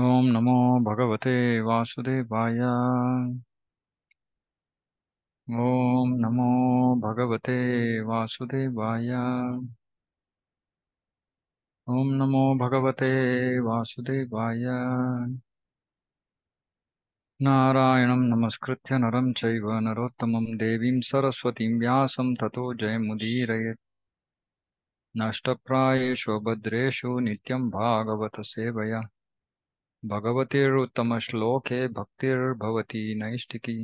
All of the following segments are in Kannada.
ओम नमो भगवते वासुदेवाय ओम नमो भगवते वासुदेवाय ओम नमो भगवते वासुदेवाय नारायणं नमस्कृत्य नरं चैव नरोत्तमं देवीं सरस्वतीं व्यासं ततो जयमुदीरयेत् नष्टप्रायेषु भद्रेषु नित्यं सेवया भगवतीर उत्तम श्लोक है भक्तिर्भवती नैष्ठिकी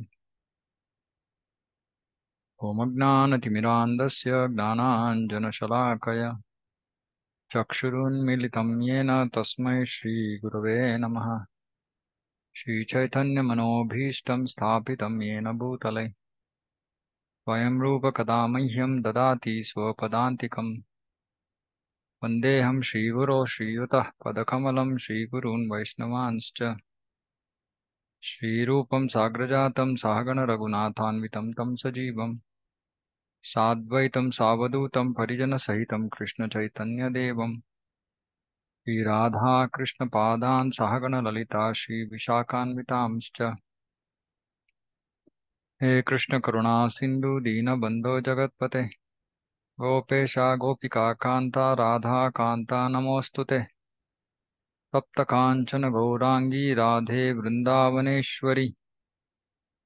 होमज्ञानतिमिरान्दस्य ज्ञानाञ्जनशलाकय चक्षुरुन्मिलितं येन तस्मै श्रीगुरवे नमः श्रीचैतन्यमनोभीष्टं स्थापित येन भूतले स्वयं रूपकदा मह्यं ददाति स्वदाक वंदेहम श्रीगुरो श्रीयुतः पदकमलं श्रीगुरून् वैष्णवांश्च श्रीरूपं साग्रजातं सहगणरघुनाथान्वितं तं सजीवं साद्वैतं सावधूतं परिजनसहितं सहगण ललिता श्री श्रीविशाखान्वितांश्च हे दीनबंधो जगत्पते गोपेशा गोपिका कांता राधा कांता नमोऽस्तु ते गौरांगी राधे वृन्दावनेश्वरि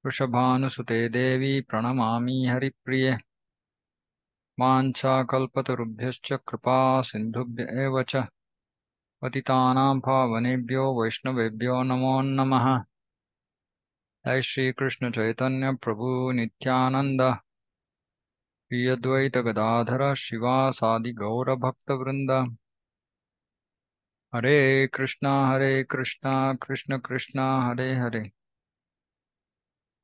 वृषभानुसुते देवी प्रणमा हरिप्रिये माञ्छाकल्पतरुभ्यश्च कृपा सिंधुभ्य एव च पतितानां पावनेभ्यो वैष्णवेभ्यो नमो नम जय चैतन्य श्रीकृष्णचैतन्यप्रभुनित्यानन्द गदाधर गौर भक्त वृंद हरे कृष्णा हरे कृष्णा कृष्ण कृष्णा हरे हरे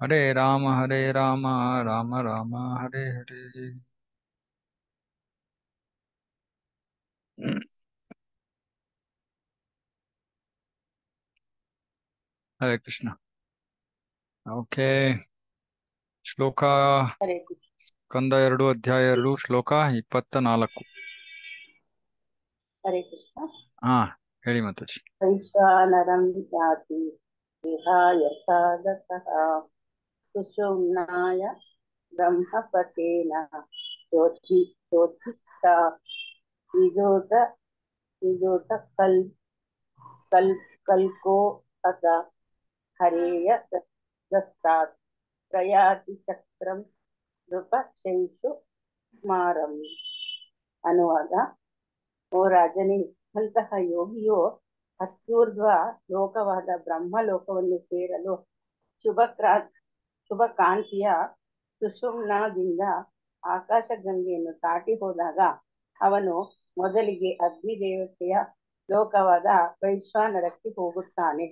हरे राम हरे राम राम राम हरे हरे हरे कृष्णा ओके श्लोका हरे कृष्ण ಕಂದ ಎರಡು ಅಧ್ಯಾಯ ಎರಡು ಶ್ಲೋಕ ಇಪ್ಪತ್ತ ನಾಲ್ಕು ಹರೇ ಕೃಷ್ಣ ಹಾ ಹೇಳಿ ಮಾತಾಜಿ ವೈಶ್ವಾನರಂ ಜಾತಿ ವಿಹಾಯ ಸಾಧಕಃ ಸುಷುಮ್ನಾಯ ಬ್ರಹ್ಮಪಟೇನ ಜ್ಯೋತಿ ಜ್ಯೋತಿಷ್ಠ ವಿದೋತ ವಿದೋತ ಕಲ್ ಕಲ್ ಕಲ್ಕೋ ಅಥ ಹರೇಯ ದಸ್ತಾತ್ ಪ್ರಯಾತಿ ಚಕ್ರಂ ಶೈಶು ಮಾರಂ ಅನುವಾದ ಓ ರಾಜನಿ ಅಂತಹ ಯೋಗಿಯು ಹತ್ಯೂರ್ಧ್ವ ಲೋಕವಾದ ಬ್ರಹ್ಮ ಲೋಕವನ್ನು ಸೇರಲು ಶುಭಕ್ರಾ ಶುಭಕಾಂತಿಯ ಸುಷುಮ್ನದಿಂದ ಆಕಾಶ ಗಂಗೆಯನ್ನು ದಾಟಿ ಹೋದಾಗ ಅವನು ಮೊದಲಿಗೆ ಅಗ್ನಿ ದೇವತೆಯ ಲೋಕವಾದ ವೈಶ್ವಾನರಕ್ಕೆ ಹೋಗುತ್ತಾನೆ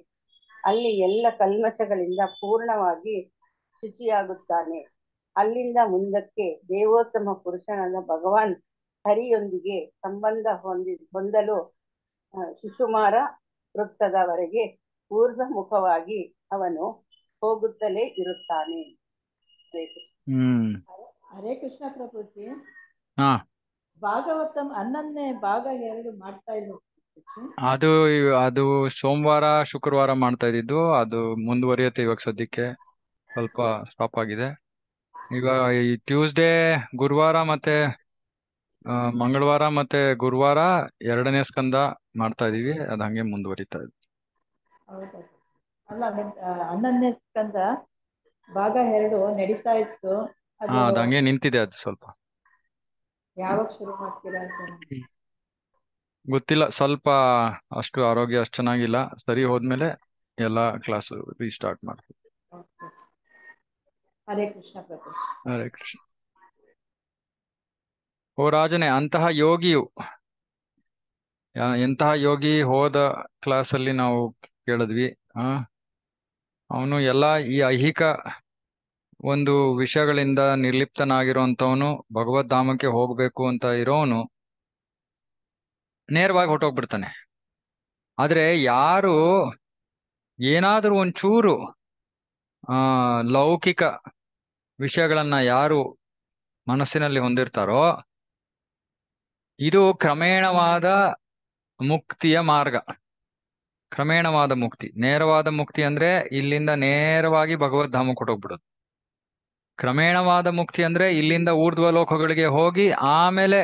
ಅಲ್ಲಿ ಎಲ್ಲ ಕಲ್ಮಶಗಳಿಂದ ಪೂರ್ಣವಾಗಿ ಶುಚಿಯಾಗುತ್ತಾನೆ ಅಲ್ಲಿಂದ ಮುಂದಕ್ಕೆ ದೇವೋತ್ತಮ ಪುರುಷನಾದ ಭಗವಾನ್ ಹರಿಯೊಂದಿಗೆ ಸಂಬಂಧ ಹೊಂದಿ ಹೊಂದಲು ಶಿಶುಮಾರ ವೃತ್ತದವರೆಗೆ ಪೂರ್ವ ಮುಖವಾಗಿ ಅವನು ಹೋಗುತ್ತಲೇ ಇರುತ್ತಾನೆ ಹರೇ ಕೃಷ್ಣ ಪ್ರಭುಜಿ ಭಾಗವತಂ ಹನ್ನೊಂದನೇ ಭಾಗ ಎರಡು ಮಾಡ್ತಾ ಇದ್ರು ಅದು ಅದು ಸೋಮವಾರ ಶುಕ್ರವಾರ ಮಾಡ್ತಾ ಇದ್ದಿದ್ದು ಅದು ಮುಂದುವರಿಯುತ್ತೆ ಇವಾಗ ಸದ್ಯಕ್ಕೆ ಸ್ವಲ್ಪ ಸ್ಟಾಪ್ ಆಗಿದೆ ಈಗ ಈ ಟ್ಯೂಸ್ಡೇ ಗುರುವಾರ ಮತ್ತೆ ಮಂಗಳವಾರ ಮತ್ತೆ ಗುರುವಾರ ಎರಡನೇ ಸ್ಕಂದ ಮಾಡ್ತಾ ಇದೀವಿ ಅದಂಗೆ ಹಂಗೆ ಮುಂದುವರಿತಾ ಇದೆ ಸ್ಕಂದ ಭಾಗ ನಡೀತಾ ಇತ್ತು ಹಾ ಹಂಗೆ ನಿಂತಿದೆ ಅದು ಸ್ವಲ್ಪ ಯಾವಾಗ ಶುರು ಗೊತ್ತಿಲ್ಲ ಸ್ವಲ್ಪ ಅಷ್ಟು ಆರೋಗ್ಯ ಅಷ್ಟು ಚೆನ್ನಾಗಿಲ್ಲ ಸರಿ ಹೋದ್ಮೇಲೆ ಎಲ್ಲಾ ಕ್ಲಾಸ್ ರೀಸ್ಟಾರ್ಟ್ ಮಾಡ್ತೀವಿ ಹರೇ ಕೃಷ್ಣ ಕೃಷ್ಣ ಓ ರಾಜನೇ ಅಂತಹ ಯೋಗಿಯು ಎಂತಹ ಯೋಗಿ ಹೋದ ಕ್ಲಾಸ್ ಅಲ್ಲಿ ನಾವು ಕೇಳಿದ್ವಿ ಆ ಅವನು ಎಲ್ಲ ಈ ಐಹಿಕ ಒಂದು ವಿಷಯಗಳಿಂದ ನಿರ್ಲಿಪ್ತನಾಗಿರುವಂತವನು ಭಗವದ್ಧಾಮಕ್ಕೆ ಹೋಗ್ಬೇಕು ಅಂತ ಇರೋನು ನೇರವಾಗಿ ಹೊಟ್ಟೋಗ್ಬಿಡ್ತಾನೆ ಆದ್ರೆ ಯಾರು ಏನಾದರೂ ಒಂಚೂರು ಆ ಲೌಕಿಕ ವಿಷಯಗಳನ್ನ ಯಾರು ಮನಸ್ಸಿನಲ್ಲಿ ಹೊಂದಿರ್ತಾರೋ ಇದು ಕ್ರಮೇಣವಾದ ಮುಕ್ತಿಯ ಮಾರ್ಗ ಕ್ರಮೇಣವಾದ ಮುಕ್ತಿ ನೇರವಾದ ಮುಕ್ತಿ ಅಂದ್ರೆ ಇಲ್ಲಿಂದ ನೇರವಾಗಿ ಭಗವದ್ಧಾಮ ಕೊಟ್ಟೋಗ್ಬಿಡೋದು ಕ್ರಮೇಣವಾದ ಮುಕ್ತಿ ಅಂದ್ರೆ ಇಲ್ಲಿಂದ ಊರ್ಧ್ವ ಲೋಕಗಳಿಗೆ ಹೋಗಿ ಆಮೇಲೆ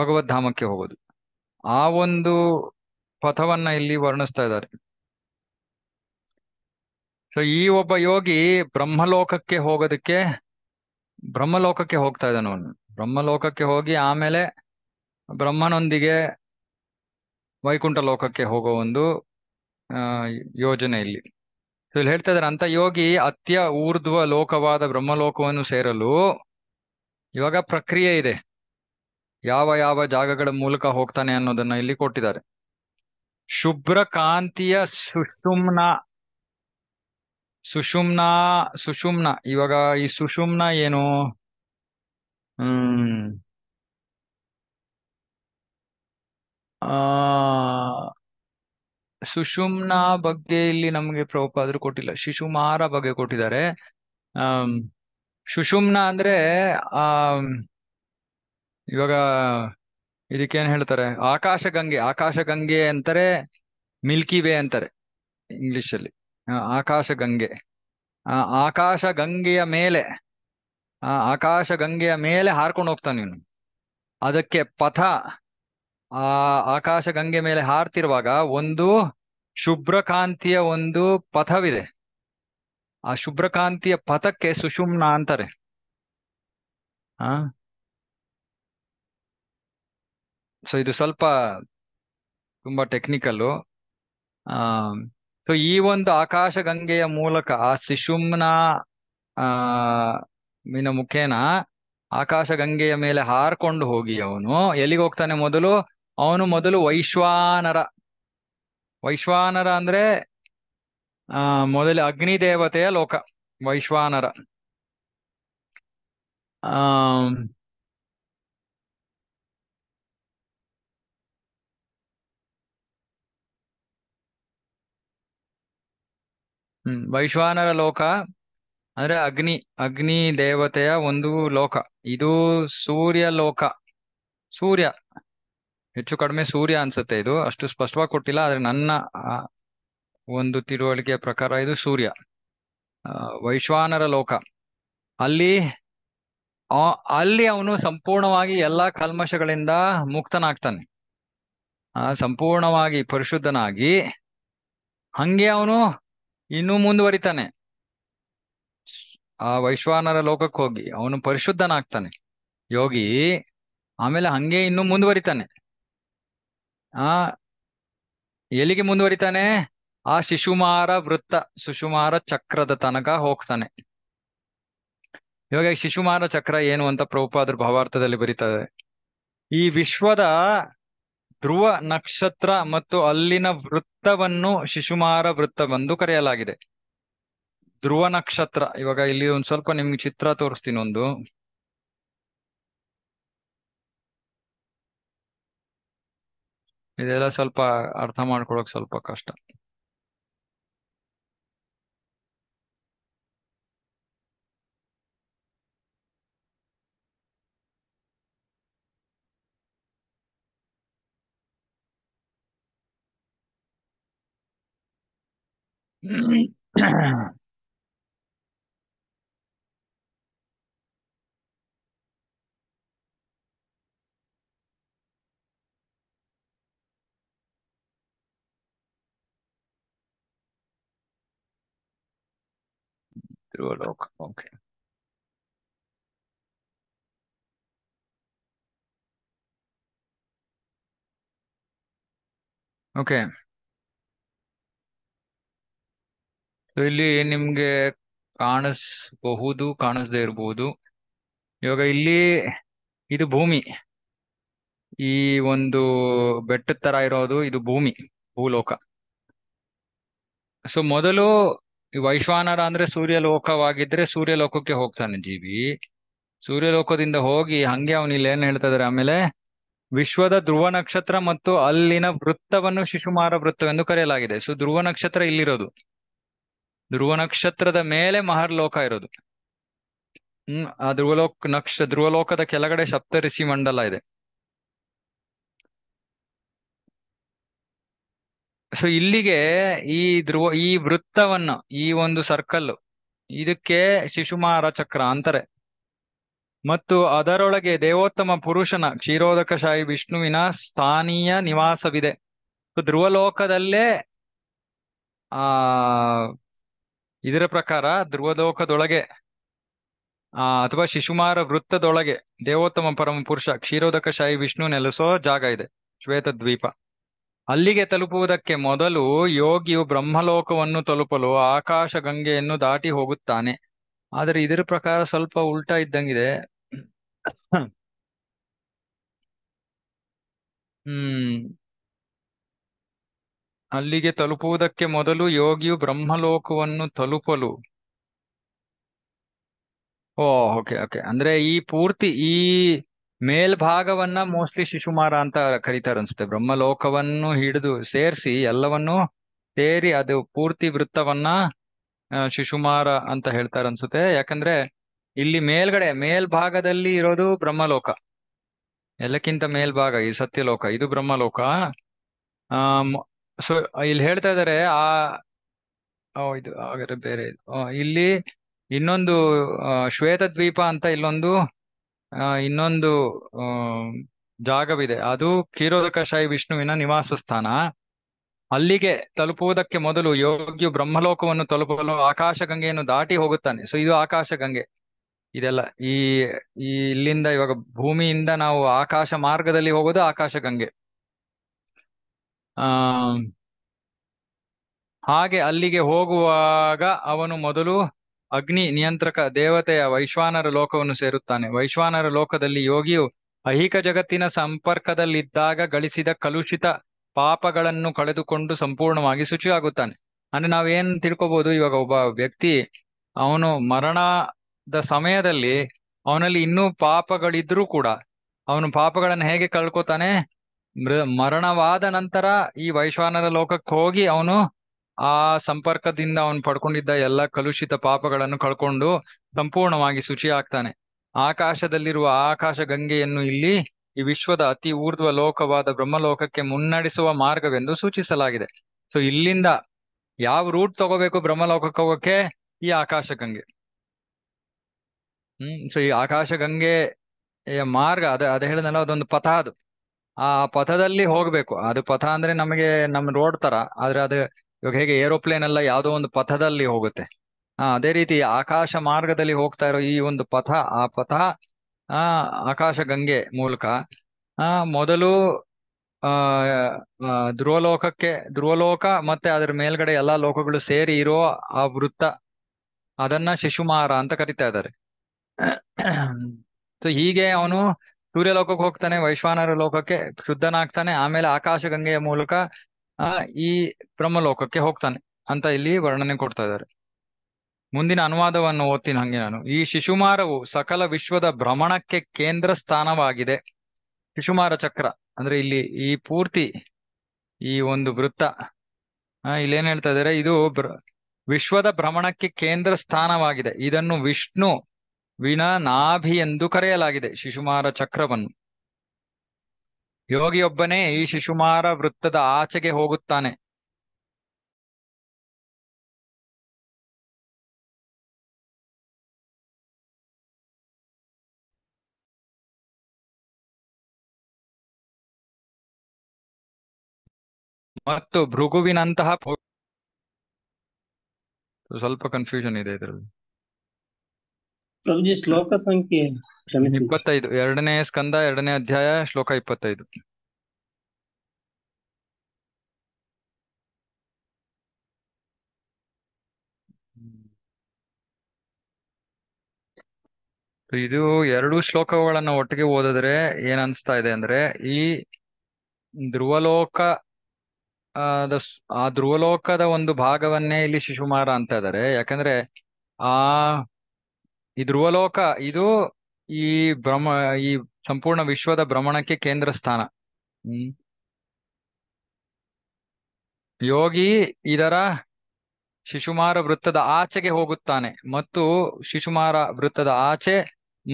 ಭಗವದ್ಧಾಮಕ್ಕೆ ಹೋಗೋದು ಆ ಒಂದು ಪಥವನ್ನ ಇಲ್ಲಿ ವರ್ಣಿಸ್ತಾ ಇದ್ದಾರೆ ಸೊ ಈ ಒಬ್ಬ ಯೋಗಿ ಬ್ರಹ್ಮಲೋಕಕ್ಕೆ ಹೋಗೋದಕ್ಕೆ ಬ್ರಹ್ಮಲೋಕಕ್ಕೆ ಹೋಗ್ತಾ ಇದ್ದಾನೆ ಅವನು ಬ್ರಹ್ಮಲೋಕಕ್ಕೆ ಹೋಗಿ ಆಮೇಲೆ ಬ್ರಹ್ಮನೊಂದಿಗೆ ವೈಕುಂಠ ಲೋಕಕ್ಕೆ ಹೋಗೋ ಒಂದು ಯೋಜನೆ ಇಲ್ಲಿ ಸೊ ಇಲ್ಲಿ ಹೇಳ್ತಾ ಇದ್ದಾರೆ ಅಂತ ಯೋಗಿ ಅತ್ಯ ಊರ್ಧ್ವ ಲೋಕವಾದ ಬ್ರಹ್ಮಲೋಕವನ್ನು ಸೇರಲು ಇವಾಗ ಪ್ರಕ್ರಿಯೆ ಇದೆ ಯಾವ ಯಾವ ಜಾಗಗಳ ಮೂಲಕ ಹೋಗ್ತಾನೆ ಅನ್ನೋದನ್ನ ಇಲ್ಲಿ ಕೊಟ್ಟಿದ್ದಾರೆ ಶುಭ್ರ ಕಾಂತಿಯ ಸುಷುಮ್ನ ಸುಷುಮ್ನ ಸುಷುಮ್ನ ಇವಾಗ ಈ ಸುಷುಮ್ನ ಏನು ಹ್ಮ್ ಆ ಸುಷುಮ್ನ ಬಗ್ಗೆ ಇಲ್ಲಿ ನಮಗೆ ಆದ್ರೂ ಕೊಟ್ಟಿಲ್ಲ ಶಿಶುಮಾರ ಬಗ್ಗೆ ಕೊಟ್ಟಿದ್ದಾರೆ ಸುಷುಮ್ನ ಅಂದ್ರೆ ಆ ಇವಾಗ ಇದಕ್ಕೇನ್ ಹೇಳ್ತಾರೆ ಆಕಾಶ ಗಂಗೆ ಆಕಾಶ ಗಂಗೆ ಅಂತಾರೆ ಮಿಲ್ಕಿ ವೇ ಅಂತಾರೆ ಇಂಗ್ಲಿಷ್ ಅಲ್ಲಿ ಆಕಾಶ ಗಂಗೆ ಆ ಗಂಗೆಯ ಮೇಲೆ ಆ ಗಂಗೆಯ ಮೇಲೆ ಹಾರ್ಕೊಂಡು ಹೋಗ್ತಾನೆ ಇವನು ಅದಕ್ಕೆ ಪಥ ಆ ಆಕಾಶ ಗಂಗೆ ಮೇಲೆ ಹಾರ್ತಿರುವಾಗ ಒಂದು ಶುಭ್ರಕಾಂತಿಯ ಒಂದು ಪಥವಿದೆ ಆ ಶುಭ್ರಕಾಂತಿಯ ಪಥಕ್ಕೆ ಸುಷುಮ್ನ ಅಂತಾರೆ ಆ ಸೊ ಇದು ಸ್ವಲ್ಪ ತುಂಬಾ ಟೆಕ್ನಿಕಲ್ಲು ಸೊ ಈ ಒಂದು ಆಕಾಶ ಗಂಗೆಯ ಮೂಲಕ ಆ ಶಿಶುಮ್ನ ಆ ಮಿನ ಮುಖೇನ ಆಕಾಶ ಗಂಗೆಯ ಮೇಲೆ ಹಾರ್ಕೊಂಡು ಹೋಗಿ ಅವನು ಎಲ್ಲಿಗೆ ಹೋಗ್ತಾನೆ ಮೊದಲು ಅವನು ಮೊದಲು ವೈಶ್ವಾನರ ವೈಶ್ವಾನರ ಅಂದ್ರೆ ಆ ಮೊದಲು ಅಗ್ನಿ ದೇವತೆಯ ಲೋಕ ವೈಶ್ವಾನರ ಆ ಹ್ಮ್ ವೈಶ್ವಾನರ ಲೋಕ ಅಂದ್ರೆ ಅಗ್ನಿ ಅಗ್ನಿ ದೇವತೆಯ ಒಂದು ಲೋಕ ಇದು ಸೂರ್ಯ ಲೋಕ ಸೂರ್ಯ ಹೆಚ್ಚು ಕಡಿಮೆ ಸೂರ್ಯ ಅನ್ಸುತ್ತೆ ಇದು ಅಷ್ಟು ಸ್ಪಷ್ಟವಾಗಿ ಕೊಟ್ಟಿಲ್ಲ ಆದ್ರೆ ನನ್ನ ಒಂದು ತಿಳುವಳಿಕೆಯ ಪ್ರಕಾರ ಇದು ಸೂರ್ಯ ವೈಶ್ವಾನರ ಲೋಕ ಅಲ್ಲಿ ಅಲ್ಲಿ ಅವನು ಸಂಪೂರ್ಣವಾಗಿ ಎಲ್ಲಾ ಕಲ್ಮಶಗಳಿಂದ ಮುಕ್ತನಾಗ್ತಾನೆ ಆ ಸಂಪೂರ್ಣವಾಗಿ ಪರಿಶುದ್ಧನಾಗಿ ಹಂಗೆ ಅವನು ಇನ್ನೂ ಮುಂದುವರಿತಾನೆ ಆ ವೈಶ್ವಾನರ ಲೋಕಕ್ಕೆ ಹೋಗಿ ಅವನು ಪರಿಶುದ್ಧನಾಗ್ತಾನೆ ಯೋಗಿ ಆಮೇಲೆ ಹಂಗೆ ಇನ್ನೂ ಮುಂದುವರಿತಾನೆ ಆ ಎಲ್ಲಿಗೆ ಮುಂದುವರಿತಾನೆ ಆ ಶಿಶುಮಾರ ವೃತ್ತ ಶಿಶುಮಾರ ಚಕ್ರದ ತನಕ ಹೋಗ್ತಾನೆ ಇವಾಗ ಶಿಶುಮಾರ ಚಕ್ರ ಏನು ಅಂತ ಪ್ರಭುಪಾದ್ರ ಭಾವಾರ್ಥದಲ್ಲಿ ಬರೀತಾರೆ ಈ ವಿಶ್ವದ ಧ್ರುವ ನಕ್ಷತ್ರ ಮತ್ತು ಅಲ್ಲಿನ ವೃತ್ತವನ್ನು ಶಿಶುಮಾರ ವೃತ್ತವೆಂದು ಕರೆಯಲಾಗಿದೆ ಧ್ರುವ ನಕ್ಷತ್ರ ಇವಾಗ ಇಲ್ಲಿ ಒಂದು ಸ್ವಲ್ಪ ನಿಮ್ಗೆ ಚಿತ್ರ ತೋರಿಸ್ತೀನಿ ಒಂದು ಇದೆಲ್ಲ ಸ್ವಲ್ಪ ಅರ್ಥ ಮಾಡ್ಕೊಳಕ್ ಸ್ವಲ್ಪ ಕಷ್ಟ Through a look. Okay. Okay. So ಇಲ್ಲಿ ನಿಮ್ಗೆ ಕಾಣಿಸ್ಬಹುದು ಕಾಣಿಸ್ದೇ ಇರಬಹುದು ಇವಾಗ ಇಲ್ಲಿ ಇದು ಭೂಮಿ ಈ ಒಂದು ಬೆಟ್ಟದ ತರ ಇರೋದು ಇದು ಭೂಮಿ ಭೂಲೋಕ ಸೊ ಮೊದಲು ವೈಶ್ವಾನರ ಅಂದ್ರೆ ಸೂರ್ಯಲೋಕವಾಗಿದ್ರೆ ಸೂರ್ಯಲೋಕಕ್ಕೆ ಹೋಗ್ತಾನೆ ಜೀವಿ ಸೂರ್ಯಲೋಕದಿಂದ ಹೋಗಿ ಹಂಗೆ ಅವನು ಇಲ್ಲಿ ಏನ್ ಹೇಳ್ತಾ ಆಮೇಲೆ ವಿಶ್ವದ ಧ್ರುವ ನಕ್ಷತ್ರ ಮತ್ತು ಅಲ್ಲಿನ ವೃತ್ತವನ್ನು ಶಿಶುಮಾರ ವೃತ್ತವೆಂದು ಕರೆಯಲಾಗಿದೆ ಸೊ ಧ್ರುವ ನಕ್ಷತ್ರ ಇಲ್ಲಿರೋದು ಧ್ರುವ ನಕ್ಷತ್ರದ ಮೇಲೆ ಮಹರ್ಲೋಕ ಇರೋದು ಹ್ಮ್ ಆ ಧ್ರುವಲೋಕ ನಕ್ಷ ಧ್ರುವಲೋಕದ ಕೆಳಗಡೆ ಶಪ್ತರಿಸಿ ಮಂಡಲ ಇದೆ ಸೊ ಇಲ್ಲಿಗೆ ಈ ಧ್ರುವ ಈ ವೃತ್ತವನ್ನು ಈ ಒಂದು ಸರ್ಕಲ್ ಇದಕ್ಕೆ ಶಿಶುಮಾರ ಚಕ್ರ ಅಂತಾರೆ ಮತ್ತು ಅದರೊಳಗೆ ದೇವೋತ್ತಮ ಪುರುಷನ ಕ್ಷೀರೋದಕ ಶಾಹಿ ವಿಷ್ಣುವಿನ ಸ್ಥಾನೀಯ ನಿವಾಸವಿದೆ ಧ್ರುವಲೋಕದಲ್ಲೇ ಆ ಇದರ ಪ್ರಕಾರ ಧ್ರುವಲೋಕದೊಳಗೆ ಆ ಅಥವಾ ಶಿಶುಮಾರ ವೃತ್ತದೊಳಗೆ ದೇವೋತ್ತಮ ಪರಮ ಪುರುಷ ಕ್ಷೀರೋದಕ ಶಾಹಿ ವಿಷ್ಣು ನೆಲೆಸೋ ಜಾಗ ಇದೆ ಶ್ವೇತ ದ್ವೀಪ ಅಲ್ಲಿಗೆ ತಲುಪುವುದಕ್ಕೆ ಮೊದಲು ಯೋಗಿಯು ಬ್ರಹ್ಮಲೋಕವನ್ನು ತಲುಪಲು ಆಕಾಶ ಗಂಗೆಯನ್ನು ದಾಟಿ ಹೋಗುತ್ತಾನೆ ಆದರೆ ಇದರ ಪ್ರಕಾರ ಸ್ವಲ್ಪ ಉಲ್ಟಾ ಇದ್ದಂಗಿದೆ ಹ್ಮ್ ಅಲ್ಲಿಗೆ ತಲುಪುವುದಕ್ಕೆ ಮೊದಲು ಯೋಗಿಯು ಬ್ರಹ್ಮಲೋಕವನ್ನು ತಲುಪಲು ಓ ಓಕೆ ಓಕೆ ಅಂದ್ರೆ ಈ ಪೂರ್ತಿ ಈ ಮೇಲ್ಭಾಗವನ್ನ ಮೋಸ್ಟ್ಲಿ ಶಿಶುಮಾರ ಅಂತ ಕರೀತಾರ ಅನ್ಸುತ್ತೆ ಬ್ರಹ್ಮಲೋಕವನ್ನು ಹಿಡಿದು ಸೇರಿಸಿ ಎಲ್ಲವನ್ನೂ ಸೇರಿ ಅದು ಪೂರ್ತಿ ವೃತ್ತವನ್ನ ಶಿಶುಮಾರ ಅಂತ ಹೇಳ್ತಾರ ಅನ್ಸುತ್ತೆ ಯಾಕಂದ್ರೆ ಇಲ್ಲಿ ಮೇಲ್ಗಡೆ ಮೇಲ್ಭಾಗದಲ್ಲಿ ಇರೋದು ಬ್ರಹ್ಮಲೋಕ ಎಲ್ಲಕ್ಕಿಂತ ಮೇಲ್ಭಾಗ ಈ ಸತ್ಯಲೋಕ ಇದು ಬ್ರಹ್ಮಲೋಕ ಆ ಸೊ ಇಲ್ಲಿ ಹೇಳ್ತಾ ಇದಾರೆ ಆ ಓ, ಇದು ಹಾಗಾದ್ರೆ ಬೇರೆ ಇದು. ಇಲ್ಲಿ ಇನ್ನೊಂದು ಶ್ವೇತ ದ್ವೀಪ ಅಂತ ಇಲ್ಲೊಂದು ಇನ್ನೊಂದು ಆ, ಜಾಗವಿದೆ ಅದು ಕ್ಷೀರೋದಕಶಾಹಿ ವಿಷ್ಣುವಿನ ನಿವಾಸ ಸ್ಥಾನ ಅಲ್ಲಿಗೆ ತಲುಪುವುದಕ್ಕೆ ಮೊದಲು ಯೋಗ್ಯು ಬ್ರಹ್ಮಲೋಕವನ್ನು ತಲುಪಲು ಆಕಾಶ ಗಂಗೆಯನ್ನು ದಾಟಿ ಹೋಗುತ್ತಾನೆ ಸೊ ಇದು ಆಕಾಶ ಗಂಗೆ ಇದೆಲ್ಲ ಈ ಇಲ್ಲಿಂದ ಇವಾಗ ಭೂಮಿಯಿಂದ ನಾವು ಆಕಾಶ ಮಾರ್ಗದಲ್ಲಿ ಹೋಗೋದು ಆಕಾಶ ಗಂಗೆ ಹಾಗೆ ಅಲ್ಲಿಗೆ ಹೋಗುವಾಗ ಅವನು ಮೊದಲು ಅಗ್ನಿ ನಿಯಂತ್ರಕ ದೇವತೆಯ ವೈಶ್ವಾನರ ಲೋಕವನ್ನು ಸೇರುತ್ತಾನೆ ವೈಶ್ವಾನರ ಲೋಕದಲ್ಲಿ ಯೋಗಿಯು ಅಹಿಕ ಜಗತ್ತಿನ ಸಂಪರ್ಕದಲ್ಲಿದ್ದಾಗ ಗಳಿಸಿದ ಕಲುಷಿತ ಪಾಪಗಳನ್ನು ಕಳೆದುಕೊಂಡು ಸಂಪೂರ್ಣವಾಗಿ ಶುಚಿಯಾಗುತ್ತಾನೆ ಅಂದ್ರೆ ನಾವೇನ್ ತಿಳ್ಕೊಬಹುದು ಇವಾಗ ಒಬ್ಬ ವ್ಯಕ್ತಿ ಅವನು ಮರಣದ ಸಮಯದಲ್ಲಿ ಅವನಲ್ಲಿ ಇನ್ನೂ ಪಾಪಗಳಿದ್ರೂ ಕೂಡ ಅವನು ಪಾಪಗಳನ್ನು ಹೇಗೆ ಕಳ್ಕೊತಾನೆ ಮೃ ಮರಣವಾದ ನಂತರ ಈ ವೈಶ್ವಾನರ ಲೋಕಕ್ಕೆ ಹೋಗಿ ಅವನು ಆ ಸಂಪರ್ಕದಿಂದ ಅವನು ಪಡ್ಕೊಂಡಿದ್ದ ಎಲ್ಲ ಕಲುಷಿತ ಪಾಪಗಳನ್ನು ಕಳ್ಕೊಂಡು ಸಂಪೂರ್ಣವಾಗಿ ಶುಚಿ ಆಗ್ತಾನೆ ಆಕಾಶದಲ್ಲಿರುವ ಆಕಾಶ ಗಂಗೆಯನ್ನು ಇಲ್ಲಿ ಈ ವಿಶ್ವದ ಅತಿ ಊರ್ಧ್ವ ಲೋಕವಾದ ಬ್ರಹ್ಮಲೋಕಕ್ಕೆ ಮುನ್ನಡೆಸುವ ಮಾರ್ಗವೆಂದು ಸೂಚಿಸಲಾಗಿದೆ ಸೊ ಇಲ್ಲಿಂದ ಯಾವ ರೂಟ್ ತಗೋಬೇಕು ಬ್ರಹ್ಮಲೋಕಕ್ಕೆ ಹೋಗೋಕೆ ಈ ಆಕಾಶ ಗಂಗೆ ಹ್ಮ್ ಸೊ ಈ ಆಕಾಶ ಗಂಗೆ ಮಾರ್ಗ ಅದ ಅದ ಹೇಳಿದ್ನಲ್ಲ ಅದೊಂದು ಪಥ ಅದು ಆ ಪಥದಲ್ಲಿ ಹೋಗ್ಬೇಕು ಅದು ಪಥ ಅಂದ್ರೆ ನಮಗೆ ನಮ್ ರೋಡ್ ತರ ಆದ್ರೆ ಅದು ಇವಾಗ ಹೇಗೆ ಏರೋಪ್ಲೇನ್ ಎಲ್ಲ ಯಾವುದೋ ಒಂದು ಪಥದಲ್ಲಿ ಹೋಗುತ್ತೆ ಆ ಅದೇ ರೀತಿ ಆಕಾಶ ಮಾರ್ಗದಲ್ಲಿ ಹೋಗ್ತಾ ಇರೋ ಈ ಒಂದು ಪಥ ಆ ಪಥ ಆ ಆಕಾಶ ಗಂಗೆ ಮೂಲಕ ಆ ಮೊದಲು ಆ ಧ್ರುವಲೋಕಕ್ಕೆ ಧ್ರುವಲೋಕ ಮತ್ತೆ ಅದರ ಮೇಲ್ಗಡೆ ಎಲ್ಲಾ ಲೋಕಗಳು ಸೇರಿ ಇರೋ ಆ ವೃತ್ತ ಅದನ್ನ ಶಿಶುಮಾರ ಅಂತ ಕರಿತಾ ಇದ್ದಾರೆ ಸೊ ಹೀಗೆ ಅವನು ಲೋಕಕ್ಕೆ ಹೋಗ್ತಾನೆ ವೈಶ್ವಾನರ ಲೋಕಕ್ಕೆ ಶುದ್ಧನಾಗ್ತಾನೆ ಆಮೇಲೆ ಆಕಾಶ ಗಂಗೆಯ ಮೂಲಕ ಆ ಈ ಬ್ರಹ್ಮಲೋಕಕ್ಕೆ ಹೋಗ್ತಾನೆ ಅಂತ ಇಲ್ಲಿ ವರ್ಣನೆ ಕೊಡ್ತಾ ಇದ್ದಾರೆ ಮುಂದಿನ ಅನುವಾದವನ್ನು ಓದ್ತೀನಿ ಹಂಗೆ ನಾನು ಈ ಶಿಶುಮಾರವು ಸಕಲ ವಿಶ್ವದ ಭ್ರಮಣಕ್ಕೆ ಕೇಂದ್ರ ಸ್ಥಾನವಾಗಿದೆ ಶಿಶುಮಾರ ಚಕ್ರ ಅಂದ್ರೆ ಇಲ್ಲಿ ಈ ಪೂರ್ತಿ ಈ ಒಂದು ವೃತ್ತ ಇಲ್ಲೇನ್ ಹೇಳ್ತಾ ಇದ್ದಾರೆ ಇದು ವಿಶ್ವದ ಭ್ರಮಣಕ್ಕೆ ಕೇಂದ್ರ ಸ್ಥಾನವಾಗಿದೆ ಇದನ್ನು ವಿಷ್ಣು ನಾಭಿ ಎಂದು ಕರೆಯಲಾಗಿದೆ ಶಿಶುಮಾರ ಚಕ್ರವನ್ನು ಯೋಗಿಯೊಬ್ಬನೇ ಈ ಶಿಶುಮಾರ ವೃತ್ತದ ಆಚೆಗೆ ಹೋಗುತ್ತಾನೆ ಮತ್ತು ಭೃಗುವಿನಂತಹ ಸ್ವಲ್ಪ ಕನ್ಫ್ಯೂಷನ್ ಇದೆ ಇದರಲ್ಲಿ ಪ್ರಭುಜಿ ಶ್ಲೋಕ ಸಂಖ್ಯೆ ಇಪ್ಪತ್ತೈದು ಎರಡನೇ ಸ್ಕಂದ ಎರಡನೇ ಅಧ್ಯಾಯ ಶ್ಲೋಕ ಇಪ್ಪತ್ತೈದು ಇದು ಎರಡು ಶ್ಲೋಕಗಳನ್ನ ಒಟ್ಟಿಗೆ ಓದಿದ್ರೆ ಏನ್ ಅನ್ಸ್ತಾ ಇದೆ ಅಂದ್ರೆ ಈ ಧ್ರುವಲೋಕ ಆ ಧ್ರುವಲೋಕದ ಒಂದು ಭಾಗವನ್ನೇ ಇಲ್ಲಿ ಶಿಶುಮಾರ ಅಂತ ಇದ್ದಾರೆ ಯಾಕಂದ್ರೆ ಆ ಈ ಧ್ರುವಲೋಕ ಇದು ಈ ಭ್ರಮ ಈ ಸಂಪೂರ್ಣ ವಿಶ್ವದ ಭ್ರಮಣಕ್ಕೆ ಕೇಂದ್ರ ಸ್ಥಾನ ಹ್ಮ್ ಯೋಗಿ ಇದರ ಶಿಶುಮಾರ ವೃತ್ತದ ಆಚೆಗೆ ಹೋಗುತ್ತಾನೆ ಮತ್ತು ಶಿಶುಮಾರ ವೃತ್ತದ ಆಚೆ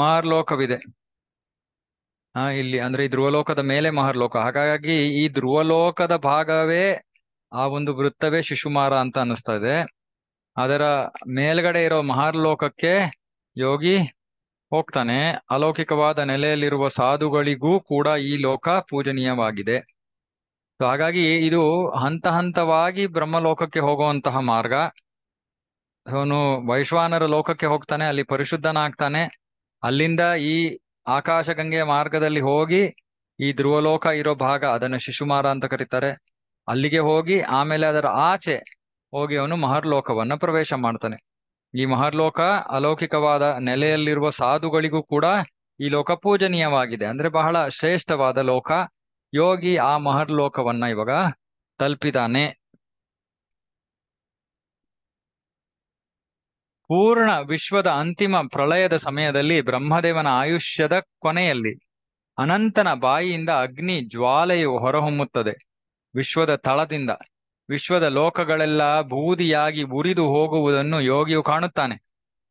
ಮಹರ್ಲೋಕವಿದೆ ಹಾ ಇಲ್ಲಿ ಅಂದ್ರೆ ಈ ಧ್ರುವಲೋಕದ ಮೇಲೆ ಮಹರ್ಲೋಕ ಹಾಗಾಗಿ ಈ ಧ್ರುವಲೋಕದ ಭಾಗವೇ ಆ ಒಂದು ವೃತ್ತವೇ ಶಿಶುಮಾರ ಅಂತ ಅನ್ನಿಸ್ತಾ ಅದರ ಮೇಲ್ಗಡೆ ಇರೋ ಮಹರ್ಲೋಕಕ್ಕೆ ಯೋಗಿ ಹೋಗ್ತಾನೆ ಅಲೌಕಿಕವಾದ ನೆಲೆಯಲ್ಲಿರುವ ಸಾಧುಗಳಿಗೂ ಕೂಡ ಈ ಲೋಕ ಪೂಜನೀಯವಾಗಿದೆ ಸೊ ಹಾಗಾಗಿ ಇದು ಹಂತ ಹಂತವಾಗಿ ಬ್ರಹ್ಮಲೋಕಕ್ಕೆ ಹೋಗುವಂತಹ ಮಾರ್ಗ ಅವನು ವೈಶ್ವಾನರ ಲೋಕಕ್ಕೆ ಹೋಗ್ತಾನೆ ಅಲ್ಲಿ ಪರಿಶುದ್ಧನಾಗ್ತಾನೆ ಅಲ್ಲಿಂದ ಈ ಆಕಾಶ ಆಕಾಶಗಂಗೆಯ ಮಾರ್ಗದಲ್ಲಿ ಹೋಗಿ ಈ ಧ್ರುವಲೋಕ ಇರೋ ಭಾಗ ಅದನ್ನು ಶಿಶುಮಾರ ಅಂತ ಕರೀತಾರೆ ಅಲ್ಲಿಗೆ ಹೋಗಿ ಆಮೇಲೆ ಅದರ ಆಚೆ ಹೋಗಿ ಅವನು ಮಹರ್ಲೋಕವನ್ನು ಪ್ರವೇಶ ಮಾಡ್ತಾನೆ ಈ ಮಹರ್ಲೋಕ ಅಲೌಕಿಕವಾದ ನೆಲೆಯಲ್ಲಿರುವ ಸಾಧುಗಳಿಗೂ ಕೂಡ ಈ ಲೋಕ ಪೂಜನೀಯವಾಗಿದೆ ಅಂದ್ರೆ ಬಹಳ ಶ್ರೇಷ್ಠವಾದ ಲೋಕ ಯೋಗಿ ಆ ಮಹರ್ಲೋಕವನ್ನ ಇವಾಗ ತಲುಪಿದಾನೆ ಪೂರ್ಣ ವಿಶ್ವದ ಅಂತಿಮ ಪ್ರಳಯದ ಸಮಯದಲ್ಲಿ ಬ್ರಹ್ಮದೇವನ ಆಯುಷ್ಯದ ಕೊನೆಯಲ್ಲಿ ಅನಂತನ ಬಾಯಿಯಿಂದ ಅಗ್ನಿ ಜ್ವಾಲೆಯು ಹೊರಹೊಮ್ಮುತ್ತದೆ ವಿಶ್ವದ ತಳದಿಂದ ವಿಶ್ವದ ಲೋಕಗಳೆಲ್ಲ ಬೂದಿಯಾಗಿ ಉರಿದು ಹೋಗುವುದನ್ನು ಯೋಗಿಯು ಕಾಣುತ್ತಾನೆ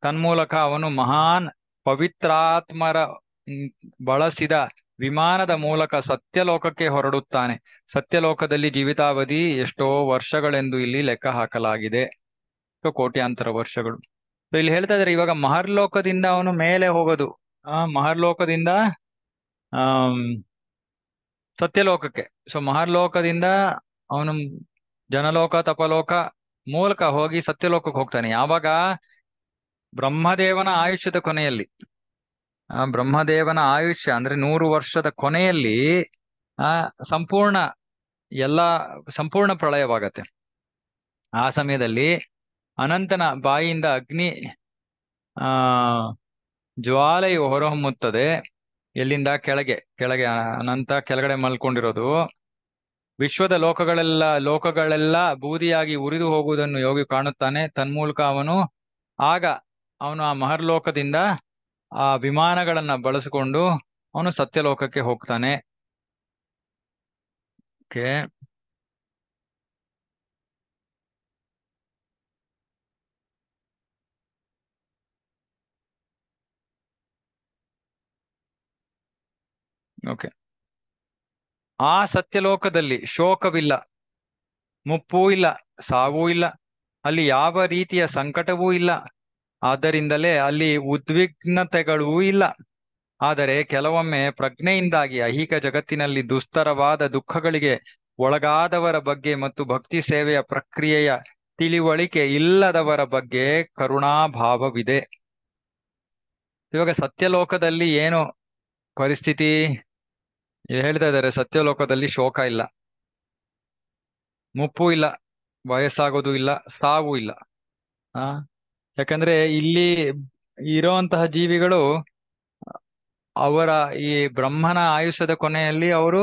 ತನ್ಮೂಲಕ ಅವನು ಮಹಾನ್ ಪವಿತ್ರಾತ್ಮರ ಬಳಸಿದ ವಿಮಾನದ ಮೂಲಕ ಸತ್ಯಲೋಕಕ್ಕೆ ಹೊರಡುತ್ತಾನೆ ಸತ್ಯಲೋಕದಲ್ಲಿ ಜೀವಿತಾವಧಿ ಎಷ್ಟೋ ವರ್ಷಗಳೆಂದು ಇಲ್ಲಿ ಲೆಕ್ಕ ಹಾಕಲಾಗಿದೆ ಕೋಟ್ಯಾಂತರ ವರ್ಷಗಳು ಸೊ ಇಲ್ಲಿ ಹೇಳ್ತಾ ಇದ್ದಾರೆ ಇವಾಗ ಮಹರ್ಲೋಕದಿಂದ ಅವನು ಮೇಲೆ ಹೋಗೋದು ಆ ಮಹರ್ಲೋಕದಿಂದ ಆ ಸತ್ಯಲೋಕಕ್ಕೆ ಸೊ ಮಹರ್ಲೋಕದಿಂದ ಅವನು ಜನಲೋಕ ತಪಲೋಕ ಮೂಲಕ ಹೋಗಿ ಸತ್ಯಲೋಕಕ್ಕೆ ಹೋಗ್ತಾನೆ ಯಾವಾಗ ಬ್ರಹ್ಮದೇವನ ಆಯುಷ್ಯದ ಕೊನೆಯಲ್ಲಿ ಆ ಬ್ರಹ್ಮದೇವನ ಆಯುಷ್ಯ ಅಂದ್ರೆ ನೂರು ವರ್ಷದ ಕೊನೆಯಲ್ಲಿ ಆ ಸಂಪೂರ್ಣ ಎಲ್ಲ ಸಂಪೂರ್ಣ ಪ್ರಳಯವಾಗತ್ತೆ ಆ ಸಮಯದಲ್ಲಿ ಅನಂತನ ಬಾಯಿಯಿಂದ ಅಗ್ನಿ ಆ ಜ್ವಾಲೆಯು ಹೊರಹೊಮ್ಮುತ್ತದೆ ಎಲ್ಲಿಂದ ಕೆಳಗೆ ಕೆಳಗೆ ಅನಂತ ಕೆಳಗಡೆ ಮಲ್ಕೊಂಡಿರೋದು ವಿಶ್ವದ ಲೋಕಗಳೆಲ್ಲ ಲೋಕಗಳೆಲ್ಲ ಬೂದಿಯಾಗಿ ಉರಿದು ಹೋಗುವುದನ್ನು ಯೋಗಿ ಕಾಣುತ್ತಾನೆ ತನ್ಮೂಲಕ ಅವನು ಆಗ ಅವನು ಆ ಮಹರ್ಲೋಕದಿಂದ ಆ ವಿಮಾನಗಳನ್ನ ಬಳಸಿಕೊಂಡು ಅವನು ಸತ್ಯಲೋಕಕ್ಕೆ ಹೋಗ್ತಾನೆ ಓಕೆ ಓಕೆ ಆ ಸತ್ಯಲೋಕದಲ್ಲಿ ಶೋಕವಿಲ್ಲ ಮುಪ್ಪೂ ಇಲ್ಲ ಸಾವೂ ಇಲ್ಲ ಅಲ್ಲಿ ಯಾವ ರೀತಿಯ ಸಂಕಟವೂ ಇಲ್ಲ ಆದ್ದರಿಂದಲೇ ಅಲ್ಲಿ ಉದ್ವಿಗ್ನತೆಗಳೂ ಇಲ್ಲ ಆದರೆ ಕೆಲವೊಮ್ಮೆ ಪ್ರಜ್ಞೆಯಿಂದಾಗಿ ಅಹಿಕ ಜಗತ್ತಿನಲ್ಲಿ ದುಸ್ತರವಾದ ದುಃಖಗಳಿಗೆ ಒಳಗಾದವರ ಬಗ್ಗೆ ಮತ್ತು ಭಕ್ತಿ ಸೇವೆಯ ಪ್ರಕ್ರಿಯೆಯ ತಿಳಿವಳಿಕೆ ಇಲ್ಲದವರ ಬಗ್ಗೆ ಕರುಣಾಭಾವವಿದೆ ಇವಾಗ ಸತ್ಯಲೋಕದಲ್ಲಿ ಏನು ಪರಿಸ್ಥಿತಿ ಇದು ಹೇಳ್ತಾ ಇದ್ದಾರೆ ಸತ್ಯಲೋಕದಲ್ಲಿ ಶೋಕ ಇಲ್ಲ ಮುಪ್ಪು ಇಲ್ಲ ವಯಸ್ಸಾಗೋದು ಇಲ್ಲ ಸಾವು ಇಲ್ಲ ಆ ಯಾಕಂದ್ರೆ ಇಲ್ಲಿ ಇರೋಂತಹ ಜೀವಿಗಳು ಅವರ ಈ ಬ್ರಹ್ಮನ ಆಯುಷ್ಯದ ಕೊನೆಯಲ್ಲಿ ಅವರು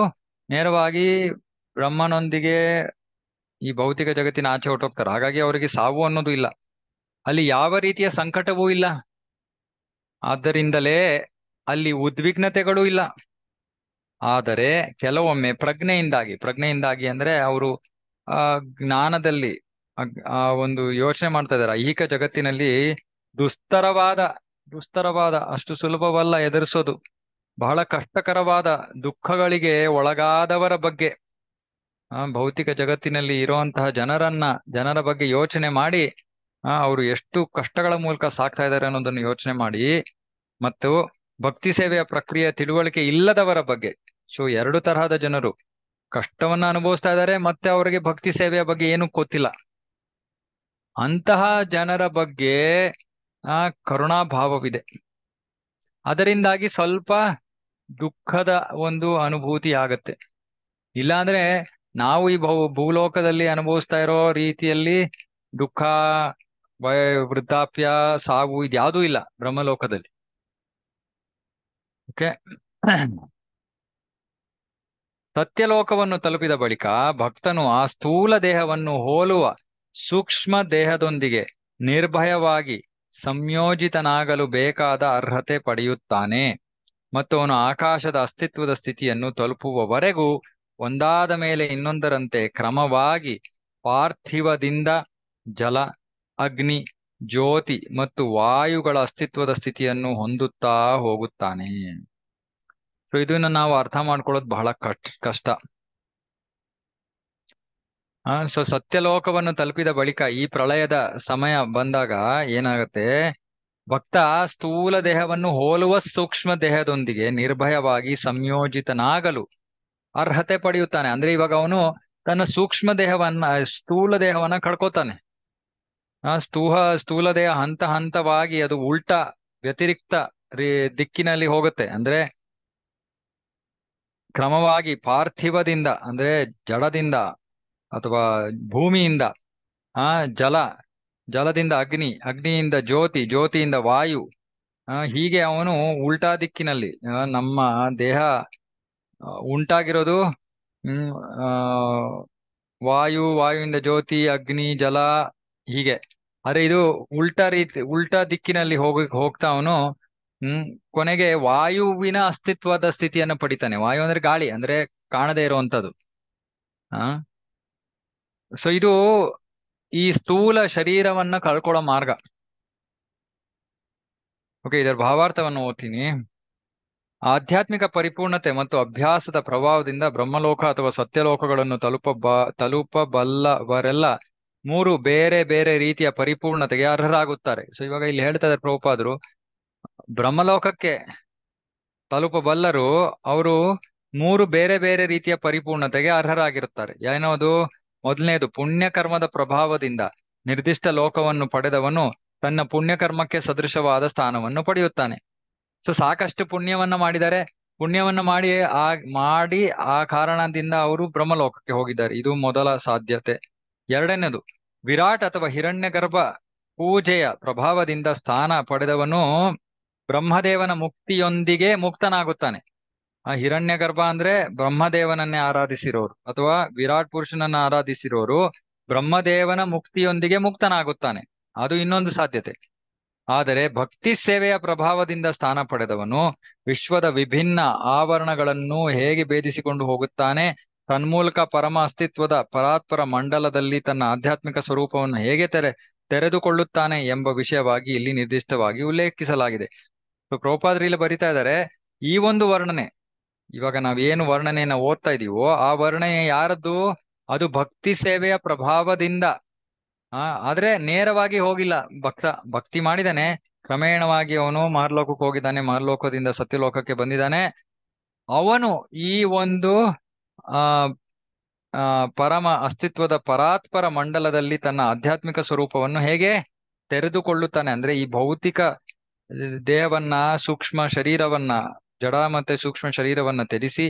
ನೇರವಾಗಿ ಬ್ರಹ್ಮನೊಂದಿಗೆ ಈ ಭೌತಿಕ ಜಗತ್ತಿನ ಆಚೆ ಹೊಟ್ಟೋಗ್ತಾರೆ ಹಾಗಾಗಿ ಅವರಿಗೆ ಸಾವು ಅನ್ನೋದು ಇಲ್ಲ ಅಲ್ಲಿ ಯಾವ ರೀತಿಯ ಸಂಕಟವೂ ಇಲ್ಲ ಆದ್ದರಿಂದಲೇ ಅಲ್ಲಿ ಉದ್ವಿಗ್ನತೆಗಳು ಇಲ್ಲ ಆದರೆ ಕೆಲವೊಮ್ಮೆ ಪ್ರಜ್ಞೆಯಿಂದಾಗಿ ಪ್ರಜ್ಞೆಯಿಂದಾಗಿ ಅಂದ್ರೆ ಅವರು ಆ ಜ್ಞಾನದಲ್ಲಿ ಆ ಒಂದು ಯೋಚನೆ ಮಾಡ್ತಾ ಇದ್ದಾರೆ ಈಗ ಜಗತ್ತಿನಲ್ಲಿ ದುಸ್ತರವಾದ ದುಸ್ತರವಾದ ಅಷ್ಟು ಸುಲಭವಲ್ಲ ಎದುರಿಸೋದು ಬಹಳ ಕಷ್ಟಕರವಾದ ದುಃಖಗಳಿಗೆ ಒಳಗಾದವರ ಬಗ್ಗೆ ಭೌತಿಕ ಜಗತ್ತಿನಲ್ಲಿ ಇರುವಂತಹ ಜನರನ್ನ ಜನರ ಬಗ್ಗೆ ಯೋಚನೆ ಮಾಡಿ ಅವರು ಎಷ್ಟು ಕಷ್ಟಗಳ ಮೂಲಕ ಸಾಕ್ತಾ ಇದ್ದಾರೆ ಅನ್ನೋದನ್ನು ಯೋಚನೆ ಮಾಡಿ ಮತ್ತು ಭಕ್ತಿ ಸೇವೆಯ ಪ್ರಕ್ರಿಯೆ ತಿಳುವಳಿಕೆ ಇಲ್ಲದವರ ಬಗ್ಗೆ ಸೊ ಎರಡು ತರಹದ ಜನರು ಕಷ್ಟವನ್ನ ಅನುಭವಿಸ್ತಾ ಇದ್ದಾರೆ ಮತ್ತೆ ಅವರಿಗೆ ಭಕ್ತಿ ಸೇವೆಯ ಬಗ್ಗೆ ಏನು ಗೊತ್ತಿಲ್ಲ ಅಂತಹ ಜನರ ಬಗ್ಗೆ ಆ ಭಾವವಿದೆ ಅದರಿಂದಾಗಿ ಸ್ವಲ್ಪ ದುಃಖದ ಒಂದು ಅನುಭೂತಿ ಆಗತ್ತೆ ಇಲ್ಲಾಂದ್ರೆ ನಾವು ಈ ಭೂ ಭೂಲೋಕದಲ್ಲಿ ಅನುಭವಿಸ್ತಾ ಇರೋ ರೀತಿಯಲ್ಲಿ ದುಃಖ ವೃದ್ಧಾಪ್ಯ ಸಾವು ಇದ್ಯಾವುದೂ ಇಲ್ಲ ಬ್ರಹ್ಮಲೋಕದಲ್ಲಿ ಓಕೆ ಸತ್ಯಲೋಕವನ್ನು ತಲುಪಿದ ಬಳಿಕ ಭಕ್ತನು ಆ ಸ್ಥೂಲ ದೇಹವನ್ನು ಹೋಲುವ ಸೂಕ್ಷ್ಮ ದೇಹದೊಂದಿಗೆ ನಿರ್ಭಯವಾಗಿ ಸಂಯೋಜಿತನಾಗಲು ಬೇಕಾದ ಅರ್ಹತೆ ಪಡೆಯುತ್ತಾನೆ ಮತ್ತು ಅವನು ಆಕಾಶದ ಅಸ್ತಿತ್ವದ ಸ್ಥಿತಿಯನ್ನು ತಲುಪುವವರೆಗೂ ಒಂದಾದ ಮೇಲೆ ಇನ್ನೊಂದರಂತೆ ಕ್ರಮವಾಗಿ ಪಾರ್ಥಿವದಿಂದ ಜಲ ಅಗ್ನಿ ಜ್ಯೋತಿ ಮತ್ತು ವಾಯುಗಳ ಅಸ್ತಿತ್ವದ ಸ್ಥಿತಿಯನ್ನು ಹೊಂದುತ್ತಾ ಹೋಗುತ್ತಾನೆ ಸೊ ಇದನ್ನ ನಾವು ಅರ್ಥ ಮಾಡ್ಕೊಳ್ಳೋದು ಬಹಳ ಕಷ್ಟ ಸೊ ಸತ್ಯಲೋಕವನ್ನು ತಲುಪಿದ ಬಳಿಕ ಈ ಪ್ರಳಯದ ಸಮಯ ಬಂದಾಗ ಏನಾಗುತ್ತೆ ಭಕ್ತ ಸ್ಥೂಲ ದೇಹವನ್ನು ಹೋಲುವ ಸೂಕ್ಷ್ಮ ದೇಹದೊಂದಿಗೆ ನಿರ್ಭಯವಾಗಿ ಸಂಯೋಜಿತನಾಗಲು ಅರ್ಹತೆ ಪಡೆಯುತ್ತಾನೆ ಅಂದ್ರೆ ಇವಾಗ ಅವನು ತನ್ನ ಸೂಕ್ಷ್ಮ ದೇಹವನ್ನ ಸ್ಥೂಲ ದೇಹವನ್ನ ಕಳ್ಕೊತಾನೆ ಆ ಸ್ಥೂಹ ದೇಹ ಹಂತ ಹಂತವಾಗಿ ಅದು ಉಲ್ಟಾ ವ್ಯತಿರಿಕ್ತ ದಿಕ್ಕಿನಲ್ಲಿ ಹೋಗುತ್ತೆ ಅಂದ್ರೆ ಕ್ರಮವಾಗಿ ಪಾರ್ಥಿವದಿಂದ ಅಂದ್ರೆ ಜಡದಿಂದ ಅಥವಾ ಭೂಮಿಯಿಂದ ಆ ಜಲ ಜಲದಿಂದ ಅಗ್ನಿ ಅಗ್ನಿಯಿಂದ ಜ್ಯೋತಿ ಜ್ಯೋತಿಯಿಂದ ವಾಯು ಹೀಗೆ ಅವನು ಉಲ್ಟಾ ದಿಕ್ಕಿನಲ್ಲಿ ನಮ್ಮ ದೇಹ ಉಂಟಾಗಿರೋದು ಹ್ಮ್ ವಾಯು ವಾಯುವಿಂದ ಜ್ಯೋತಿ ಅಗ್ನಿ ಜಲ ಹೀಗೆ ಆದ್ರೆ ಇದು ಉಲ್ಟಾ ರೀತಿ ಉಲ್ಟಾ ದಿಕ್ಕಿನಲ್ಲಿ ಹೋಗ ಹೋಗ್ತಾ ಅವನು ಹ್ಮ್ ಕೊನೆಗೆ ವಾಯುವಿನ ಅಸ್ತಿತ್ವದ ಸ್ಥಿತಿಯನ್ನು ಪಡಿತಾನೆ ವಾಯು ಅಂದ್ರೆ ಗಾಳಿ ಅಂದ್ರೆ ಕಾಣದೇ ಇರುವಂತದ್ದು ಆ ಸೊ ಇದು ಈ ಸ್ಥೂಲ ಶರೀರವನ್ನ ಕಳ್ಕೊಳ್ಳೋ ಮಾರ್ಗ ಓಕೆ ಇದರ ಭಾವಾರ್ಥವನ್ನು ಓದ್ತೀನಿ ಆಧ್ಯಾತ್ಮಿಕ ಪರಿಪೂರ್ಣತೆ ಮತ್ತು ಅಭ್ಯಾಸದ ಪ್ರಭಾವದಿಂದ ಬ್ರಹ್ಮಲೋಕ ಅಥವಾ ಸತ್ಯಲೋಕಗಳನ್ನು ತಲುಪ ಬ ತಲುಪಬಲ್ಲವರೆಲ್ಲ ಮೂರು ಬೇರೆ ಬೇರೆ ರೀತಿಯ ಪರಿಪೂರ್ಣತೆಗೆ ಅರ್ಹರಾಗುತ್ತಾರೆ ಸೊ ಇವಾಗ ಇಲ್ಲಿ ಹೇಳ್ತಾ ಇದ್ದಾರೆ ಪ್ರಭುಪಾದ್ರು ಬ್ರಹ್ಮಲೋಕಕ್ಕೆ ತಲುಪಬಲ್ಲರು ಅವರು ಮೂರು ಬೇರೆ ಬೇರೆ ರೀತಿಯ ಪರಿಪೂರ್ಣತೆಗೆ ಅರ್ಹರಾಗಿರುತ್ತಾರೆ ಏನೋದು ಮೊದಲನೇದು ಪುಣ್ಯಕರ್ಮದ ಪ್ರಭಾವದಿಂದ ನಿರ್ದಿಷ್ಟ ಲೋಕವನ್ನು ಪಡೆದವನು ತನ್ನ ಪುಣ್ಯಕರ್ಮಕ್ಕೆ ಸದೃಶವಾದ ಸ್ಥಾನವನ್ನು ಪಡೆಯುತ್ತಾನೆ ಸೊ ಸಾಕಷ್ಟು ಪುಣ್ಯವನ್ನು ಮಾಡಿದರೆ ಪುಣ್ಯವನ್ನು ಮಾಡಿ ಆ ಮಾಡಿ ಆ ಕಾರಣದಿಂದ ಅವರು ಬ್ರಹ್ಮಲೋಕಕ್ಕೆ ಹೋಗಿದ್ದಾರೆ ಇದು ಮೊದಲ ಸಾಧ್ಯತೆ ಎರಡನೇದು ವಿರಾಟ್ ಅಥವಾ ಹಿರಣ್ಯಗರ್ಭ ಪೂಜೆಯ ಪ್ರಭಾವದಿಂದ ಸ್ಥಾನ ಪಡೆದವನು ಬ್ರಹ್ಮದೇವನ ಮುಕ್ತಿಯೊಂದಿಗೆ ಮುಕ್ತನಾಗುತ್ತಾನೆ ಆ ಹಿರಣ್ಯಗರ್ಭ ಅಂದ್ರೆ ಬ್ರಹ್ಮದೇವನನ್ನೇ ಆರಾಧಿಸಿರೋರು ಅಥವಾ ವಿರಾಟ್ ಪುರುಷನನ್ನ ಆರಾಧಿಸಿರೋರು ಬ್ರಹ್ಮದೇವನ ಮುಕ್ತಿಯೊಂದಿಗೆ ಮುಕ್ತನಾಗುತ್ತಾನೆ ಅದು ಇನ್ನೊಂದು ಸಾಧ್ಯತೆ ಆದರೆ ಭಕ್ತಿ ಸೇವೆಯ ಪ್ರಭಾವದಿಂದ ಸ್ಥಾನ ಪಡೆದವನು ವಿಶ್ವದ ವಿಭಿನ್ನ ಆವರಣಗಳನ್ನು ಹೇಗೆ ಭೇದಿಸಿಕೊಂಡು ಹೋಗುತ್ತಾನೆ ತನ್ಮೂಲಕ ಪರಮ ಅಸ್ತಿತ್ವದ ಪರಾತ್ಪರ ಮಂಡಲದಲ್ಲಿ ತನ್ನ ಆಧ್ಯಾತ್ಮಿಕ ಸ್ವರೂಪವನ್ನು ಹೇಗೆ ತೆರೆ ತೆರೆದುಕೊಳ್ಳುತ್ತಾನೆ ಎಂಬ ವಿಷಯವಾಗಿ ಇಲ್ಲಿ ನಿರ್ದಿಷ್ಟವಾಗಿ ಉಲ್ಲೇಖಿಸಲಾಗಿದೆ ಸೊ ಇಲ್ಲಿ ಬರಿತಾ ಇದ್ದಾರೆ ಈ ಒಂದು ವರ್ಣನೆ ಇವಾಗ ನಾವೇನು ವರ್ಣನೆಯನ್ನ ಓದ್ತಾ ಇದೀವೋ ಆ ವರ್ಣನೆ ಯಾರದ್ದು ಅದು ಭಕ್ತಿ ಸೇವೆಯ ಪ್ರಭಾವದಿಂದ ಆ ಆದ್ರೆ ನೇರವಾಗಿ ಹೋಗಿಲ್ಲ ಭಕ್ತ ಭಕ್ತಿ ಮಾಡಿದಾನೆ ಕ್ರಮೇಣವಾಗಿ ಅವನು ಮಾರ್ಲೋಕಕ್ಕೆ ಹೋಗಿದ್ದಾನೆ ಮಾರ್ಲೋಕದಿಂದ ಸತ್ಯಲೋಕಕ್ಕೆ ಬಂದಿದ್ದಾನೆ ಅವನು ಈ ಒಂದು ಆ ಪರಮ ಅಸ್ತಿತ್ವದ ಪರಾತ್ಪರ ಮಂಡಲದಲ್ಲಿ ತನ್ನ ಆಧ್ಯಾತ್ಮಿಕ ಸ್ವರೂಪವನ್ನು ಹೇಗೆ ತೆರೆದುಕೊಳ್ಳುತ್ತಾನೆ ಅಂದ್ರೆ ಈ ಭೌತಿಕ ದೇಹವನ್ನ ಸೂಕ್ಷ್ಮ ಶರೀರವನ್ನ ಜಡ ಮತ್ತೆ ಸೂಕ್ಷ್ಮ ಶರೀರವನ್ನ ತೆರಿಸಿ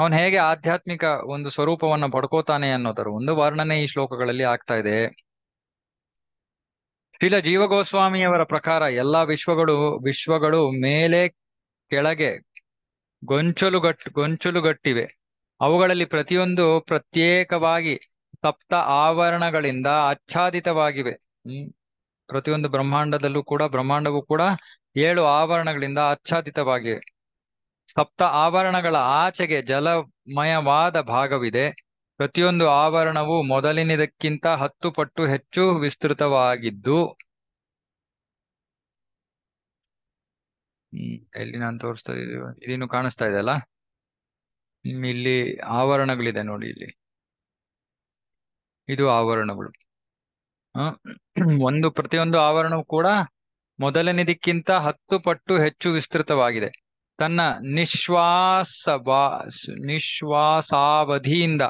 ಅವನು ಹೇಗೆ ಆಧ್ಯಾತ್ಮಿಕ ಒಂದು ಸ್ವರೂಪವನ್ನ ಪಡ್ಕೋತಾನೆ ಅನ್ನೋದರ ಒಂದು ವರ್ಣನೆ ಈ ಶ್ಲೋಕಗಳಲ್ಲಿ ಆಗ್ತಾ ಇದೆ ಶ್ರೀಲ ಜೀವಗೋಸ್ವಾಮಿಯವರ ಪ್ರಕಾರ ಎಲ್ಲಾ ವಿಶ್ವಗಳು ವಿಶ್ವಗಳು ಮೇಲೆ ಕೆಳಗೆ ಗೊಂಚಲುಗಟ್ ಗೊಂಚಲುಗಟ್ಟಿವೆ ಅವುಗಳಲ್ಲಿ ಪ್ರತಿಯೊಂದು ಪ್ರತ್ಯೇಕವಾಗಿ ಸಪ್ತ ಆವರಣಗಳಿಂದ ಆಚ್ಛಾದಿತವಾಗಿವೆ ಪ್ರತಿಯೊಂದು ಬ್ರಹ್ಮಾಂಡದಲ್ಲೂ ಕೂಡ ಬ್ರಹ್ಮಾಂಡವು ಕೂಡ ಏಳು ಆವರಣಗಳಿಂದ ಆಚ್ಛಾದಿತವಾಗಿವೆ ಸಪ್ತ ಆವರಣಗಳ ಆಚೆಗೆ ಜಲಮಯವಾದ ಭಾಗವಿದೆ ಪ್ರತಿಯೊಂದು ಆವರಣವು ಮೊದಲಿನದಕ್ಕಿಂತ ಹತ್ತು ಪಟ್ಟು ಹೆಚ್ಚು ವಿಸ್ತೃತವಾಗಿದ್ದು ಎಲ್ಲಿ ನಾನು ತೋರಿಸ್ತಾ ಇದೀನು ಕಾಣಿಸ್ತಾ ಇದೆ ಅಲ್ಲ ಇಲ್ಲಿ ಆವರಣಗಳಿದೆ ನೋಡಿ ಇಲ್ಲಿ ಇದು ಆವರಣಗಳು ಒಂದು ಪ್ರತಿಯೊಂದು ಆವರಣವು ಕೂಡ ಮೊದಲನೇದಕ್ಕಿಂತ ಹತ್ತು ಪಟ್ಟು ಹೆಚ್ಚು ವಿಸ್ತೃತವಾಗಿದೆ ತನ್ನ ನಿಶ್ವಾಸ ನಿಶ್ವಾಸಾವಧಿಯಿಂದ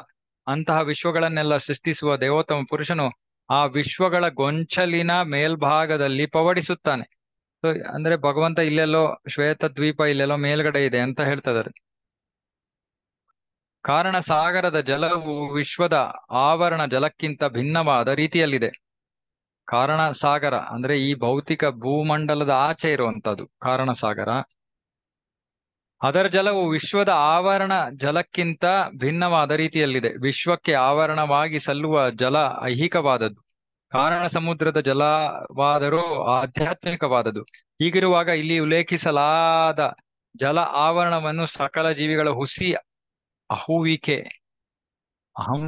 ಅಂತಹ ವಿಶ್ವಗಳನ್ನೆಲ್ಲ ಸೃಷ್ಟಿಸುವ ದೇವೋತ್ತಮ ಪುರುಷನು ಆ ವಿಶ್ವಗಳ ಗೊಂಚಲಿನ ಮೇಲ್ಭಾಗದಲ್ಲಿ ಪವಡಿಸುತ್ತಾನೆ ಅಂದ್ರೆ ಭಗವಂತ ಇಲ್ಲೆಲ್ಲೋ ಶ್ವೇತ ದ್ವೀಪ ಇಲ್ಲೆಲ್ಲೋ ಮೇಲ್ಗಡೆ ಇದೆ ಅಂತ ಹೇಳ್ತಾ ಕಾರಣ ಸಾಗರದ ಜಲವು ವಿಶ್ವದ ಆವರಣ ಜಲಕ್ಕಿಂತ ಭಿನ್ನವಾದ ರೀತಿಯಲ್ಲಿದೆ ಕಾರಣ ಸಾಗರ ಅಂದ್ರೆ ಈ ಭೌತಿಕ ಭೂಮಂಡಲದ ಆಚೆ ಇರುವಂತದ್ದು ಕಾರಣ ಸಾಗರ ಅದರ ಜಲವು ವಿಶ್ವದ ಆವರಣ ಜಲಕ್ಕಿಂತ ಭಿನ್ನವಾದ ರೀತಿಯಲ್ಲಿದೆ ವಿಶ್ವಕ್ಕೆ ಆವರಣವಾಗಿ ಸಲ್ಲುವ ಜಲ ಐಹಿಕವಾದದ್ದು ಕಾರಣ ಸಮುದ್ರದ ಜಲವಾದರೂ ಆಧ್ಯಾತ್ಮಿಕವಾದದ್ದು ಹೀಗಿರುವಾಗ ಇಲ್ಲಿ ಉಲ್ಲೇಖಿಸಲಾದ ಜಲ ಆವರಣವನ್ನು ಸಕಲ ಜೀವಿಗಳ ಹುಸಿ ಅಹುವಿಕೆ ಅಹಂ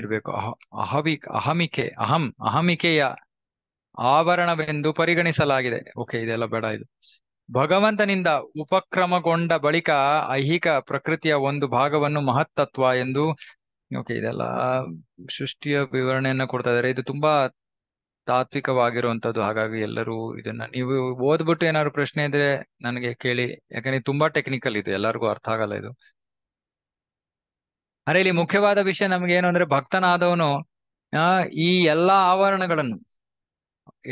ಇರ್ಬೇಕು ಅಹ ಅಹವಿ ಅಹಮಿಕೆ ಅಹಂ ಅಹಮಿಕೆಯ ಆವರಣವೆಂದು ಪರಿಗಣಿಸಲಾಗಿದೆ ಓಕೆ ಇದೆಲ್ಲ ಬೇಡ ಇದು ಭಗವಂತನಿಂದ ಉಪಕ್ರಮಗೊಂಡ ಬಳಿಕ ಐಹಿಕ ಪ್ರಕೃತಿಯ ಒಂದು ಭಾಗವನ್ನು ಮಹತ್ತತ್ವ ಎಂದು ಓಕೆ ಇದೆಲ್ಲ ಸೃಷ್ಟಿಯ ವಿವರಣೆಯನ್ನು ಕೊಡ್ತಾ ಇದಾರೆ ಇದು ತುಂಬಾ ತಾತ್ವಿಕವಾಗಿರುವಂತದ್ದು ಹಾಗಾಗಿ ಎಲ್ಲರೂ ಇದನ್ನ ನೀವು ಓದ್ಬಿಟ್ಟು ಏನಾದ್ರು ಪ್ರಶ್ನೆ ಇದ್ರೆ ನನಗೆ ಕೇಳಿ ಯಾಕಂದ್ರೆ ತುಂಬಾ ಟೆಕ್ನಿಕಲ್ ಇದು ಎಲ್ಲರಿಗೂ ಅರ್ಥ ಆಗಲ್ಲ ಇದು ಅರೆ ಇಲ್ಲಿ ಮುಖ್ಯವಾದ ವಿಷಯ ನಮ್ಗೆ ಏನು ಅಂದ್ರೆ ಭಕ್ತನಾದವನು ಈ ಎಲ್ಲಾ ಆವರಣಗಳನ್ನು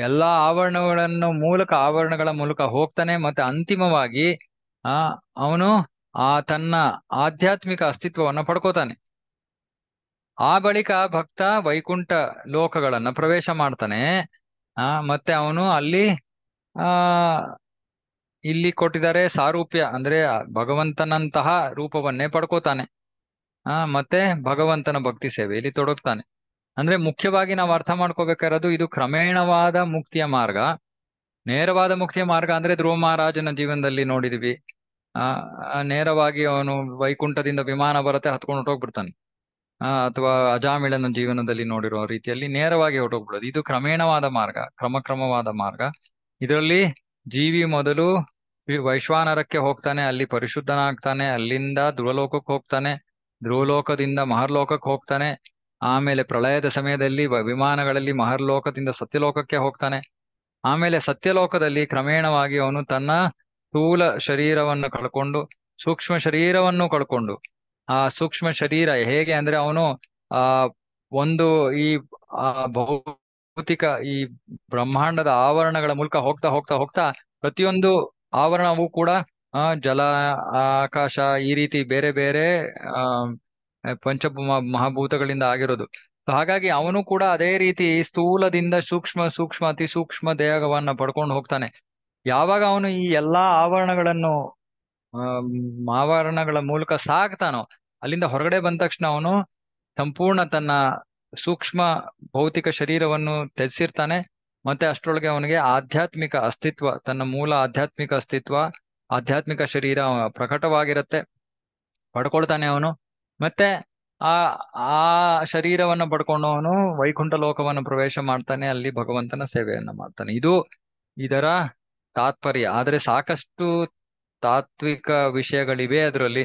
ಎಲ್ಲಾ ಆವರಣಗಳನ್ನು ಮೂಲಕ ಆವರಣಗಳ ಮೂಲಕ ಹೋಗ್ತಾನೆ ಮತ್ತೆ ಅಂತಿಮವಾಗಿ ಆ ಅವನು ಆ ತನ್ನ ಆಧ್ಯಾತ್ಮಿಕ ಅಸ್ತಿತ್ವವನ್ನು ಪಡ್ಕೋತಾನೆ ಆ ಬಳಿಕ ಭಕ್ತ ವೈಕುಂಠ ಲೋಕಗಳನ್ನ ಪ್ರವೇಶ ಮಾಡ್ತಾನೆ ಆ ಮತ್ತೆ ಅವನು ಅಲ್ಲಿ ಆ ಇಲ್ಲಿ ಕೊಟ್ಟಿದ್ದಾರೆ ಸಾರೂಪ್ಯ ಅಂದ್ರೆ ಭಗವಂತನಂತಹ ರೂಪವನ್ನೇ ಪಡ್ಕೋತಾನೆ ಆ ಮತ್ತೆ ಭಗವಂತನ ಭಕ್ತಿ ಸೇವೆ ಇಲ್ಲಿ ತೊಡಗ್ತಾನೆ ಅಂದ್ರೆ ಮುಖ್ಯವಾಗಿ ನಾವು ಅರ್ಥ ಮಾಡ್ಕೋಬೇಕಾಗಿರೋದು ಇದು ಕ್ರಮೇಣವಾದ ಮುಕ್ತಿಯ ಮಾರ್ಗ ನೇರವಾದ ಮುಕ್ತಿಯ ಮಾರ್ಗ ಅಂದ್ರೆ ಧ್ರುವ ಮಹಾರಾಜನ ಜೀವನದಲ್ಲಿ ನೋಡಿದ್ವಿ ಆ ನೇರವಾಗಿ ಅವನು ವೈಕುಂಠದಿಂದ ವಿಮಾನ ಬರುತ್ತೆ ಹತ್ಕೊಂಡು ಹೊಟ್ಟೋಗ್ಬಿಡ್ತಾನೆ ಆ ಅಥವಾ ಅಜಾಮಿಳನ ಜೀವನದಲ್ಲಿ ನೋಡಿರೋ ರೀತಿಯಲ್ಲಿ ನೇರವಾಗಿ ಹೊರಟೋಗ್ಬಿಡೋದು ಇದು ಕ್ರಮೇಣವಾದ ಮಾರ್ಗ ಕ್ರಮಕ್ರಮವಾದ ಮಾರ್ಗ ಇದರಲ್ಲಿ ಜೀವಿ ಮೊದಲು ವೈಶ್ವಾನರಕ್ಕೆ ಹೋಗ್ತಾನೆ ಅಲ್ಲಿ ಪರಿಶುದ್ಧನಾಗ್ತಾನೆ ಅಲ್ಲಿಂದ ಧ್ರುವಲೋಕಕ್ಕೆ ಹೋಗ್ತಾನೆ ಧ್ರುವಲೋಕದಿಂದ ಮಹರ್ಲೋಕಕ್ಕೆ ಹೋಗ್ತಾನೆ ಆಮೇಲೆ ಪ್ರಳಯದ ಸಮಯದಲ್ಲಿ ವಿಮಾನಗಳಲ್ಲಿ ಮಹರ್ಲೋಕದಿಂದ ಸತ್ಯಲೋಕಕ್ಕೆ ಹೋಗ್ತಾನೆ ಆಮೇಲೆ ಸತ್ಯಲೋಕದಲ್ಲಿ ಕ್ರಮೇಣವಾಗಿ ಅವನು ತನ್ನ ಸ್ಥೂಲ ಶರೀರವನ್ನು ಕಳ್ಕೊಂಡು ಸೂಕ್ಷ್ಮ ಶರೀರವನ್ನು ಕಳ್ಕೊಂಡು ಆ ಸೂಕ್ಷ್ಮ ಶರೀರ ಹೇಗೆ ಅಂದ್ರೆ ಅವನು ಆ ಒಂದು ಈ ಭೌತಿಕ ಈ ಬ್ರಹ್ಮಾಂಡದ ಆವರಣಗಳ ಮೂಲಕ ಹೋಗ್ತಾ ಹೋಗ್ತಾ ಹೋಗ್ತಾ ಪ್ರತಿಯೊಂದು ಆವರಣವೂ ಕೂಡ ಆ ಜಲ ಆಕಾಶ ಈ ರೀತಿ ಬೇರೆ ಬೇರೆ ಆ ಪಂಚ ಮಹಾಭೂತಗಳಿಂದ ಆಗಿರೋದು ಹಾಗಾಗಿ ಅವನು ಕೂಡ ಅದೇ ರೀತಿ ಸ್ಥೂಲದಿಂದ ಸೂಕ್ಷ್ಮ ಸೂಕ್ಷ್ಮ ಅತಿ ಸೂಕ್ಷ್ಮ ದೇಹವನ್ನ ಪಡ್ಕೊಂಡು ಹೋಗ್ತಾನೆ ಯಾವಾಗ ಅವನು ಈ ಎಲ್ಲಾ ಆವರಣಗಳನ್ನು ಆವರಣಗಳ ಮೂಲಕ ಸಾಕ್ತಾನೋ ಅಲ್ಲಿಂದ ಹೊರಗಡೆ ಬಂದ ತಕ್ಷಣ ಅವನು ಸಂಪೂರ್ಣ ತನ್ನ ಸೂಕ್ಷ್ಮ ಭೌತಿಕ ಶರೀರವನ್ನು ತ್ಯಜಿಸಿರ್ತಾನೆ ಮತ್ತೆ ಅಷ್ಟರೊಳಗೆ ಅವನಿಗೆ ಆಧ್ಯಾತ್ಮಿಕ ಅಸ್ತಿತ್ವ ತನ್ನ ಮೂಲ ಆಧ್ಯಾತ್ಮಿಕ ಅಸ್ತಿತ್ವ ಆಧ್ಯಾತ್ಮಿಕ ಶರೀರ ಪ್ರಕಟವಾಗಿರುತ್ತೆ ಪಡ್ಕೊಳ್ತಾನೆ ಅವನು ಮತ್ತೆ ಆ ಆ ಶರೀರವನ್ನು ಪಡ್ಕೊಂಡು ಅವನು ವೈಕುಂಠ ಲೋಕವನ್ನು ಪ್ರವೇಶ ಮಾಡ್ತಾನೆ ಅಲ್ಲಿ ಭಗವಂತನ ಸೇವೆಯನ್ನ ಮಾಡ್ತಾನೆ ಇದು ಇದರ ತಾತ್ಪರ್ಯ ಆದರೆ ಸಾಕಷ್ಟು ತಾತ್ವಿಕ ವಿಷಯಗಳಿವೆ ಅದರಲ್ಲಿ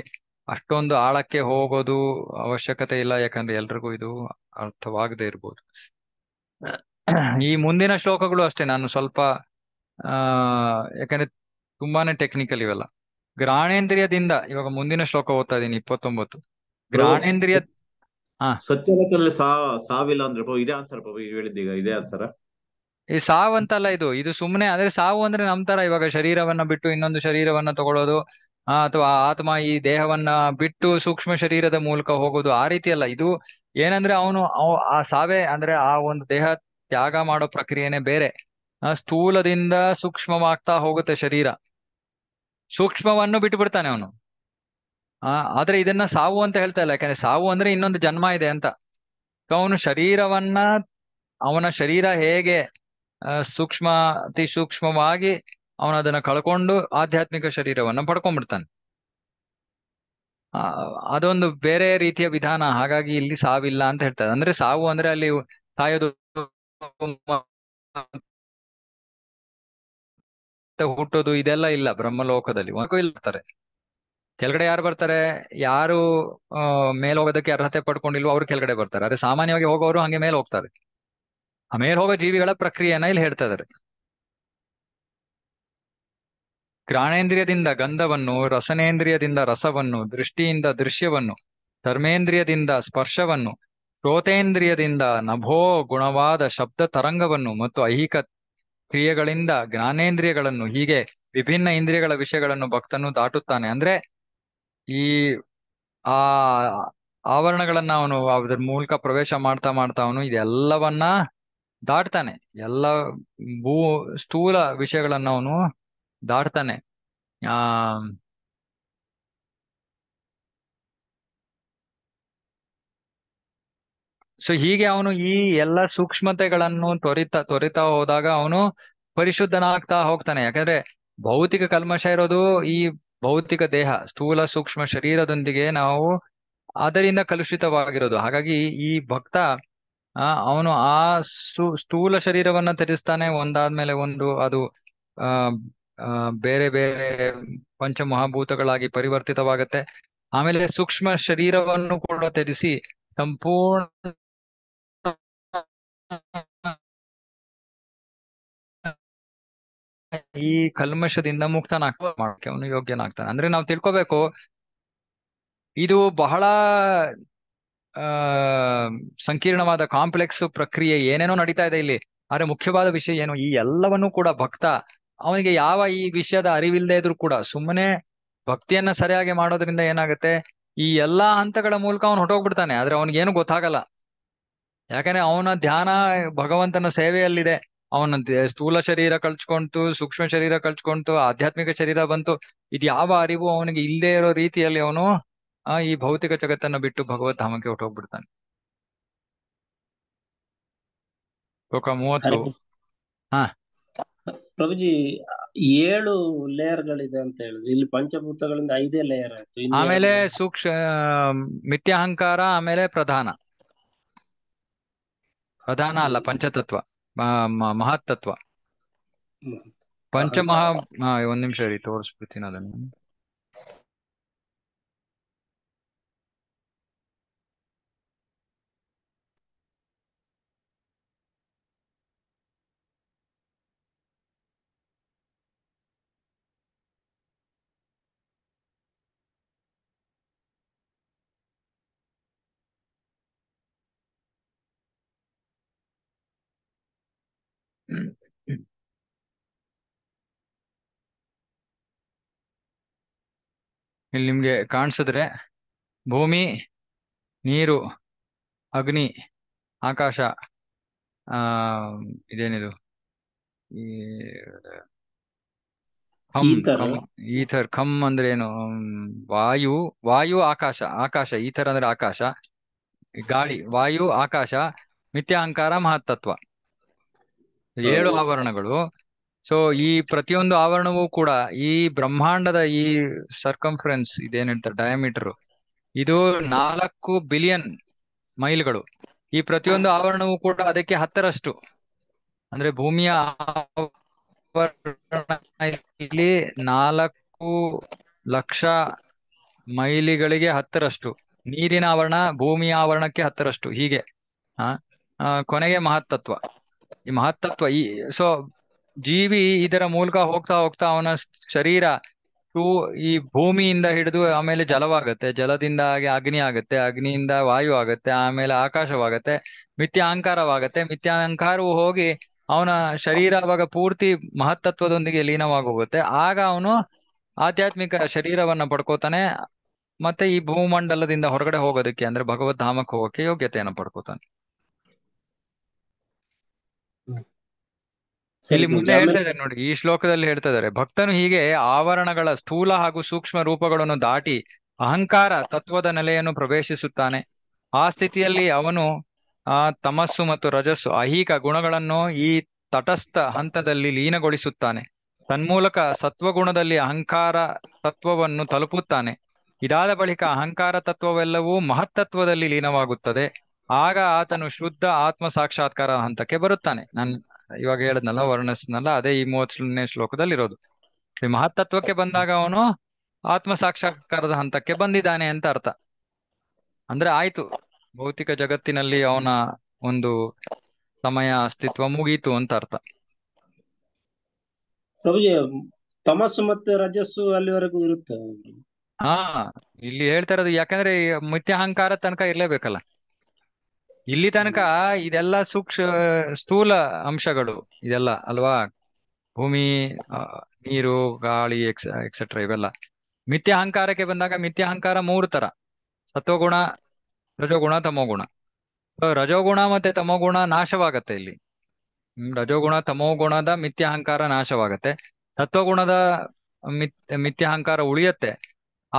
ಅಷ್ಟೊಂದು ಆಳಕ್ಕೆ ಹೋಗೋದು ಅವಶ್ಯಕತೆ ಇಲ್ಲ ಯಾಕಂದ್ರೆ ಎಲ್ರಿಗೂ ಇದು ಅರ್ಥವಾಗದೇ ಇರ್ಬೋದು ಈ ಮುಂದಿನ ಶ್ಲೋಕಗಳು ಅಷ್ಟೇ ನಾನು ಸ್ವಲ್ಪ ಆ ಯಾಕಂದ್ರೆ ತುಂಬಾನೇ ಟೆಕ್ನಿಕಲ್ ಇವೆಲ್ಲ ಗ್ರಾಣೇಂದ್ರಿಯದಿಂದ ಇವಾಗ ಮುಂದಿನ ಶ್ಲೋಕ ಓದ್ತಾ ಇದ್ದೀನಿ ಇಪ್ಪತ್ತೊಂಬತ್ತು ಗ್ರಾಣೇಂದ್ರಿಯ ಸತ್ಯಲೋಕದಲ್ಲಿ ಸಾವಿಲ್ಲ ಅಂದ್ರೆ ಇದೇ ಈ ಸಾವಂತಲ್ಲ ಇದು ಇದು ಸುಮ್ಮನೆ ಅಂದ್ರೆ ಸಾವು ಅಂದ್ರೆ ನಮ್ ತರ ಇವಾಗ ಶರೀರವನ್ನ ಬಿಟ್ಟು ಇನ್ನೊಂದು ಶರೀರವನ್ನ ತಗೊಳ್ಳೋದು ಅಥವಾ ಆತ್ಮ ಈ ದೇಹವನ್ನ ಬಿಟ್ಟು ಸೂಕ್ಷ್ಮ ಶರೀರದ ಮೂಲಕ ಹೋಗೋದು ಆ ರೀತಿ ಅಲ್ಲ ಇದು ಏನಂದ್ರೆ ಅವನು ಆ ಸಾವೇ ಅಂದ್ರೆ ಆ ಒಂದು ದೇಹ ತ್ಯಾಗ ಮಾಡೋ ಪ್ರಕ್ರಿಯೆನೆ ಬೇರೆ ಸ್ಥೂಲದಿಂದ ಸೂಕ್ಷ್ಮವಾಗ್ತಾ ಹೋಗುತ್ತೆ ಶರೀರ ಸೂಕ್ಷ್ಮವನ್ನು ಬಿಟ್ಟು ಅವನು ಆ ಆದ್ರೆ ಇದನ್ನ ಸಾವು ಅಂತ ಹೇಳ್ತಾ ಇಲ್ಲ ಯಾಕಂದ್ರೆ ಸಾವು ಅಂದ್ರೆ ಇನ್ನೊಂದು ಜನ್ಮ ಇದೆ ಅಂತ ಅವನು ಶರೀರವನ್ನ ಅವನ ಶರೀರ ಹೇಗೆ ಸೂಕ್ಷ್ಮ ಅತಿ ಸೂಕ್ಷ್ಮವಾಗಿ ಅವನು ಅದನ್ನ ಕಳ್ಕೊಂಡು ಆಧ್ಯಾತ್ಮಿಕ ಶರೀರವನ್ನ ಪಡ್ಕೊಂಡ್ಬಿಡ್ತಾನೆ ಆ ಅದೊಂದು ಬೇರೆ ರೀತಿಯ ವಿಧಾನ ಹಾಗಾಗಿ ಇಲ್ಲಿ ಸಾವಿಲ್ಲ ಅಂತ ಹೇಳ್ತಾರೆ ಅಂದ್ರೆ ಸಾವು ಅಂದ್ರೆ ಅಲ್ಲಿ ಸಾಯೋದು ಮತ್ತೆ ಹುಟ್ಟೋದು ಇದೆಲ್ಲ ಇಲ್ಲ ಬ್ರಹ್ಮಲೋಕದಲ್ಲಿ ಇರ್ತಾರೆ ಕೆಳಗಡೆ ಯಾರು ಬರ್ತಾರೆ ಯಾರು ಮೇಲ್ ಹೋಗೋದಕ್ಕೆ ಅರ್ಹತೆ ಪಡ್ಕೊಂಡಿಲ್ವ ಅವ್ರು ಕೆಳಗಡೆ ಬರ್ತಾರೆ ಅದೇ ಸಾಮಾನ್ಯವಾಗಿ ಹೋಗೋರು ಹಂಗೆ ಮೇಲೆ ಹೋಗ್ತಾರೆ ಆ ಮೇಲೆ ಹೋಗೋ ಜೀವಿಗಳ ಪ್ರಕ್ರಿಯೆನ ಇಲ್ಲಿ ಹೇಳ್ತಾ ಇದಾರೆ ಘ್ರಾಣೇಂದ್ರಿಯದಿಂದ ಗಂಧವನ್ನು ರಸನೇಂದ್ರಿಯದಿಂದ ರಸವನ್ನು ದೃಷ್ಟಿಯಿಂದ ದೃಶ್ಯವನ್ನು ಧರ್ಮೇಂದ್ರಿಯದಿಂದ ಸ್ಪರ್ಶವನ್ನು ಶ್ರೋತೇಂದ್ರಿಯದಿಂದ ನಭೋ ಗುಣವಾದ ಶಬ್ದ ತರಂಗವನ್ನು ಮತ್ತು ಐಹಿಕ ಕ್ರಿಯೆಗಳಿಂದ ಜ್ಞಾನೇಂದ್ರಿಯಗಳನ್ನು ಹೀಗೆ ವಿಭಿನ್ನ ಇಂದ್ರಿಯಗಳ ವಿಷಯಗಳನ್ನು ಭಕ್ತನು ದಾಟುತ್ತಾನೆ ಅಂದ್ರೆ ಈ ಆ ಆವರಣಗಳನ್ನ ಅವನು ಅದ್ರ ಮೂಲಕ ಪ್ರವೇಶ ಮಾಡ್ತಾ ಮಾಡ್ತಾ ಅವನು ಇದೆಲ್ಲವನ್ನ ದಾಟ್ತಾನೆ ಎಲ್ಲ ಭೂ ಸ್ಥೂಲ ವಿಷಯಗಳನ್ನ ಅವನು ದಾಟ್ತಾನೆ ಆ ಸೊ ಹೀಗೆ ಅವನು ಈ ಎಲ್ಲ ಸೂಕ್ಷ್ಮತೆಗಳನ್ನು ತ್ವರಿತ ತೊರಿತಾ ಹೋದಾಗ ಅವನು ಪರಿಶುದ್ಧನಾಗ್ತಾ ಹೋಗ್ತಾನೆ ಯಾಕಂದ್ರೆ ಭೌತಿಕ ಕಲ್ಮಶ ಇರೋದು ಈ ಭೌತಿಕ ದೇಹ ಸ್ಥೂಲ ಸೂಕ್ಷ್ಮ ಶರೀರದೊಂದಿಗೆ ನಾವು ಅದರಿಂದ ಕಲುಷಿತವಾಗಿರೋದು ಹಾಗಾಗಿ ಈ ಭಕ್ತ ಆ ಅವನು ಆ ಸ್ಥೂಲ ಶರೀರವನ್ನ ತ್ಯಜಿಸ್ತಾನೆ ಒಂದಾದ್ಮೇಲೆ ಒಂದು ಅದು ಆ ಬೇರೆ ಬೇರೆ ಪಂಚಮಹಾಭೂತಗಳಾಗಿ ಪರಿವರ್ತಿತವಾಗುತ್ತೆ ಪರಿವರ್ತಿತವಾಗತ್ತೆ ಆಮೇಲೆ ಸೂಕ್ಷ್ಮ ಶರೀರವನ್ನು ಕೂಡ ತ್ಯಜಿಸಿ ಸಂಪೂರ್ಣ ಈ ಕಲ್ಮಶದಿಂದ ಮುಕ್ತನಾಗ್ ಅವನು ಯೋಗ್ಯನಾಗ್ತಾನೆ ಅಂದ್ರೆ ನಾವು ತಿಳ್ಕೊಬೇಕು ಇದು ಬಹಳ ಆ ಸಂಕೀರ್ಣವಾದ ಕಾಂಪ್ಲೆಕ್ಸ್ ಪ್ರಕ್ರಿಯೆ ಏನೇನೋ ನಡೀತಾ ಇದೆ ಇಲ್ಲಿ ಆದ್ರೆ ಮುಖ್ಯವಾದ ವಿಷಯ ಏನು ಈ ಎಲ್ಲವನ್ನೂ ಕೂಡ ಭಕ್ತ ಅವನಿಗೆ ಯಾವ ಈ ವಿಷಯದ ಅರಿವಿಲ್ಲದೆ ಇದ್ರು ಕೂಡ ಸುಮ್ಮನೆ ಭಕ್ತಿಯನ್ನ ಸರಿಯಾಗಿ ಮಾಡೋದ್ರಿಂದ ಏನಾಗುತ್ತೆ ಈ ಎಲ್ಲಾ ಹಂತಗಳ ಮೂಲಕ ಅವನು ಹೊಟ್ಟೋಗ್ಬಿಡ್ತಾನೆ ಆದ್ರೆ ಅವನಿಗೇನು ಗೊತ್ತಾಗಲ್ಲ ಯಾಕಂದ್ರೆ ಅವನ ಧ್ಯಾನ ಭಗವಂತನ ಸೇವೆಯಲ್ಲಿದೆ ಅವನ ಸ್ಥೂಲ ಶರೀರ ಕಳ್ಚ್ಕೊಂತು ಸೂಕ್ಷ್ಮ ಶರೀರ ಕಳ್ಸ್ಕೊಂತು ಆಧ್ಯಾತ್ಮಿಕ ಶರೀರ ಬಂತು ಇದು ಯಾವ ಅರಿವು ಅವನಿಗೆ ಇಲ್ಲದೆ ಇರೋ ರೀತಿಯಲ್ಲಿ ಅವನು ಈ ಭೌತಿಕ ಜಗತ್ತನ್ನ ಬಿಟ್ಟು ಭಗವತ್ ಧಾಮಕ್ಕೆ ಹೊಟ್ಟೋಗ್ಬಿಡ್ತಾನೆ ಮೂವತ್ತು ಹಾ ಪ್ರಭುಜಿ ಏಳು ಲೇಯರ್ ಗಳಿದೆ ಅಂತ ಹೇಳಿದ್ರು ಇಲ್ಲಿ ಪಂಚಭೂತಗಳಿಂದ ಐದೇ ಲೇಯರ್ ಆಯ್ತು ಆಮೇಲೆ ಸೂಕ್ಷ್ಮ ಮಿಥ್ಯಾಹಂಕಾರ ಆಮೇಲೆ ಪ್ರಧಾನ ಪ್ರಧಾನ ಅಲ್ಲ ಪಂಚತತ್ವ ಮಹತ್ತತ್ವ ಪಂಚಮಹಾ ಒಂದ್ ನಿಮಿಷ ರೀ ತೋರಿಸ್ಬಿಡ್ತೀನಿ ಅದನ್ನು ಇಲ್ಲಿ ನಿಮ್ಗೆ ಕಾಣಿಸಿದ್ರೆ ಭೂಮಿ ನೀರು ಅಗ್ನಿ ಆಕಾಶ ಆ ಇದೇನಿದು ಈಥರ್ ಖಮ್ ಅಂದ್ರೆ ಏನು ವಾಯು ವಾಯು ಆಕಾಶ ಆಕಾಶ ಈಥರ್ ಅಂದ್ರೆ ಆಕಾಶ ಗಾಳಿ ವಾಯು ಆಕಾಶ ಮಿಥ್ಯಾಹಂಕಾರ ಮಹತ್ತತ್ವ ಏಳು ಆವರಣಗಳು ಸೊ ಈ ಪ್ರತಿಯೊಂದು ಆವರಣವೂ ಕೂಡ ಈ ಬ್ರಹ್ಮಾಂಡದ ಈ ಸರ್ಕಂಫರೆನ್ಸ್ ಇದೇನ್ ಹೇಳ್ತಾರೆ ಡಯಾಮೀಟರ್ ಇದು ನಾಲ್ಕು ಬಿಲಿಯನ್ ಮೈಲ್ಗಳು ಈ ಪ್ರತಿಯೊಂದು ಆವರಣವೂ ಕೂಡ ಅದಕ್ಕೆ ಹತ್ತರಷ್ಟು ಅಂದ್ರೆ ಭೂಮಿಯ ಇಲ್ಲಿ ನಾಲ್ಕು ಲಕ್ಷ ಮೈಲಿಗಳಿಗೆ ಹತ್ತರಷ್ಟು ನೀರಿನ ಆವರಣ ಭೂಮಿಯ ಆವರಣಕ್ಕೆ ಹತ್ತರಷ್ಟು ಹೀಗೆ ಆ ಕೊನೆಗೆ ಮಹತ್ತತ್ವ ಈ ಮಹತ್ತತ್ವ ಈ ಸೊ ಜೀವಿ ಇದರ ಮೂಲಕ ಹೋಗ್ತಾ ಹೋಗ್ತಾ ಅವನ ಶರೀರ ಈ ಭೂಮಿಯಿಂದ ಹಿಡಿದು ಆಮೇಲೆ ಜಲವಾಗತ್ತೆ ಜಲದಿಂದ ಆಗಿ ಅಗ್ನಿ ಆಗುತ್ತೆ ಅಗ್ನಿಯಿಂದ ವಾಯು ಆಗತ್ತೆ ಆಮೇಲೆ ಆಕಾಶವಾಗತ್ತೆ ಮಿಥ್ಯಾಹಂಕಾರವಾಗತ್ತೆ ಮಿಥ್ಯಾಹಂಕಾರವು ಹೋಗಿ ಅವನ ಶರೀರ ಅವಾಗ ಪೂರ್ತಿ ಮಹತ್ತತ್ವದೊಂದಿಗೆ ಲೀನವಾಗೋಗುತ್ತೆ ಆಗ ಅವನು ಆಧ್ಯಾತ್ಮಿಕ ಶರೀರವನ್ನ ಪಡ್ಕೋತಾನೆ ಮತ್ತೆ ಈ ಭೂಮಂಡಲದಿಂದ ಹೊರಗಡೆ ಹೋಗೋದಕ್ಕೆ ಅಂದ್ರೆ ಭಗವದ್ ಧಾಮಕ್ಕೆ ಹೋಗೋಕೆ ಯೋಗ್ಯತೆಯನ್ನು ಪಡ್ಕೋತಾನೆ ಇಲ್ಲಿ ಮುಂದೆ ಹೇಳ್ತಾ ಇದ್ದಾರೆ ನೋಡಿ ಈ ಶ್ಲೋಕದಲ್ಲಿ ಹೇಳ್ತಾ ಇದ್ದಾರೆ ಭಕ್ತನು ಹೀಗೆ ಆವರಣಗಳ ಸ್ಥೂಲ ಹಾಗೂ ಸೂಕ್ಷ್ಮ ರೂಪಗಳನ್ನು ದಾಟಿ ಅಹಂಕಾರ ತತ್ವದ ನೆಲೆಯನ್ನು ಪ್ರವೇಶಿಸುತ್ತಾನೆ ಆ ಸ್ಥಿತಿಯಲ್ಲಿ ಅವನು ಆ ತಮಸ್ಸು ಮತ್ತು ರಜಸ್ಸು ಅಹೀಕ ಗುಣಗಳನ್ನು ಈ ತಟಸ್ಥ ಹಂತದಲ್ಲಿ ಲೀನಗೊಳಿಸುತ್ತಾನೆ ತನ್ಮೂಲಕ ಸತ್ವಗುಣದಲ್ಲಿ ಅಹಂಕಾರ ತತ್ವವನ್ನು ತಲುಪುತ್ತಾನೆ ಇದಾದ ಬಳಿಕ ಅಹಂಕಾರ ತತ್ವವೆಲ್ಲವೂ ಮಹತ್ತತ್ವದಲ್ಲಿ ಲೀನವಾಗುತ್ತದೆ ಆಗ ಆತನು ಶುದ್ಧ ಆತ್ಮ ಸಾಕ್ಷಾತ್ಕಾರ ಹಂತಕ್ಕೆ ಬರುತ್ತಾನೆ ನನ್ ಇವಾಗ ಹೇಳದ್ನಲ್ಲ ವರ್ಣಸ್ನಲ್ಲ ಅದೇ ಈ ಮೂವತ್ತನೇ ಶ್ಲೋಕದಲ್ಲಿ ಇರೋದು ಮಹತ್ತತ್ವಕ್ಕೆ ಬಂದಾಗ ಅವನು ಆತ್ಮ ಸಾಕ್ಷಾತ್ಕಾರದ ಹಂತಕ್ಕೆ ಬಂದಿದ್ದಾನೆ ಅಂತ ಅರ್ಥ ಅಂದ್ರೆ ಆಯ್ತು ಭೌತಿಕ ಜಗತ್ತಿನಲ್ಲಿ ಅವನ ಒಂದು ಸಮಯ ಅಸ್ತಿತ್ವ ಮುಗೀತು ಅಂತ ಅರ್ಥ ತಮಸ್ಸು ಮತ್ತೆ ರಜಸ್ಸು ಅಲ್ಲಿವರೆಗೂ ಇರುತ್ತೆ ಹಾ ಇಲ್ಲಿ ಹೇಳ್ತಾ ಇರೋದು ಯಾಕಂದ್ರೆ ಮಿಥ್ಯಾಹಂಕಾರ ತನಕ ಇರ್ಲೇಬೇಕಲ್ಲ ಇಲ್ಲಿ ತನಕ ಇದೆಲ್ಲ ಸೂಕ್ಷ ಸ್ಥೂಲ ಅಂಶಗಳು ಇದೆಲ್ಲ ಅಲ್ವಾ ಭೂಮಿ ನೀರು ಗಾಳಿ ಎಕ್ಸ ಎಕ್ಸೆಟ್ರಾ ಇವೆಲ್ಲ ಮಿಥ್ಯ ಬಂದಾಗ ಮಿಥ್ಯ ಅಹಂಕಾರ ಮೂರು ತರ ಸತ್ವಗುಣ ರಜೋಗುಣ ತಮೋಗುಣ ರಜೋಗುಣ ಮತ್ತೆ ತಮೋಗುಣ ನಾಶವಾಗತ್ತೆ ಇಲ್ಲಿ ರಜೋಗುಣ ತಮೋಗುಣದ ಮಿಥ್ಯ ನಾಶವಾಗತ್ತೆ ಸತ್ವಗುಣದ ಮಿಥ್ ಮಿಥ್ಯ ಅಹಂಕಾರ ಉಳಿಯತ್ತೆ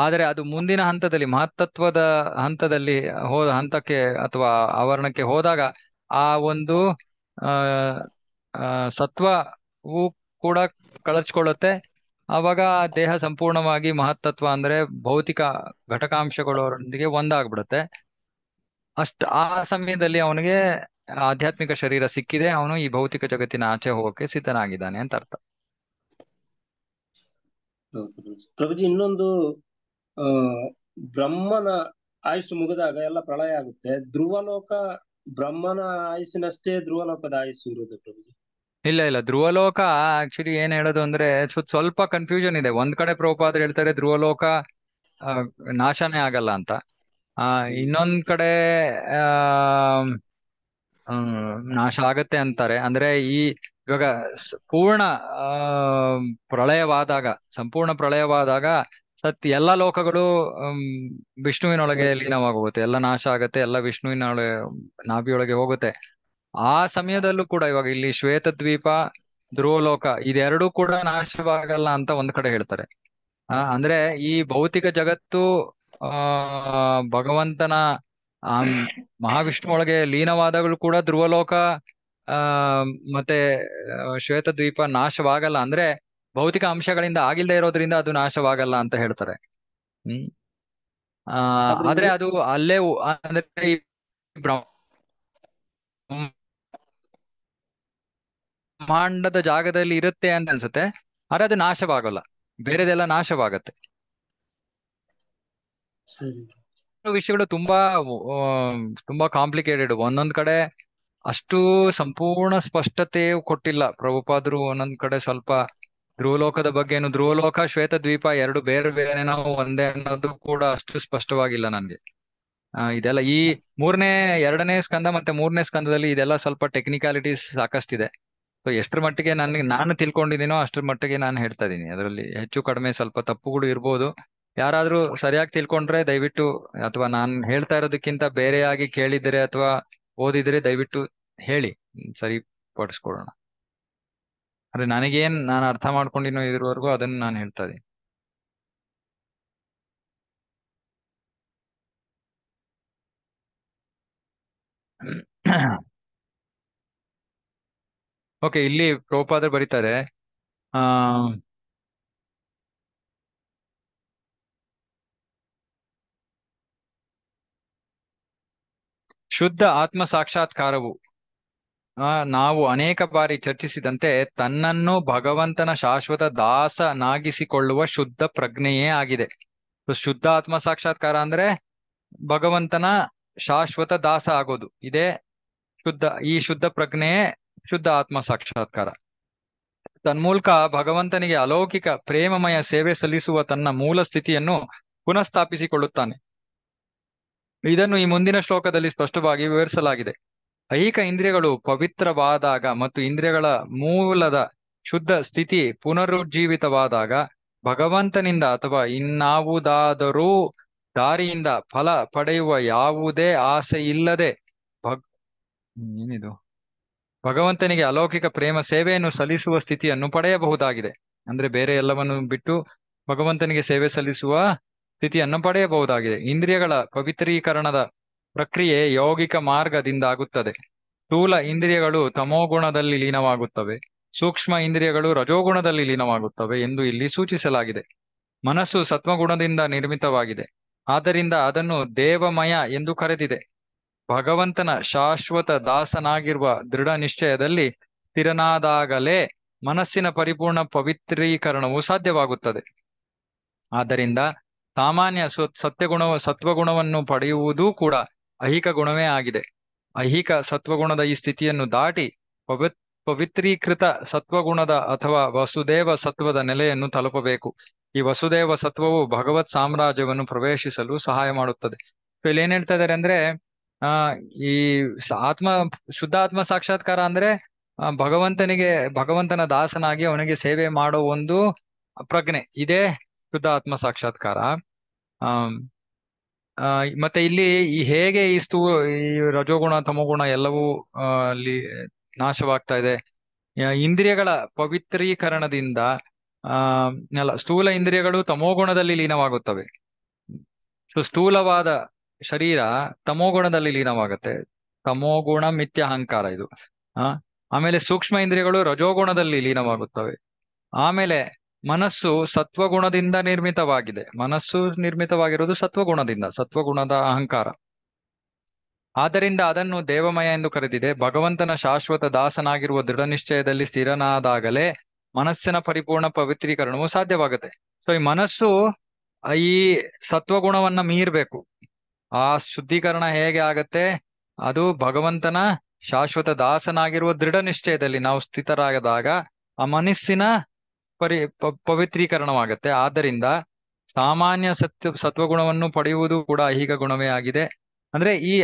ಆದರೆ ಅದು ಮುಂದಿನ ಹಂತದಲ್ಲಿ ಮಹತ್ತತ್ವದ ಹಂತದಲ್ಲಿ ಹೋದ ಹಂತಕ್ಕೆ ಅಥವಾ ಆವರಣಕ್ಕೆ ಹೋದಾಗ ಆ ಒಂದು ಸತ್ವವು ಕೂಡ ಕಳಚ್ಕೊಳ್ಳುತ್ತೆ ಆವಾಗ ದೇಹ ಸಂಪೂರ್ಣವಾಗಿ ಮಹತ್ತತ್ವ ಅಂದ್ರೆ ಭೌತಿಕ ಘಟಕಾಂಶಗಳೊಂದಿಗೆ ಒಂದಾಗ್ಬಿಡುತ್ತೆ ಅಷ್ಟ ಆ ಸಮಯದಲ್ಲಿ ಅವನಿಗೆ ಆಧ್ಯಾತ್ಮಿಕ ಶರೀರ ಸಿಕ್ಕಿದೆ ಅವನು ಈ ಭೌತಿಕ ಜಗತ್ತಿನ ಆಚೆ ಹೋಗಕ್ಕೆ ಸಿದ್ಧನಾಗಿದ್ದಾನೆ ಅಂತ ಅರ್ಥ ಪ್ರಭುಜಿ ಇನ್ನೊಂದು ಬ್ರಹ್ಮನ ಆಯುಸ್ಸು ಮುಗಿದಾಗ ಎಲ್ಲ ಪ್ರಳಯ ಆಗುತ್ತೆ ಧ್ರುವಲೋಕ ಬ್ರಹ್ಮನ ಆಯುಸ್ಸಿನಷ್ಟೇ ಧ್ರುವಲೋಕದ ಆಯುಸ್ಸು ಇರೋದು ಇಲ್ಲ ಇಲ್ಲ ಧ್ರುವಲೋಕ ಆಕ್ಚುಲಿ ಏನ್ ಹೇಳೋದು ಅಂದ್ರೆ ಸ್ವಲ್ಪ ಕನ್ಫ್ಯೂಷನ್ ಇದೆ ಒಂದ್ ಕಡೆ ಆದ್ರೆ ಹೇಳ್ತಾರೆ ಧ್ರುವಲೋಕ ನಾಶನೇ ಆಗಲ್ಲ ಅಂತ ಆ ಇನ್ನೊಂದ್ ಕಡೆ ನಾಶ ಆಗತ್ತೆ ಅಂತಾರೆ ಅಂದ್ರೆ ಈ ಇವಾಗ ಪೂರ್ಣ ಪ್ರಳಯವಾದಾಗ ಸಂಪೂರ್ಣ ಪ್ರಳಯವಾದಾಗ ಸತ್ ಎಲ್ಲ ಲೋಕಗಳು ವಿಷ್ಣುವಿನೊಳಗೆ ಲೀನವಾಗುತ್ತೆ ಎಲ್ಲ ನಾಶ ಆಗುತ್ತೆ ಎಲ್ಲ ವಿಷ್ಣುವಿನ ನಾಭಿಯೊಳಗೆ ಹೋಗುತ್ತೆ ಆ ಸಮಯದಲ್ಲೂ ಕೂಡ ಇವಾಗ ಇಲ್ಲಿ ಶ್ವೇತ ದ್ವೀಪ ಧ್ರುವಲೋಕ ಇದೆರಡೂ ಕೂಡ ನಾಶವಾಗಲ್ಲ ಅಂತ ಒಂದ್ ಕಡೆ ಹೇಳ್ತಾರೆ ಅಂದ್ರೆ ಈ ಭೌತಿಕ ಜಗತ್ತು ಭಗವಂತನ ಆ ಮಹಾವಿಷ್ಣು ಒಳಗೆ ಲೀನವಾದಗಳು ಕೂಡ ಧ್ರುವಲೋಕ ಆ ಮತ್ತೆ ಶ್ವೇತ ದ್ವೀಪ ನಾಶವಾಗಲ್ಲ ಅಂದ್ರೆ ಭೌತಿಕ ಅಂಶಗಳಿಂದ ಆಗಿಲ್ಲದೆ ಇರೋದ್ರಿಂದ ಅದು ನಾಶವಾಗಲ್ಲ ಅಂತ ಹೇಳ್ತಾರೆ ಹ್ಮ್ ಆ ಆದ್ರೆ ಅದು ಅಲ್ಲೇ ಅಂದ್ರೆ ಬ್ರಹ್ಮಾಂಡದ ಜಾಗದಲ್ಲಿ ಇರುತ್ತೆ ಅಂತ ಅನ್ಸುತ್ತೆ ಆದ್ರೆ ಅದು ನಾಶವಾಗಲ್ಲ ಬೇರೆದೆಲ್ಲ ನಾಶವಾಗತ್ತೆ ವಿಷಯಗಳು ತುಂಬಾ ತುಂಬಾ ಕಾಂಪ್ಲಿಕೇಟೆಡ್ ಒಂದೊಂದ್ ಕಡೆ ಅಷ್ಟು ಸಂಪೂರ್ಣ ಸ್ಪಷ್ಟತೆಯು ಕೊಟ್ಟಿಲ್ಲ ಪ್ರಭುಪಾದ್ರು ಒಂದೊಂದ್ ಕಡೆ ಸ್ವಲ್ಪ ಧ್ರುವಲೋಕದ ಏನು ಧ್ರುವಲೋಕ ಶ್ವೇತ ದ್ವೀಪ ಎರಡು ಬೇರೆ ನಾವು ಒಂದೇ ಅನ್ನೋದು ಕೂಡ ಅಷ್ಟು ಸ್ಪಷ್ಟವಾಗಿಲ್ಲ ನನ್ಗೆ ಇದೆಲ್ಲ ಈ ಮೂರನೇ ಎರಡನೇ ಸ್ಕಂದ ಮತ್ತೆ ಮೂರನೇ ಸ್ಕಂದದಲ್ಲಿ ಇದೆಲ್ಲ ಸ್ವಲ್ಪ ಟೆಕ್ನಿಕಾಲಿಟೀಸ್ ಸಾಕಷ್ಟಿದೆ ಸೊ ಎಷ್ಟರ ಮಟ್ಟಿಗೆ ನನಗೆ ನಾನು ತಿಳ್ಕೊಂಡಿದ್ದೀನೋ ಅಷ್ಟ್ರ ಮಟ್ಟಿಗೆ ನಾನು ಹೇಳ್ತಾ ಇದ್ದೀನಿ ಅದರಲ್ಲಿ ಹೆಚ್ಚು ಕಡಿಮೆ ಸ್ವಲ್ಪ ತಪ್ಪುಗಳು ಇರ್ಬೋದು ಯಾರಾದ್ರೂ ಸರಿಯಾಗಿ ತಿಳ್ಕೊಂಡ್ರೆ ದಯವಿಟ್ಟು ಅಥವಾ ನಾನು ಹೇಳ್ತಾ ಇರೋದಕ್ಕಿಂತ ಬೇರೆಯಾಗಿ ಕೇಳಿದ್ರೆ ಅಥವಾ ಓದಿದ್ರೆ ದಯವಿಟ್ಟು ಹೇಳಿ ಸರಿ ಪಡಿಸ್ಕೊಡೋಣ ಅಂದ್ರೆ ನನಗೇನ್ ನಾನು ಅರ್ಥ ಮಾಡ್ಕೊಂಡಿನೋ ಇದ್ರವರೆಗೂ ಅದನ್ನ ನಾನು ಹೇಳ್ತಾ ಇದ್ದೀನಿ ಓಕೆ ಇಲ್ಲಿ ಪ್ರೋಪಾದ್ರೆ ಬರೀತಾರೆ ಆ ಶುದ್ಧ ಆತ್ಮ ಸಾಕ್ಷಾತ್ಕಾರವು ನಾವು ಅನೇಕ ಬಾರಿ ಚರ್ಚಿಸಿದಂತೆ ತನ್ನನ್ನು ಭಗವಂತನ ಶಾಶ್ವತ ದಾಸನಾಗಿಸಿಕೊಳ್ಳುವ ಶುದ್ಧ ಪ್ರಜ್ಞೆಯೇ ಆಗಿದೆ ಶುದ್ಧ ಆತ್ಮ ಸಾಕ್ಷಾತ್ಕಾರ ಅಂದ್ರೆ ಭಗವಂತನ ಶಾಶ್ವತ ದಾಸ ಆಗೋದು ಇದೇ ಶುದ್ಧ ಈ ಶುದ್ಧ ಪ್ರಜ್ಞೆಯೇ ಶುದ್ಧ ಆತ್ಮ ಸಾಕ್ಷಾತ್ಕಾರ ತನ್ಮೂಲಕ ಭಗವಂತನಿಗೆ ಅಲೌಕಿಕ ಪ್ರೇಮಮಯ ಸೇವೆ ಸಲ್ಲಿಸುವ ತನ್ನ ಮೂಲ ಸ್ಥಿತಿಯನ್ನು ಪುನಃಸ್ಥಾಪಿಸಿಕೊಳ್ಳುತ್ತಾನೆ ಇದನ್ನು ಈ ಮುಂದಿನ ಶ್ಲೋಕದಲ್ಲಿ ಸ್ಪಷ್ಟವಾಗಿ ವಿವರಿಸಲಾಗಿದೆ ಐಹಿಕ ಇಂದ್ರಿಯಗಳು ಪವಿತ್ರವಾದಾಗ ಮತ್ತು ಇಂದ್ರಿಯಗಳ ಮೂಲದ ಶುದ್ಧ ಸ್ಥಿತಿ ಪುನರುಜ್ಜೀವಿತವಾದಾಗ ಭಗವಂತನಿಂದ ಅಥವಾ ಇನ್ನಾವುದಾದರೂ ದಾರಿಯಿಂದ ಫಲ ಪಡೆಯುವ ಯಾವುದೇ ಆಸೆ ಇಲ್ಲದೆ ಭಗ್ ಏನಿದು ಭಗವಂತನಿಗೆ ಅಲೌಕಿಕ ಪ್ರೇಮ ಸೇವೆಯನ್ನು ಸಲ್ಲಿಸುವ ಸ್ಥಿತಿಯನ್ನು ಪಡೆಯಬಹುದಾಗಿದೆ ಅಂದ್ರೆ ಬೇರೆ ಎಲ್ಲವನ್ನು ಬಿಟ್ಟು ಭಗವಂತನಿಗೆ ಸೇವೆ ಸಲ್ಲಿಸುವ ಸ್ಥಿತಿಯನ್ನು ಪಡೆಯಬಹುದಾಗಿದೆ ಇಂದ್ರಿಯಗಳ ಪವಿತ್ರೀಕರಣದ ಪ್ರಕ್ರಿಯೆ ಯೌಗಿಕ ಮಾರ್ಗದಿಂದಾಗುತ್ತದೆ ಸ್ಥೂಲ ಇಂದ್ರಿಯಗಳು ತಮೋಗುಣದಲ್ಲಿ ಲೀನವಾಗುತ್ತವೆ ಸೂಕ್ಷ್ಮ ಇಂದ್ರಿಯಗಳು ರಜೋಗುಣದಲ್ಲಿ ಲೀನವಾಗುತ್ತವೆ ಎಂದು ಇಲ್ಲಿ ಸೂಚಿಸಲಾಗಿದೆ ಮನಸ್ಸು ಸತ್ವಗುಣದಿಂದ ನಿರ್ಮಿತವಾಗಿದೆ ಆದ್ದರಿಂದ ಅದನ್ನು ದೇವಮಯ ಎಂದು ಕರೆದಿದೆ ಭಗವಂತನ ಶಾಶ್ವತ ದಾಸನಾಗಿರುವ ದೃಢ ನಿಶ್ಚಯದಲ್ಲಿ ಸ್ಥಿರನಾದಾಗಲೇ ಮನಸ್ಸಿನ ಪರಿಪೂರ್ಣ ಪವಿತ್ರೀಕರಣವು ಸಾಧ್ಯವಾಗುತ್ತದೆ ಆದ್ದರಿಂದ ಸಾಮಾನ್ಯ ಸತ್ಯಗುಣ ಸತ್ವಗುಣವನ್ನು ಪಡೆಯುವುದೂ ಕೂಡ ಅಹಿಕ ಗುಣವೇ ಆಗಿದೆ ಅಹಿಕ ಸತ್ವಗುಣದ ಈ ಸ್ಥಿತಿಯನ್ನು ದಾಟಿ ಪವಿತ್ ಪವಿತ್ರೀಕೃತ ಸತ್ವಗುಣದ ಅಥವಾ ವಸುದೇವ ಸತ್ವದ ನೆಲೆಯನ್ನು ತಲುಪಬೇಕು ಈ ವಸುದೇವ ಸತ್ವವು ಭಗವತ್ ಸಾಮ್ರಾಜ್ಯವನ್ನು ಪ್ರವೇಶಿಸಲು ಸಹಾಯ ಮಾಡುತ್ತದೆ ಇಲ್ಲಿ ಏನ್ ಹೇಳ್ತಾ ಇದಾರೆ ಅಂದ್ರೆ ಆ ಈ ಆತ್ಮ ಶುದ್ಧ ಆತ್ಮ ಸಾಕ್ಷಾತ್ಕಾರ ಅಂದ್ರೆ ಭಗವಂತನಿಗೆ ಭಗವಂತನ ದಾಸನಾಗಿ ಅವನಿಗೆ ಸೇವೆ ಮಾಡೋ ಒಂದು ಪ್ರಜ್ಞೆ ಇದೇ ಶುದ್ಧ ಆತ್ಮ ಸಾಕ್ಷಾತ್ಕಾರ ಆ ಮತ್ತೆ ಇಲ್ಲಿ ಹೇಗೆ ಈ ಸ್ಥೂ ಈ ರಜೋಗುಣ ತಮೋಗುಣ ಎಲ್ಲವೂ ಅಲ್ಲಿ ನಾಶವಾಗ್ತಾ ಇದೆ ಇಂದ್ರಿಯಗಳ ಪವಿತ್ರೀಕರಣದಿಂದ ಆ ಅಲ್ಲ ಸ್ಥೂಲ ಇಂದ್ರಿಯಗಳು ತಮೋಗುಣದಲ್ಲಿ ಲೀನವಾಗುತ್ತವೆ ಸೊ ಸ್ಥೂಲವಾದ ಶರೀರ ತಮೋಗುಣದಲ್ಲಿ ಲೀನವಾಗುತ್ತೆ ತಮೋಗುಣ ಮಿಥ್ಯ ಅಹಂಕಾರ ಇದು ಆ ಆಮೇಲೆ ಸೂಕ್ಷ್ಮ ಇಂದ್ರಿಯಗಳು ರಜೋಗುಣದಲ್ಲಿ ಲೀನವಾಗುತ್ತವೆ ಆಮೇಲೆ ಮನಸ್ಸು ಸತ್ವಗುಣದಿಂದ ನಿರ್ಮಿತವಾಗಿದೆ ಮನಸ್ಸು ನಿರ್ಮಿತವಾಗಿರುವುದು ಸತ್ವಗುಣದಿಂದ ಸತ್ವಗುಣದ ಅಹಂಕಾರ ಆದ್ದರಿಂದ ಅದನ್ನು ದೇವಮಯ ಎಂದು ಕರೆದಿದೆ ಭಗವಂತನ ಶಾಶ್ವತ ದಾಸನಾಗಿರುವ ದೃಢ ನಿಶ್ಚಯದಲ್ಲಿ ಸ್ಥಿರನಾದಾಗಲೇ ಮನಸ್ಸಿನ ಪರಿಪೂರ್ಣ ಪವಿತ್ರೀಕರಣವು ಸಾಧ್ಯವಾಗುತ್ತೆ ಸೊ ಈ ಮನಸ್ಸು ಈ ಸತ್ವಗುಣವನ್ನ ಮೀರ್ಬೇಕು ಆ ಶುದ್ಧೀಕರಣ ಹೇಗೆ ಆಗತ್ತೆ ಅದು ಭಗವಂತನ ಶಾಶ್ವತ ದಾಸನಾಗಿರುವ ದೃಢ ನಿಶ್ಚಯದಲ್ಲಿ ನಾವು ಸ್ಥಿತರಾಗದಾಗ ಆ ಮನಸ್ಸಿನ ಪರಿ ಪವಿತ್ರೀಕರಣವಾಗುತ್ತೆ ಆದ್ದರಿಂದ ಸಾಮಾನ್ಯ ಸತ್ವ ಸತ್ವಗುಣವನ್ನು ಪಡೆಯುವುದು ಕೂಡ ಐಹಿಕ ಗುಣವೇ ಆಗಿದೆ ಅಂದ್ರೆ ಈ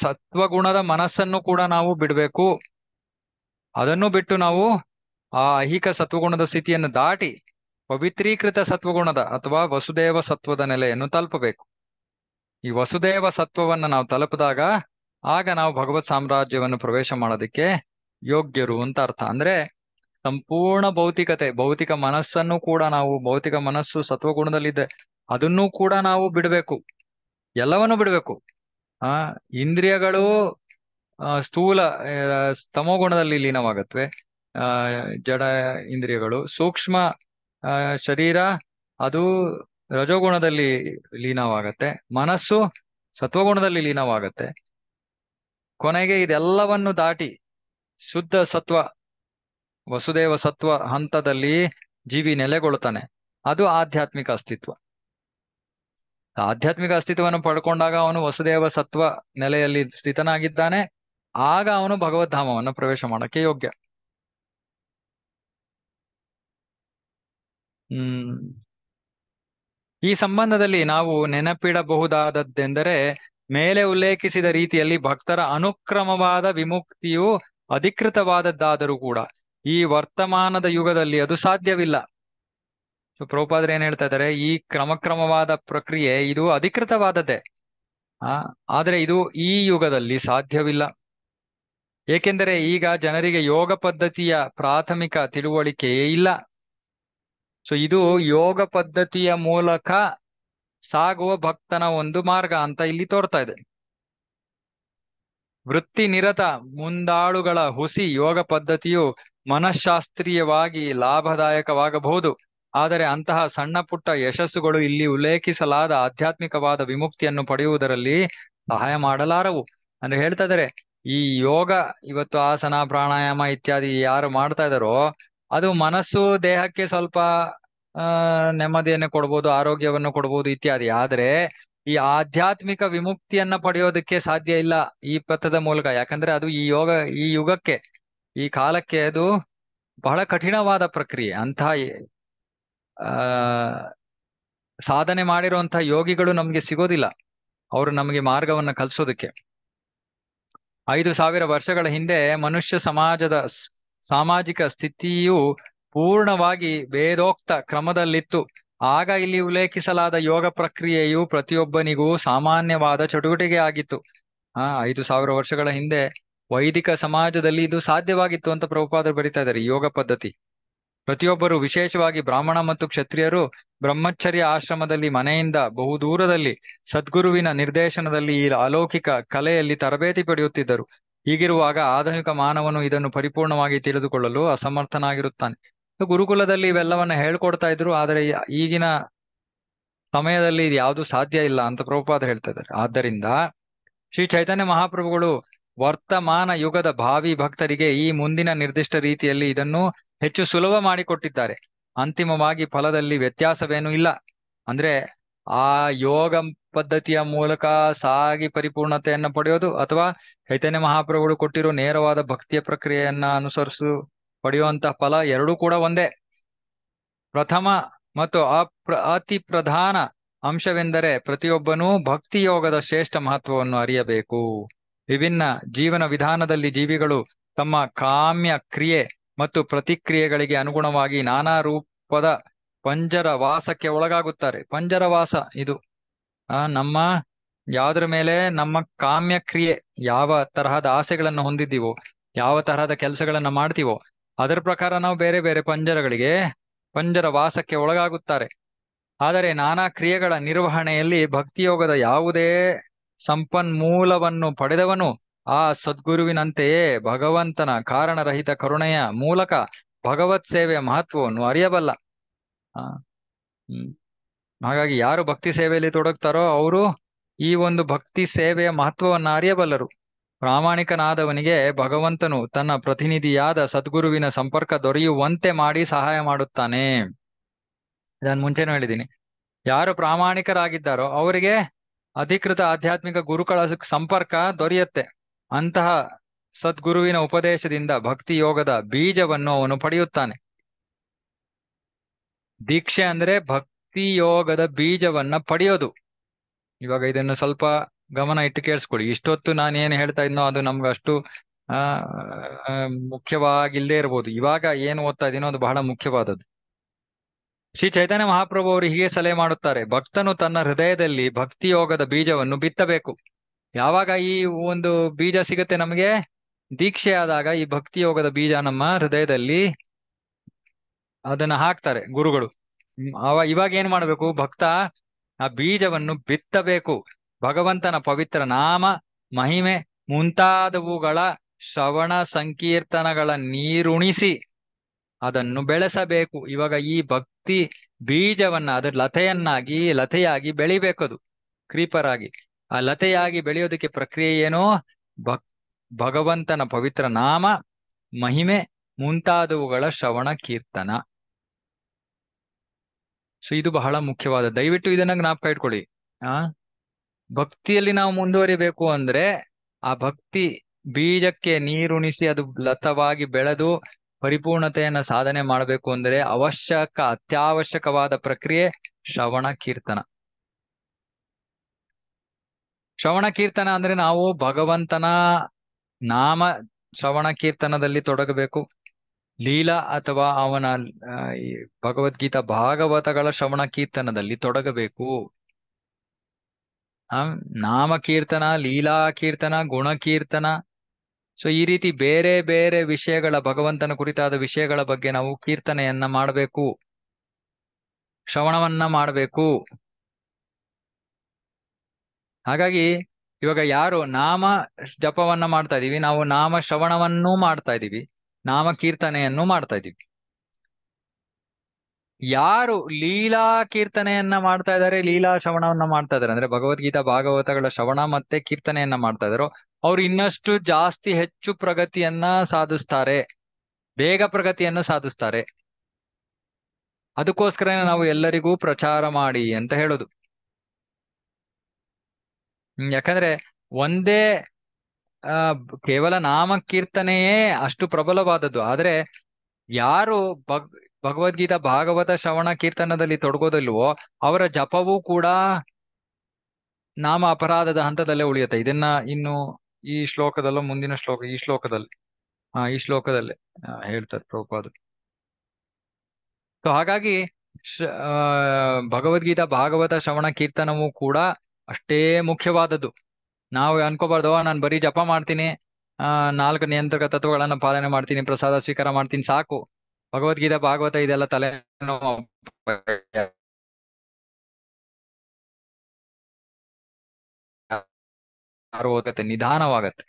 ಸತ್ವಗುಣದ ಮನಸ್ಸನ್ನು ಕೂಡ ನಾವು ಬಿಡಬೇಕು ಅದನ್ನು ಬಿಟ್ಟು ನಾವು ಆ ಐಹಿಕ ಸತ್ವಗುಣದ ಸ್ಥಿತಿಯನ್ನು ದಾಟಿ ಪವಿತ್ರೀಕೃತ ಸತ್ವಗುಣದ ಅಥವಾ ವಸುದೇವ ಸತ್ವದ ನೆಲೆಯನ್ನು ತಲುಪಬೇಕು ಈ ವಸುದೇವ ಸತ್ವವನ್ನು ನಾವು ತಲುಪಿದಾಗ ಆಗ ನಾವು ಭಗವತ್ ಸಾಮ್ರಾಜ್ಯವನ್ನು ಪ್ರವೇಶ ಮಾಡೋದಕ್ಕೆ ಯೋಗ್ಯರು ಅಂತ ಅರ್ಥ ಅಂದ್ರೆ ಸಂಪೂರ್ಣ ಭೌತಿಕತೆ ಭೌತಿಕ ಮನಸ್ಸನ್ನು ಕೂಡ ನಾವು ಭೌತಿಕ ಮನಸ್ಸು ಸತ್ವಗುಣದಲ್ಲಿದೆ ಅದನ್ನು ಕೂಡ ನಾವು ಬಿಡಬೇಕು ಎಲ್ಲವನ್ನು ಬಿಡಬೇಕು ಆ ಇಂದ್ರಿಯಗಳು ಸ್ಥೂಲ ಸ್ತಮೋಗುಣದಲ್ಲಿ ಲೀನವಾಗತ್ವೆ ಆ ಜಡ ಇಂದ್ರಿಯಗಳು ಸೂಕ್ಷ್ಮ ಶರೀರ ಅದು ರಜೋಗುಣದಲ್ಲಿ ಲೀನವಾಗತ್ತೆ ಮನಸ್ಸು ಸತ್ವಗುಣದಲ್ಲಿ ಲೀನವಾಗತ್ತೆ ಕೊನೆಗೆ ಇದೆಲ್ಲವನ್ನು ದಾಟಿ ಶುದ್ಧ ಸತ್ವ ವಸುದೇವ ಸತ್ವ ಹಂತದಲ್ಲಿ ಜೀವಿ ನೆಲೆಗೊಳ್ಳುತ್ತಾನೆ ಅದು ಆಧ್ಯಾತ್ಮಿಕ ಅಸ್ತಿತ್ವ ಆಧ್ಯಾತ್ಮಿಕ ಅಸ್ತಿತ್ವವನ್ನು ಪಡ್ಕೊಂಡಾಗ ಅವನು ವಸುದೇವ ಸತ್ವ ನೆಲೆಯಲ್ಲಿ ಸ್ಥಿತನಾಗಿದ್ದಾನೆ ಆಗ ಅವನು ಭಗವದ್ಧಾಮವನ್ನು ಪ್ರವೇಶ ಮಾಡಕ್ಕೆ ಯೋಗ್ಯ ಈ ಸಂಬಂಧದಲ್ಲಿ ನಾವು ನೆನಪಿಡಬಹುದಾದದ್ದೆಂದರೆ ಮೇಲೆ ಉಲ್ಲೇಖಿಸಿದ ರೀತಿಯಲ್ಲಿ ಭಕ್ತರ ಅನುಕ್ರಮವಾದ ವಿಮುಕ್ತಿಯು ಅಧಿಕೃತವಾದದ್ದಾದರೂ ಕೂಡ ಈ ವರ್ತಮಾನದ ಯುಗದಲ್ಲಿ ಅದು ಸಾಧ್ಯವಿಲ್ಲ ಸೊ ಪ್ರೌಪಾದ್ರೆ ಏನ್ ಹೇಳ್ತಾ ಇದ್ದಾರೆ ಈ ಕ್ರಮಕ್ರಮವಾದ ಪ್ರಕ್ರಿಯೆ ಇದು ಅಧಿಕೃತವಾದದ್ದೇ ಆ ಆದ್ರೆ ಇದು ಈ ಯುಗದಲ್ಲಿ ಸಾಧ್ಯವಿಲ್ಲ ಏಕೆಂದರೆ ಈಗ ಜನರಿಗೆ ಯೋಗ ಪದ್ಧತಿಯ ಪ್ರಾಥಮಿಕ ತಿಳುವಳಿಕೆಯೇ ಇಲ್ಲ ಸೊ ಇದು ಯೋಗ ಪದ್ಧತಿಯ ಮೂಲಕ ಸಾಗುವ ಭಕ್ತನ ಒಂದು ಮಾರ್ಗ ಅಂತ ಇಲ್ಲಿ ತೋರ್ತಾ ಇದೆ ವೃತ್ತಿ ನಿರತ ಮುಂದಾಳುಗಳ ಹುಸಿ ಯೋಗ ಪದ್ಧತಿಯು ಮನಃಶಾಸ್ತ್ರೀಯವಾಗಿ ಲಾಭದಾಯಕವಾಗಬಹುದು ಆದರೆ ಅಂತಹ ಸಣ್ಣ ಪುಟ್ಟ ಯಶಸ್ಸುಗಳು ಇಲ್ಲಿ ಉಲ್ಲೇಖಿಸಲಾದ ಆಧ್ಯಾತ್ಮಿಕವಾದ ವಿಮುಕ್ತಿಯನ್ನು ಪಡೆಯುವುದರಲ್ಲಿ ಸಹಾಯ ಮಾಡಲಾರವು ಅಂದ್ರೆ ಹೇಳ್ತಾ ಇದ್ದಾರೆ ಈ ಯೋಗ ಇವತ್ತು ಆಸನ ಪ್ರಾಣಾಯಾಮ ಇತ್ಯಾದಿ ಯಾರು ಮಾಡ್ತಾ ಇದ್ದಾರೋ ಅದು ಮನಸ್ಸು ದೇಹಕ್ಕೆ ಸ್ವಲ್ಪ ಆ ನೆಮ್ಮದಿಯನ್ನು ಕೊಡ್ಬೋದು ಆರೋಗ್ಯವನ್ನು ಕೊಡ್ಬೋದು ಇತ್ಯಾದಿ ಆದ್ರೆ ಈ ಆಧ್ಯಾತ್ಮಿಕ ವಿಮುಕ್ತಿಯನ್ನ ಪಡೆಯೋದಕ್ಕೆ ಸಾಧ್ಯ ಇಲ್ಲ ಈ ಪಥದ ಮೂಲಕ ಯಾಕಂದ್ರೆ ಅದು ಈ ಯೋಗ ಈ ಯುಗಕ್ಕೆ ಈ ಕಾಲಕ್ಕೆ ಅದು ಬಹಳ ಕಠಿಣವಾದ ಪ್ರಕ್ರಿಯೆ ಅಂತಹ ಸಾಧನೆ ಮಾಡಿರುವಂತಹ ಯೋಗಿಗಳು ನಮಗೆ ಸಿಗೋದಿಲ್ಲ ಅವರು ನಮಗೆ ಮಾರ್ಗವನ್ನು ಕಲಿಸೋದಕ್ಕೆ ಐದು ಸಾವಿರ ವರ್ಷಗಳ ಹಿಂದೆ ಮನುಷ್ಯ ಸಮಾಜದ ಸಾಮಾಜಿಕ ಸ್ಥಿತಿಯು ಪೂರ್ಣವಾಗಿ ಭೇದೋಕ್ತ ಕ್ರಮದಲ್ಲಿತ್ತು ಆಗ ಇಲ್ಲಿ ಉಲ್ಲೇಖಿಸಲಾದ ಯೋಗ ಪ್ರಕ್ರಿಯೆಯು ಪ್ರತಿಯೊಬ್ಬನಿಗೂ ಸಾಮಾನ್ಯವಾದ ಚಟುವಟಿಕೆ ಆಗಿತ್ತು ಆ ಐದು ಸಾವಿರ ವರ್ಷಗಳ ಹಿಂದೆ ವೈದಿಕ ಸಮಾಜದಲ್ಲಿ ಇದು ಸಾಧ್ಯವಾಗಿತ್ತು ಅಂತ ಪ್ರಭುಪಾದರು ಬರಿತಾ ಇದ್ದಾರೆ ಯೋಗ ಪದ್ಧತಿ ಪ್ರತಿಯೊಬ್ಬರು ವಿಶೇಷವಾಗಿ ಬ್ರಾಹ್ಮಣ ಮತ್ತು ಕ್ಷತ್ರಿಯರು ಬ್ರಹ್ಮಚರ್ಯ ಆಶ್ರಮದಲ್ಲಿ ಮನೆಯಿಂದ ಬಹುದೂರದಲ್ಲಿ ಸದ್ಗುರುವಿನ ನಿರ್ದೇಶನದಲ್ಲಿ ಈ ಅಲೌಕಿಕ ಕಲೆಯಲ್ಲಿ ತರಬೇತಿ ಪಡೆಯುತ್ತಿದ್ದರು ಹೀಗಿರುವಾಗ ಆಧುನಿಕ ಮಾನವನು ಇದನ್ನು ಪರಿಪೂರ್ಣವಾಗಿ ತಿಳಿದುಕೊಳ್ಳಲು ಅಸಮರ್ಥನಾಗಿರುತ್ತಾನೆ ಗುರುಕುಲದಲ್ಲಿ ಇವೆಲ್ಲವನ್ನ ಹೇಳ್ಕೊಡ್ತಾ ಇದ್ರು ಆದರೆ ಈಗಿನ ಸಮಯದಲ್ಲಿ ಇದು ಯಾವುದು ಸಾಧ್ಯ ಇಲ್ಲ ಅಂತ ಪ್ರಭುಪಾದ ಹೇಳ್ತಾ ಇದ್ದಾರೆ ಆದ್ದರಿಂದ ಶ್ರೀ ಚೈತನ್ಯ ಮಹಾಪ್ರಭುಗಳು ವರ್ತಮಾನ ಯುಗದ ಭಾವಿ ಭಕ್ತರಿಗೆ ಈ ಮುಂದಿನ ನಿರ್ದಿಷ್ಟ ರೀತಿಯಲ್ಲಿ ಇದನ್ನು ಹೆಚ್ಚು ಸುಲಭ ಮಾಡಿಕೊಟ್ಟಿದ್ದಾರೆ ಅಂತಿಮವಾಗಿ ಫಲದಲ್ಲಿ ವ್ಯತ್ಯಾಸವೇನೂ ಇಲ್ಲ ಅಂದ್ರೆ ಆ ಯೋಗ ಪದ್ಧತಿಯ ಮೂಲಕ ಸಾಗಿ ಪರಿಪೂರ್ಣತೆಯನ್ನು ಪಡೆಯೋದು ಅಥವಾ ಚೈತನ್ಯ ಮಹಾಪ್ರಭುಗಳು ಕೊಟ್ಟಿರೋ ನೇರವಾದ ಭಕ್ತಿಯ ಪ್ರಕ್ರಿಯೆಯನ್ನ ಅನುಸರಿಸು ಪಡೆಯುವಂತಹ ಫಲ ಎರಡೂ ಕೂಡ ಒಂದೇ ಪ್ರಥಮ ಮತ್ತು ಅಪ್ರ ಅತಿ ಪ್ರಧಾನ ಅಂಶವೆಂದರೆ ಪ್ರತಿಯೊಬ್ಬನೂ ಭಕ್ತಿ ಯೋಗದ ಶ್ರೇಷ್ಠ ಮಹತ್ವವನ್ನು ಅರಿಯಬೇಕು ವಿಭಿನ್ನ ಜೀವನ ವಿಧಾನದಲ್ಲಿ ಜೀವಿಗಳು ತಮ್ಮ ಕಾಮ್ಯ ಕ್ರಿಯೆ ಮತ್ತು ಪ್ರತಿಕ್ರಿಯೆಗಳಿಗೆ ಅನುಗುಣವಾಗಿ ನಾನಾ ರೂಪದ ಪಂಜರವಾಸಕ್ಕೆ ಒಳಗಾಗುತ್ತಾರೆ ಪಂಜರವಾಸ ಇದು ಆ ನಮ್ಮ ಯಾವುದ್ರ ಮೇಲೆ ನಮ್ಮ ಕಾಮ್ಯ ಕ್ರಿಯೆ ಯಾವ ತರಹದ ಆಸೆಗಳನ್ನು ಹೊಂದಿದ್ದೀವೋ ಯಾವ ತರಹದ ಕೆಲಸಗಳನ್ನ ಮಾಡ್ತೀವೋ ಅದರ ಪ್ರಕಾರ ನಾವು ಬೇರೆ ಬೇರೆ ಪಂಜರಗಳಿಗೆ ಪಂಜರ ವಾಸಕ್ಕೆ ಒಳಗಾಗುತ್ತಾರೆ ಆದರೆ ನಾನಾ ಕ್ರಿಯೆಗಳ ನಿರ್ವಹಣೆಯಲ್ಲಿ ಭಕ್ತಿಯೋಗದ ಯಾವುದೇ ಸಂಪನ್ಮೂಲವನ್ನು ಪಡೆದವನು ಆ ಸದ್ಗುರುವಿನಂತೆಯೇ ಭಗವಂತನ ಕಾರಣರಹಿತ ಕರುಣೆಯ ಮೂಲಕ ಭಗವತ್ ಸೇವೆಯ ಮಹತ್ವವನ್ನು ಅರಿಯಬಲ್ಲ ಹಾಗಾಗಿ ಯಾರು ಭಕ್ತಿ ಸೇವೆಯಲ್ಲಿ ತೊಡಗ್ತಾರೋ ಅವರು ಈ ಒಂದು ಭಕ್ತಿ ಸೇವೆಯ ಮಹತ್ವವನ್ನು ಅರಿಯಬಲ್ಲರು ಪ್ರಾಮಾಣಿಕನಾದವನಿಗೆ ಭಗವಂತನು ತನ್ನ ಪ್ರತಿನಿಧಿಯಾದ ಸದ್ಗುರುವಿನ ಸಂಪರ್ಕ ದೊರೆಯುವಂತೆ ಮಾಡಿ ಸಹಾಯ ಮಾಡುತ್ತಾನೆ ನಾನು ಮುಂಚೆನೂ ಹೇಳಿದ್ದೀನಿ ಯಾರು ಪ್ರಾಮಾಣಿಕರಾಗಿದ್ದಾರೋ ಅವರಿಗೆ ಅಧಿಕೃತ ಆಧ್ಯಾತ್ಮಿಕ ಗುರುಗಳ ಸಂಪರ್ಕ ದೊರೆಯುತ್ತೆ ಅಂತಹ ಸದ್ಗುರುವಿನ ಉಪದೇಶದಿಂದ ಭಕ್ತಿ ಯೋಗದ ಬೀಜವನ್ನು ಅವನು ಪಡೆಯುತ್ತಾನೆ ದೀಕ್ಷೆ ಅಂದ್ರೆ ಭಕ್ತಿ ಯೋಗದ ಬೀಜವನ್ನ ಪಡೆಯೋದು ಇವಾಗ ಇದನ್ನು ಸ್ವಲ್ಪ ಗಮನ ಇಟ್ಟು ಕೇಳಿಸ್ಕೊಳ್ಳಿ ಇಷ್ಟೊತ್ತು ನಾನು ಏನು ಹೇಳ್ತಾ ಇದ್ನೋ ಅದು ನಮ್ಗೆ ಅಷ್ಟು ಆ ಮುಖ್ಯವಾಗಿಲ್ಲದೆ ಇರ್ಬೋದು ಇವಾಗ ಏನು ಓದ್ತಾ ಇದೀನೋ ಅದು ಬಹಳ ಮುಖ್ಯವಾದದ್ದು ಶ್ರೀ ಚೈತನ್ಯ ಮಹಾಪ್ರಭು ಅವರು ಹೀಗೆ ಸಲಹೆ ಮಾಡುತ್ತಾರೆ ಭಕ್ತನು ತನ್ನ ಹೃದಯದಲ್ಲಿ ಭಕ್ತಿಯೋಗದ ಬೀಜವನ್ನು ಬಿತ್ತಬೇಕು ಯಾವಾಗ ಈ ಒಂದು ಬೀಜ ಸಿಗುತ್ತೆ ನಮಗೆ ದೀಕ್ಷೆ ಆದಾಗ ಈ ಭಕ್ತಿಯೋಗದ ಬೀಜ ನಮ್ಮ ಹೃದಯದಲ್ಲಿ ಅದನ್ನ ಹಾಕ್ತಾರೆ ಗುರುಗಳು ಅವ ಇವಾಗ ಏನ್ ಮಾಡ್ಬೇಕು ಭಕ್ತ ಆ ಬೀಜವನ್ನು ಬಿತ್ತಬೇಕು ಭಗವಂತನ ಪವಿತ್ರ ನಾಮ ಮಹಿಮೆ ಮುಂತಾದವುಗಳ ಶ್ರವಣ ಸಂಕೀರ್ತನಗಳ ನೀರುಣಿಸಿ ಅದನ್ನು ಬೆಳೆಸಬೇಕು ಇವಾಗ ಈ ಭಕ್ ಭಕ್ತಿ ಬೀಜವನ್ನ ಅದ್ರ ಲತೆಯನ್ನಾಗಿ ಲತೆಯಾಗಿ ಬೆಳಿಬೇಕದು ಕ್ರೀಪರ್ ಆಗಿ ಆ ಲತೆಯಾಗಿ ಬೆಳೆಯೋದಕ್ಕೆ ಪ್ರಕ್ರಿಯೆ ಏನೋ ಭಕ್ ಭಗವಂತನ ಪವಿತ್ರ ನಾಮ ಮಹಿಮೆ ಮುಂತಾದವುಗಳ ಶ್ರವಣ ಕೀರ್ತನ ಸೊ ಇದು ಬಹಳ ಮುಖ್ಯವಾದ ದಯವಿಟ್ಟು ಇದನ್ನ ಜ್ಞಾಪಕ ಇಟ್ಕೊಳ್ಳಿ ಆ ಭಕ್ತಿಯಲ್ಲಿ ನಾವು ಮುಂದುವರಿಬೇಕು ಅಂದ್ರೆ ಆ ಭಕ್ತಿ ಬೀಜಕ್ಕೆ ನೀರುಣಿಸಿ ಅದು ಲತವಾಗಿ ಬೆಳೆದು ಪರಿಪೂರ್ಣತೆಯನ್ನ ಸಾಧನೆ ಮಾಡಬೇಕು ಅಂದರೆ ಅವಶ್ಯಕ ಅತ್ಯಾವಶ್ಯಕವಾದ ಪ್ರಕ್ರಿಯೆ ಶ್ರವಣ ಕೀರ್ತನ ಶ್ರವಣ ಕೀರ್ತನ ಅಂದ್ರೆ ನಾವು ಭಗವಂತನ ನಾಮ ಶ್ರವಣ ಕೀರ್ತನದಲ್ಲಿ ತೊಡಗಬೇಕು ಲೀಲಾ ಅಥವಾ ಅವನ ಭಗವದ್ಗೀತಾ ಭಾಗವತಗಳ ಶ್ರವಣ ಕೀರ್ತನದಲ್ಲಿ ತೊಡಗಬೇಕು ನಾಮ ಕೀರ್ತನ ಲೀಲಾ ಕೀರ್ತನ ಗುಣ ಕೀರ್ತನ ಸೊ ಈ ರೀತಿ ಬೇರೆ ಬೇರೆ ವಿಷಯಗಳ ಭಗವಂತನ ಕುರಿತಾದ ವಿಷಯಗಳ ಬಗ್ಗೆ ನಾವು ಕೀರ್ತನೆಯನ್ನ ಮಾಡಬೇಕು ಶ್ರವಣವನ್ನ ಮಾಡಬೇಕು ಹಾಗಾಗಿ ಇವಾಗ ಯಾರು ನಾಮ ಜಪವನ್ನ ಮಾಡ್ತಾ ಇದೀವಿ ನಾವು ನಾಮ ಶ್ರವಣವನ್ನೂ ಮಾಡ್ತಾ ಇದೀವಿ ನಾಮ ಕೀರ್ತನೆಯನ್ನು ಮಾಡ್ತಾ ಇದೀವಿ ಯಾರು ಲೀಲಾ ಕೀರ್ತನೆಯನ್ನ ಮಾಡ್ತಾ ಇದಾರೆ ಲೀಲಾ ಶ್ರವಣವನ್ನ ಮಾಡ್ತಾ ಇದಾರೆ ಅಂದ್ರೆ ಭಗವದ್ಗೀತಾ ಭಾಗವತಗಳ ಶ್ರವಣ ಮತ್ತೆ ಕೀರ್ತನೆಯನ್ನ ಮಾಡ್ತಾ ಇದಾರೋ ಅವ್ರು ಇನ್ನಷ್ಟು ಜಾಸ್ತಿ ಹೆಚ್ಚು ಪ್ರಗತಿಯನ್ನ ಸಾಧಿಸ್ತಾರೆ ಬೇಗ ಪ್ರಗತಿಯನ್ನ ಸಾಧಿಸ್ತಾರೆ ಅದಕ್ಕೋಸ್ಕರನೇ ನಾವು ಎಲ್ಲರಿಗೂ ಪ್ರಚಾರ ಮಾಡಿ ಅಂತ ಹೇಳೋದು ಯಾಕಂದ್ರೆ ಒಂದೇ ಕೇವಲ ನಾಮ ಕೀರ್ತನೆಯೇ ಅಷ್ಟು ಪ್ರಬಲವಾದದ್ದು ಆದ್ರೆ ಯಾರು ಭಗ್ ಭಗವದ್ಗೀತಾ ಭಾಗವತ ಶ್ರವಣ ಕೀರ್ತನದಲ್ಲಿ ತೊಡಗೋದಲ್ವೋ ಅವರ ಜಪವೂ ಕೂಡ ನಾಮ ಅಪರಾಧದ ಹಂತದಲ್ಲೇ ಉಳಿಯುತ್ತೆ ಇದನ್ನ ಇನ್ನು ಈ ಶ್ಲೋಕದಲ್ಲೋ ಮುಂದಿನ ಶ್ಲೋಕ ಈ ಶ್ಲೋಕದಲ್ಲಿ ಆ ಈ ಶ್ಲೋಕದಲ್ಲಿ ಹೇಳ್ತಾರೆ ಪ್ರಭುಪಾದ ಸೊ ಹಾಗಾಗಿ ಭಗವದ್ಗೀತಾ ಭಾಗವತ ಶ್ರವಣ ಕೀರ್ತನವೂ ಕೂಡ ಅಷ್ಟೇ ಮುಖ್ಯವಾದದ್ದು ನಾವು ಅನ್ಕೋಬಾರ್ದು ನಾನು ಬರೀ ಜಪ ಮಾಡ್ತೀನಿ ಆ ನಾಲ್ಕು ನಿಯಂತ್ರಕ ತತ್ವಗಳನ್ನ ಪಾಲನೆ ಮಾಡ್ತೀನಿ ಪ್ರಸಾದ ಸ್ವೀಕಾರ ಮಾಡ್ತೀನಿ ಸಾಕು ಭಗವದ್ಗೀತಾ ಭಾಗವತ ಇದೆಲ್ಲ ತಲೆ ಹೋಗತ್ತೆ ನಿಧಾನವಾಗತ್ತೆ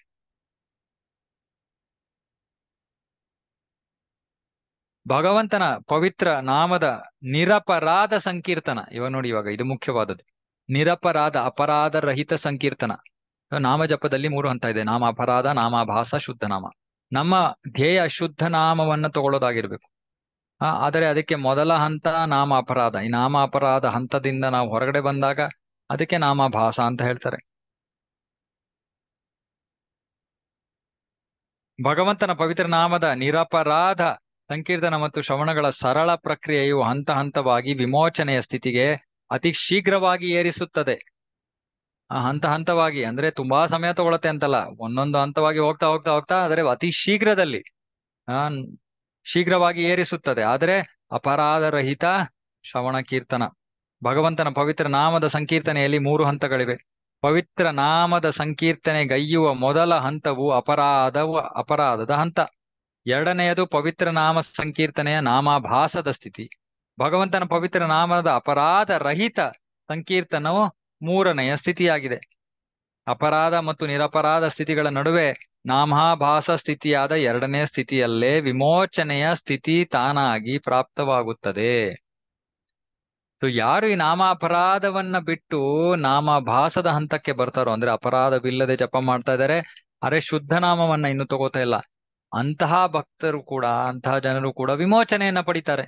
ಭಗವಂತನ ಪವಿತ್ರ ನಾಮದ ನಿರಪರಾಧ ಸಂಕೀರ್ತನ ಇವಾಗ ನೋಡಿ ಇವಾಗ ಇದು ಮುಖ್ಯವಾದದ್ದು ನಿರಪರಾಧ ಅಪರಾಧ ರಹಿತ ಸಂಕೀರ್ತನ ನಾಮ ಜಪದಲ್ಲಿ ಮೂರು ಹಂತ ಇದೆ ನಾಮ ಅಪರಾಧ ನಾಮಾಭಾಸ ಶುದ್ಧ ನಾಮ ನಮ್ಮ ಧ್ಯೇಯ ಶುದ್ಧ ನಾಮವನ್ನ ತಗೊಳ್ಳೋದಾಗಿರ್ಬೇಕು ಆ ಆದರೆ ಅದಕ್ಕೆ ಮೊದಲ ಹಂತ ನಾಮ ಅಪರಾಧ ಈ ನಾಮ ಅಪರಾಧ ಹಂತದಿಂದ ನಾವು ಹೊರಗಡೆ ಬಂದಾಗ ಅದಕ್ಕೆ ನಾಮಾಭಾಸ ಅಂತ ಹೇಳ್ತಾರೆ ಭಗವಂತನ ಪವಿತ್ರ ನಾಮದ ನಿರಪರಾಧ ಸಂಕೀರ್ತನ ಮತ್ತು ಶ್ರವಣಗಳ ಸರಳ ಪ್ರಕ್ರಿಯೆಯು ಹಂತ ಹಂತವಾಗಿ ವಿಮೋಚನೆಯ ಸ್ಥಿತಿಗೆ ಅತಿ ಶೀಘ್ರವಾಗಿ ಏರಿಸುತ್ತದೆ ಆ ಹಂತ ಹಂತವಾಗಿ ಅಂದ್ರೆ ತುಂಬಾ ಸಮಯ ತಗೊಳತ್ತೆ ಅಂತಲ್ಲ ಒಂದೊಂದು ಹಂತವಾಗಿ ಹೋಗ್ತಾ ಹೋಗ್ತಾ ಹೋಗ್ತಾ ಆದರೆ ಅತಿ ಶೀಘ್ರದಲ್ಲಿ ಆ ಶೀಘ್ರವಾಗಿ ಏರಿಸುತ್ತದೆ ಆದರೆ ಅಪರಾಧ ರಹಿತ ಶ್ರವಣ ಕೀರ್ತನ ಭಗವಂತನ ಪವಿತ್ರ ನಾಮದ ಸಂಕೀರ್ತನೆಯಲ್ಲಿ ಮೂರು ಹಂತಗಳಿವೆ ಪವಿತ್ರ ನಾಮದ ಸಂಕೀರ್ತನೆ ಗೈಯುವ ಮೊದಲ ಹಂತವು ಅಪರಾಧವು ಅಪರಾಧದ ಹಂತ ಎರಡನೆಯದು ಪವಿತ್ರ ನಾಮ ಸಂಕೀರ್ತನೆಯ ನಾಮಾಭಾಸದ ಸ್ಥಿತಿ ಭಗವಂತನ ಪವಿತ್ರ ನಾಮದ ಅಪರಾಧ ರಹಿತ ಸಂಕೀರ್ತನವು ಮೂರನೆಯ ಸ್ಥಿತಿಯಾಗಿದೆ ಅಪರಾಧ ಮತ್ತು ನಿರಪರಾಧ ಸ್ಥಿತಿಗಳ ನಡುವೆ ನಾಮಾಭಾಸ ಸ್ಥಿತಿಯಾದ ಎರಡನೇ ಸ್ಥಿತಿಯಲ್ಲೇ ವಿಮೋಚನೆಯ ಸ್ಥಿತಿ ತಾನಾಗಿ ಪ್ರಾಪ್ತವಾಗುತ್ತದೆ ಸೊ ಯಾರು ಈ ನಾಮ ಅಪರಾಧವನ್ನ ಬಿಟ್ಟು ನಾಮಾಭಾಸದ ಹಂತಕ್ಕೆ ಬರ್ತಾರೋ ಅಂದ್ರೆ ಅಪರಾಧವಿಲ್ಲದೆ ಜಪ ಮಾಡ್ತಾ ಇದ್ದಾರೆ ಅರೆ ಶುದ್ಧ ನಾಮವನ್ನ ಇನ್ನು ತಗೋತಾ ಇಲ್ಲ ಅಂತಹ ಭಕ್ತರು ಕೂಡ ಅಂತಹ ಜನರು ಕೂಡ ವಿಮೋಚನೆಯನ್ನ ಪಡಿತಾರೆ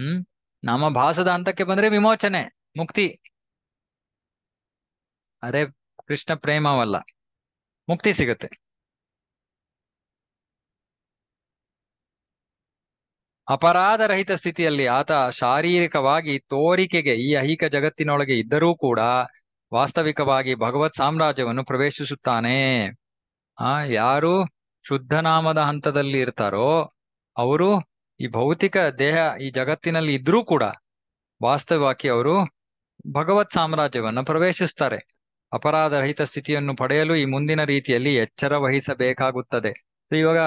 ಹ್ಮ್ ನಾಮಭಾಸದ ಹಂತಕ್ಕೆ ಬಂದ್ರೆ ವಿಮೋಚನೆ ಮುಕ್ತಿ ಅರೆ ಕೃಷ್ಣ ಪ್ರೇಮವಲ್ಲ ಮುಕ್ತಿ ಸಿಗುತ್ತೆ ಅಪರಾಧ ರಹಿತ ಸ್ಥಿತಿಯಲ್ಲಿ ಆತ ಶಾರೀರಿಕವಾಗಿ ತೋರಿಕೆಗೆ ಈ ಐಹಿಕ ಜಗತ್ತಿನೊಳಗೆ ಇದ್ದರೂ ಕೂಡ ವಾಸ್ತವಿಕವಾಗಿ ಭಗವತ್ ಸಾಮ್ರಾಜ್ಯವನ್ನು ಪ್ರವೇಶಿಸುತ್ತಾನೆ ಆ ಯಾರು ಶುದ್ಧನಾಮದ ಹಂತದಲ್ಲಿ ಇರ್ತಾರೋ ಅವರು ಈ ಭೌತಿಕ ದೇಹ ಈ ಜಗತ್ತಿನಲ್ಲಿ ಇದ್ರೂ ಕೂಡ ವಾಸ್ತವವಾಗಿ ಅವರು ಭಗವತ್ ಸಾಮ್ರಾಜ್ಯವನ್ನು ಪ್ರವೇಶಿಸ್ತಾರೆ ರಹಿತ ಸ್ಥಿತಿಯನ್ನು ಪಡೆಯಲು ಈ ಮುಂದಿನ ರೀತಿಯಲ್ಲಿ ಎಚ್ಚರ ವಹಿಸಬೇಕಾಗುತ್ತದೆ ಇವಾಗ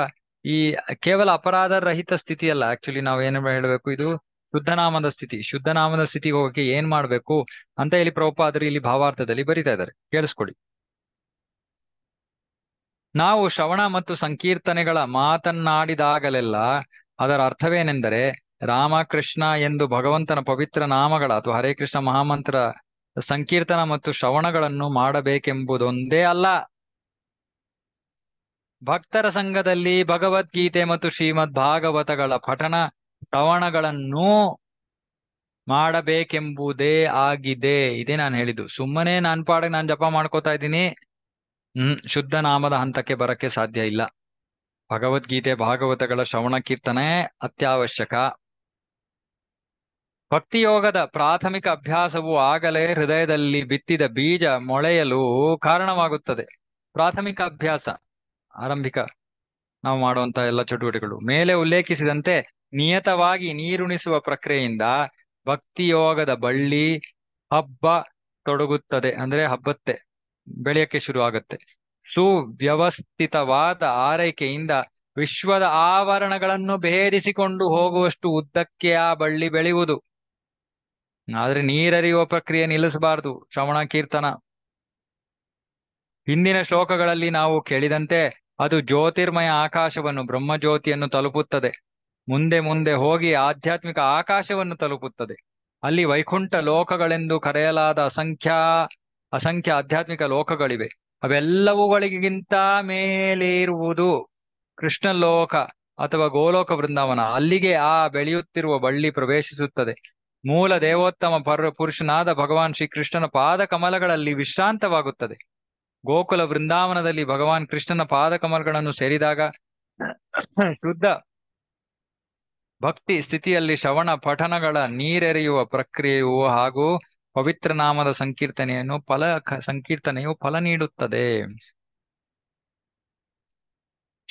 ಈ ಕೇವಲ ಅಪರಾಧ ರಹಿತ ಸ್ಥಿತಿ ಅಲ್ಲ ಆಕ್ಚುಲಿ ನಾವೇನು ಹೇಳಬೇಕು ಇದು ಶುದ್ಧನಾಮದ ಸ್ಥಿತಿ ಶುದ್ಧನಾಮದ ಸ್ಥಿತಿಗೆ ಹೋಗಕ್ಕೆ ಏನ್ ಮಾಡ್ಬೇಕು ಅಂತ ಹೇಳಿ ಪ್ರಭುಪಾದರು ಇಲ್ಲಿ ಭಾವಾರ್ಥದಲ್ಲಿ ಬರಿತಾ ಇದ್ದಾರೆ ಕೇಳಿಸ್ಕೊಡಿ ನಾವು ಶ್ರವಣ ಮತ್ತು ಸಂಕೀರ್ತನೆಗಳ ಮಾತನ್ನಾಡಿದಾಗಲೆಲ್ಲ ಅದರ ಅರ್ಥವೇನೆಂದರೆ ರಾಮಕೃಷ್ಣ ಎಂದು ಭಗವಂತನ ಪವಿತ್ರ ನಾಮಗಳ ಅಥವಾ ಹರೇ ಕೃಷ್ಣ ಮಹಾಮಂತ್ರ ಸಂಕೀರ್ತನ ಮತ್ತು ಶ್ರವಣಗಳನ್ನು ಮಾಡಬೇಕೆಂಬುದೊಂದೇ ಅಲ್ಲ ಭಕ್ತರ ಸಂಘದಲ್ಲಿ ಭಗವದ್ಗೀತೆ ಮತ್ತು ಶ್ರೀಮದ್ ಭಾಗವತಗಳ ಪಠಣ ಶ್ರವಣಗಳನ್ನು ಮಾಡಬೇಕೆಂಬುದೇ ಆಗಿದೆ ಇದೇ ನಾನು ಹೇಳಿದ್ದು ಸುಮ್ಮನೆ ನಾನು ಪಾಡಿಗೆ ನಾನು ಜಪ ಮಾಡ್ಕೋತಾ ಇದ್ದೀನಿ ಹ್ಮ್ ಶುದ್ಧ ನಾಮದ ಹಂತಕ್ಕೆ ಬರಕ್ಕೆ ಸಾಧ್ಯ ಇಲ್ಲ ಭಗವದ್ಗೀತೆ ಭಾಗವತಗಳ ಶ್ರವಣ ಕೀರ್ತನೆ ಅತ್ಯವಶ್ಯಕ ಭಕ್ತಿಯೋಗದ ಪ್ರಾಥಮಿಕ ಅಭ್ಯಾಸವು ಆಗಲೇ ಹೃದಯದಲ್ಲಿ ಬಿತ್ತಿದ ಬೀಜ ಮೊಳೆಯಲು ಕಾರಣವಾಗುತ್ತದೆ ಪ್ರಾಥಮಿಕ ಅಭ್ಯಾಸ ಆರಂಭಿಕ ನಾವು ಮಾಡುವಂತಹ ಎಲ್ಲ ಚಟುವಟಿಕೆಗಳು ಮೇಲೆ ಉಲ್ಲೇಖಿಸಿದಂತೆ ನಿಯತವಾಗಿ ನೀರುಣಿಸುವ ಪ್ರಕ್ರಿಯೆಯಿಂದ ಭಕ್ತಿಯೋಗದ ಬಳ್ಳಿ ಹಬ್ಬ ತೊಡಗುತ್ತದೆ ಅಂದ್ರೆ ಹಬ್ಬತ್ತೆ ಬೆಳೆಯಕ್ಕೆ ಶುರು ಸುವ್ಯವಸ್ಥಿತವಾದ ಆರೈಕೆಯಿಂದ ವಿಶ್ವದ ಆವರಣಗಳನ್ನು ಭೇದಿಸಿಕೊಂಡು ಹೋಗುವಷ್ಟು ಉದ್ದಕ್ಕೆ ಆ ಬಳ್ಳಿ ಬೆಳೆಯುವುದು ಆದ್ರೆ ನೀರರಿಯುವ ಪ್ರಕ್ರಿಯೆ ನಿಲ್ಲಿಸಬಾರದು ಶ್ರವಣ ಕೀರ್ತನ ಹಿಂದಿನ ಶ್ಲೋಕಗಳಲ್ಲಿ ನಾವು ಕೇಳಿದಂತೆ ಅದು ಜ್ಯೋತಿರ್ಮಯ ಆಕಾಶವನ್ನು ಬ್ರಹ್ಮಜ್ಯೋತಿಯನ್ನು ತಲುಪುತ್ತದೆ ಮುಂದೆ ಮುಂದೆ ಹೋಗಿ ಆಧ್ಯಾತ್ಮಿಕ ಆಕಾಶವನ್ನು ತಲುಪುತ್ತದೆ ಅಲ್ಲಿ ವೈಕುಂಠ ಲೋಕಗಳೆಂದು ಕರೆಯಲಾದ ಅಸಂಖ್ಯಾ ಅಸಂಖ್ಯ ಆಧ್ಯಾತ್ಮಿಕ ಲೋಕಗಳಿವೆ ಅವೆಲ್ಲವುಗಳಿಗಿಂತ ಮೇಲೆ ಇರುವುದು ಕೃಷ್ಣ ಲೋಕ ಅಥವಾ ಗೋಲೋಕ ಬೃಂದಾವನ ಅಲ್ಲಿಗೆ ಆ ಬೆಳೆಯುತ್ತಿರುವ ಬಳ್ಳಿ ಪ್ರವೇಶಿಸುತ್ತದೆ ಮೂಲ ದೇವೋತ್ತಮ ಪರ್ವ ಪುರುಷನಾದ ಭಗವಾನ್ ಶ್ರೀಕೃಷ್ಣನ ಪಾದ ಕಮಲಗಳಲ್ಲಿ ವಿಶ್ರಾಂತವಾಗುತ್ತದೆ ಗೋಕುಲ ವೃಂದಾವನದಲ್ಲಿ ಭಗವಾನ್ ಕೃಷ್ಣನ ಪಾದ ಕಮಲಗಳನ್ನು ಸೇರಿದಾಗ ಶುದ್ಧ ಭಕ್ತಿ ಸ್ಥಿತಿಯಲ್ಲಿ ಶ್ರವಣ ಪಠನಗಳ ನೀರೆರೆಯುವ ಪ್ರಕ್ರಿಯೆಯು ಹಾಗೂ ಪವಿತ್ರ ನಾಮದ ಸಂಕೀರ್ತನೆಯನ್ನು ಫಲ ಸಂಕೀರ್ತನೆಯು ಫಲ ನೀಡುತ್ತದೆ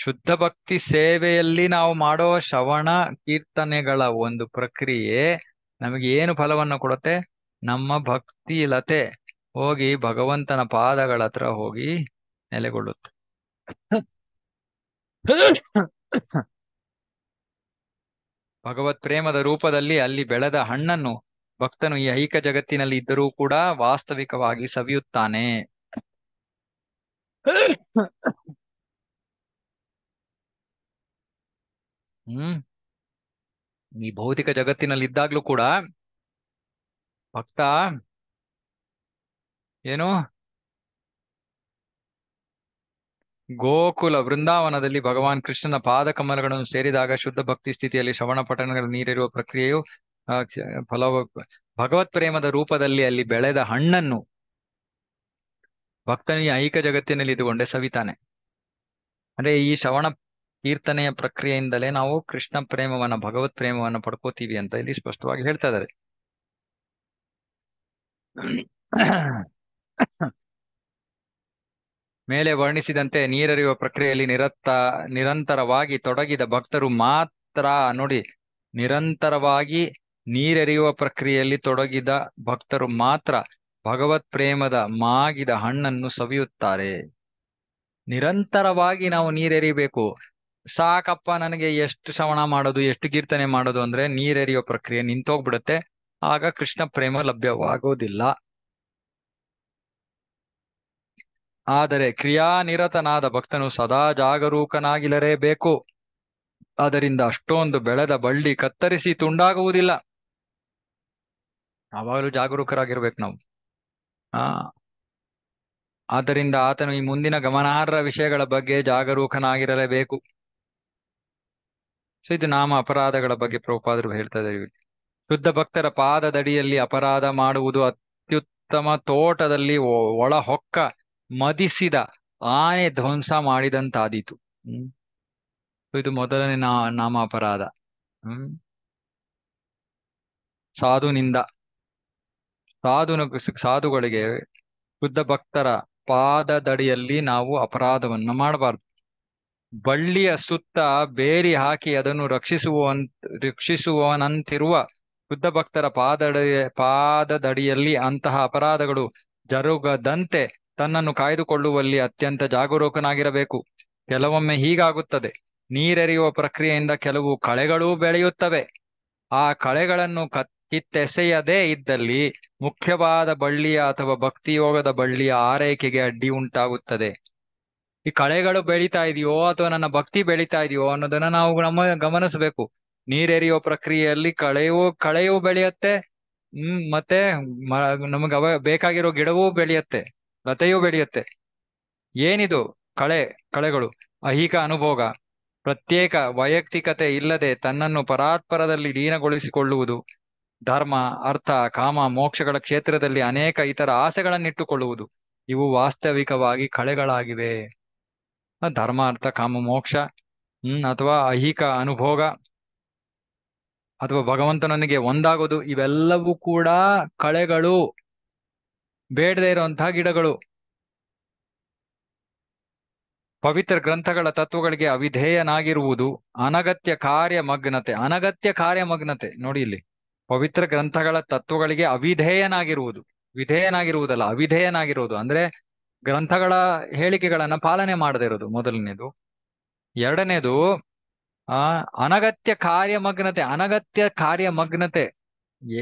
ಶುದ್ಧ ಭಕ್ತಿ ಸೇವೆಯಲ್ಲಿ ನಾವು ಮಾಡುವ ಶ್ರವಣ ಕೀರ್ತನೆಗಳ ಒಂದು ಪ್ರಕ್ರಿಯೆ ನಮಗೆ ಏನು ಫಲವನ್ನು ಕೊಡುತ್ತೆ ನಮ್ಮ ಭಕ್ತಿ ಲತೆ ಹೋಗಿ ಭಗವಂತನ ಪಾದಗಳ ಹತ್ರ ಹೋಗಿ ನೆಲೆಗೊಳ್ಳುತ್ತೆ ಭಗವತ್ ಪ್ರೇಮದ ರೂಪದಲ್ಲಿ ಅಲ್ಲಿ ಬೆಳೆದ ಹಣ್ಣನ್ನು ಭಕ್ತನು ಈ ಐಕ ಜಗತ್ತಿನಲ್ಲಿ ಇದ್ದರೂ ಕೂಡ ವಾಸ್ತವಿಕವಾಗಿ ಸವಿಯುತ್ತಾನೆ ಹ್ಮ್ ಈ ಭೌತಿಕ ಜಗತ್ತಿನಲ್ಲಿ ಇದ್ದಾಗ್ಲೂ ಕೂಡ ಭಕ್ತ ಏನು ಗೋಕುಲ ವೃಂದಾವನದಲ್ಲಿ ಭಗವಾನ್ ಕೃಷ್ಣನ ಪಾದ ಕಮಲಗಳನ್ನು ಸೇರಿದಾಗ ಶುದ್ಧ ಭಕ್ತಿ ಸ್ಥಿತಿಯಲ್ಲಿ ಶ್ರವಣ ಪಠಣಗಳು ನೀರಿರುವ ಪ್ರಕ್ರಿಯೆಯು ಫಲವ ಭಗವತ್ ಪ್ರೇಮದ ರೂಪದಲ್ಲಿ ಅಲ್ಲಿ ಬೆಳೆದ ಹಣ್ಣನ್ನು ಭಕ್ತನಿಗೆ ಐಕ ಜಗತ್ತಿನಲ್ಲಿ ಇದುಕೊಂಡೆ ಸವಿತಾನೆ ಅಂದ್ರೆ ಈ ಶ್ರವಣ ಕೀರ್ತನೆಯ ಪ್ರಕ್ರಿಯೆಯಿಂದಲೇ ನಾವು ಕೃಷ್ಣ ಪ್ರೇಮವನ್ನ ಭಗವತ್ ಪ್ರೇಮವನ್ನ ಪಡ್ಕೋತೀವಿ ಅಂತ ಇಲ್ಲಿ ಸ್ಪಷ್ಟವಾಗಿ ಹೇಳ್ತಾ ಇದ್ದಾರೆ ಮೇಲೆ ವರ್ಣಿಸಿದಂತೆ ನೀರರಿಯುವ ಪ್ರಕ್ರಿಯೆಯಲ್ಲಿ ನಿರತ್ತ ನಿರಂತರವಾಗಿ ತೊಡಗಿದ ಭಕ್ತರು ಮಾತ್ರ ನೋಡಿ ನಿರಂತರವಾಗಿ ನೀರೆರಿಯುವ ಪ್ರಕ್ರಿಯೆಯಲ್ಲಿ ತೊಡಗಿದ ಭಕ್ತರು ಮಾತ್ರ ಭಗವತ್ ಪ್ರೇಮದ ಮಾಗಿದ ಹಣ್ಣನ್ನು ಸವಿಯುತ್ತಾರೆ ನಿರಂತರವಾಗಿ ನಾವು ನೀರೆರಿಬೇಕು ಸಾಕಪ್ಪ ನನಗೆ ಎಷ್ಟು ಶ್ರವಣ ಮಾಡೋದು ಎಷ್ಟು ಕೀರ್ತನೆ ಮಾಡೋದು ಅಂದ್ರೆ ನೀರೆರಿಯೋ ಪ್ರಕ್ರಿಯೆ ನಿಂತೋಗ್ಬಿಡುತ್ತೆ ಆಗ ಕೃಷ್ಣ ಪ್ರೇಮ ಲಭ್ಯವಾಗೋದಿಲ್ಲ ಆದರೆ ಕ್ರಿಯಾ ನಿರತನಾದ ಭಕ್ತನು ಸದಾ ಜಾಗರೂಕನಾಗಿರಲೇಬೇಕು ಅದರಿಂದ ಅಷ್ಟೊಂದು ಬೆಳೆದ ಬಳ್ಳಿ ಕತ್ತರಿಸಿ ತುಂಡಾಗುವುದಿಲ್ಲ ಯಾವಾಗಲೂ ಜಾಗರೂಕರಾಗಿರ್ಬೇಕು ನಾವು ಆ ಆದ್ದರಿಂದ ಆತನು ಈ ಮುಂದಿನ ಗಮನಾರ್ಹ ವಿಷಯಗಳ ಬಗ್ಗೆ ಜಾಗರೂಕನಾಗಿರಲೇಬೇಕು ಸೊ ಇದು ನಾಮ ಅಪರಾಧಗಳ ಬಗ್ಗೆ ಪ್ರೋಪಾದರು ಹೇಳ್ತಾ ಇದ್ದಾರೆ ಶುದ್ಧ ಭಕ್ತರ ಪಾದದಡಿಯಲ್ಲಿ ಅಪರಾಧ ಮಾಡುವುದು ಅತ್ಯುತ್ತಮ ತೋಟದಲ್ಲಿ ಒಳ ಹೊಕ್ಕ ಮದಿಸಿದ ಆನೆ ಧ್ವಂಸ ಮಾಡಿದಂತಾದೀತು ಹ್ಮ್ ಇದು ಮೊದಲನೇ ನಾ ನಾಮ ಅಪರಾಧ ಹ್ಮ್ ಸಾಧುನಿಂದ ಸಾಧುನ ಸಾಧುಗಳಿಗೆ ಶುದ್ಧ ಭಕ್ತರ ಪಾದದಡಿಯಲ್ಲಿ ನಾವು ಅಪರಾಧವನ್ನು ಮಾಡಬಾರ್ದು ಬಳ್ಳಿಯ ಸುತ್ತ ಬೇರಿ ಹಾಕಿ ಅದನ್ನು ರಕ್ಷಿಸುವಂತ ರಕ್ಷಿಸುವವನಂತಿರುವ ಶುದ್ಧ ಭಕ್ತರ ಪಾದಡ ಪಾದದಡಿಯಲ್ಲಿ ಅಂತಹ ಅಪರಾಧಗಳು ಜರುಗದಂತೆ ತನ್ನನ್ನು ಕಾಯ್ದುಕೊಳ್ಳುವಲ್ಲಿ ಅತ್ಯಂತ ಜಾಗರೂಕನಾಗಿರಬೇಕು ಕೆಲವೊಮ್ಮೆ ಹೀಗಾಗುತ್ತದೆ ನೀರೆರೆಯುವ ಪ್ರಕ್ರಿಯೆಯಿಂದ ಕೆಲವು ಕಳೆಗಳೂ ಬೆಳೆಯುತ್ತವೆ ಆ ಕಳೆಗಳನ್ನು ಕಿತ್ತೆಸೆಯದೇ ಇದ್ದಲ್ಲಿ ಮುಖ್ಯವಾದ ಬಳ್ಳಿಯ ಅಥವಾ ಭಕ್ತಿಯೋಗದ ಬಳ್ಳಿಯ ಆರೈಕೆಗೆ ಅಡ್ಡಿ ಉಂಟಾಗುತ್ತದೆ ಈ ಕಳೆಗಳು ಬೆಳೀತಾ ಇದೆಯೋ ಅಥವಾ ನನ್ನ ಭಕ್ತಿ ಬೆಳೀತಾ ಇದೆಯೋ ಅನ್ನೋದನ್ನ ನಾವು ನಮ್ಮ ಗಮನಿಸಬೇಕು ನೀರೆರಿಯೋ ಪ್ರಕ್ರಿಯೆಯಲ್ಲಿ ಕಳೆಯು ಕಳೆಯೂ ಬೆಳೆಯುತ್ತೆ ಹ್ಮ್ ಮತ್ತೆ ನಮಗೆ ಅವ ಬೇಕಾಗಿರೋ ಗಿಡವೂ ಬೆಳೆಯುತ್ತೆ ಲತೆಯೂ ಬೆಳೆಯುತ್ತೆ ಏನಿದು ಕಳೆ ಕಳೆಗಳು ಅಹಿಕ ಅನುಭೋಗ ಪ್ರತ್ಯೇಕ ವೈಯಕ್ತಿಕತೆ ಇಲ್ಲದೆ ತನ್ನನ್ನು ಪರಾತ್ಪರದಲ್ಲಿ ಲೀನಗೊಳಿಸಿಕೊಳ್ಳುವುದು ಧರ್ಮ ಅರ್ಥ ಕಾಮ ಮೋಕ್ಷಗಳ ಕ್ಷೇತ್ರದಲ್ಲಿ ಅನೇಕ ಇತರ ಆಸೆಗಳನ್ನಿಟ್ಟುಕೊಳ್ಳುವುದು ಇವು ವಾಸ್ತವಿಕವಾಗಿ ಕಳೆಗಳಾಗಿವೆ ಧರ್ಮ ಅರ್ಥ ಕಾಮ ಮೋಕ್ಷ ಹ್ಮ್ ಅಥವಾ ಐಹಿಕ ಅನುಭೋಗ ಅಥವಾ ಭಗವಂತನೊಂದಿಗೆ ಒಂದಾಗೋದು ಇವೆಲ್ಲವೂ ಕೂಡ ಕಳೆಗಳು ಬೇಡದೇ ಇರುವಂತಹ ಗಿಡಗಳು ಪವಿತ್ರ ಗ್ರಂಥಗಳ ತತ್ವಗಳಿಗೆ ಅವಿಧೇಯನಾಗಿರುವುದು ಅನಗತ್ಯ ಕಾರ್ಯ ಮಗ್ನತೆ ಅನಗತ್ಯ ಕಾರ್ಯ ಮಗ್ನತೆ ನೋಡಿ ಇಲ್ಲಿ ಪವಿತ್ರ ಗ್ರಂಥಗಳ ತತ್ವಗಳಿಗೆ ಅವಿಧೇಯನಾಗಿರುವುದು ವಿಧೇಯನಾಗಿರುವುದಲ್ಲ ಅವಿಧೇಯನಾಗಿರುವುದು ಅಂದ್ರೆ ಗ್ರಂಥಗಳ ಹೇಳಿಕೆಗಳನ್ನ ಪಾಲನೆ ಮಾಡದಿರೋದು ಮೊದಲನೇದು ಎರಡನೇದು ಆ ಅನಗತ್ಯ ಕಾರ್ಯಮಗ್ನತೆ ಅನಗತ್ಯ ಕಾರ್ಯಮಗ್ನತೆ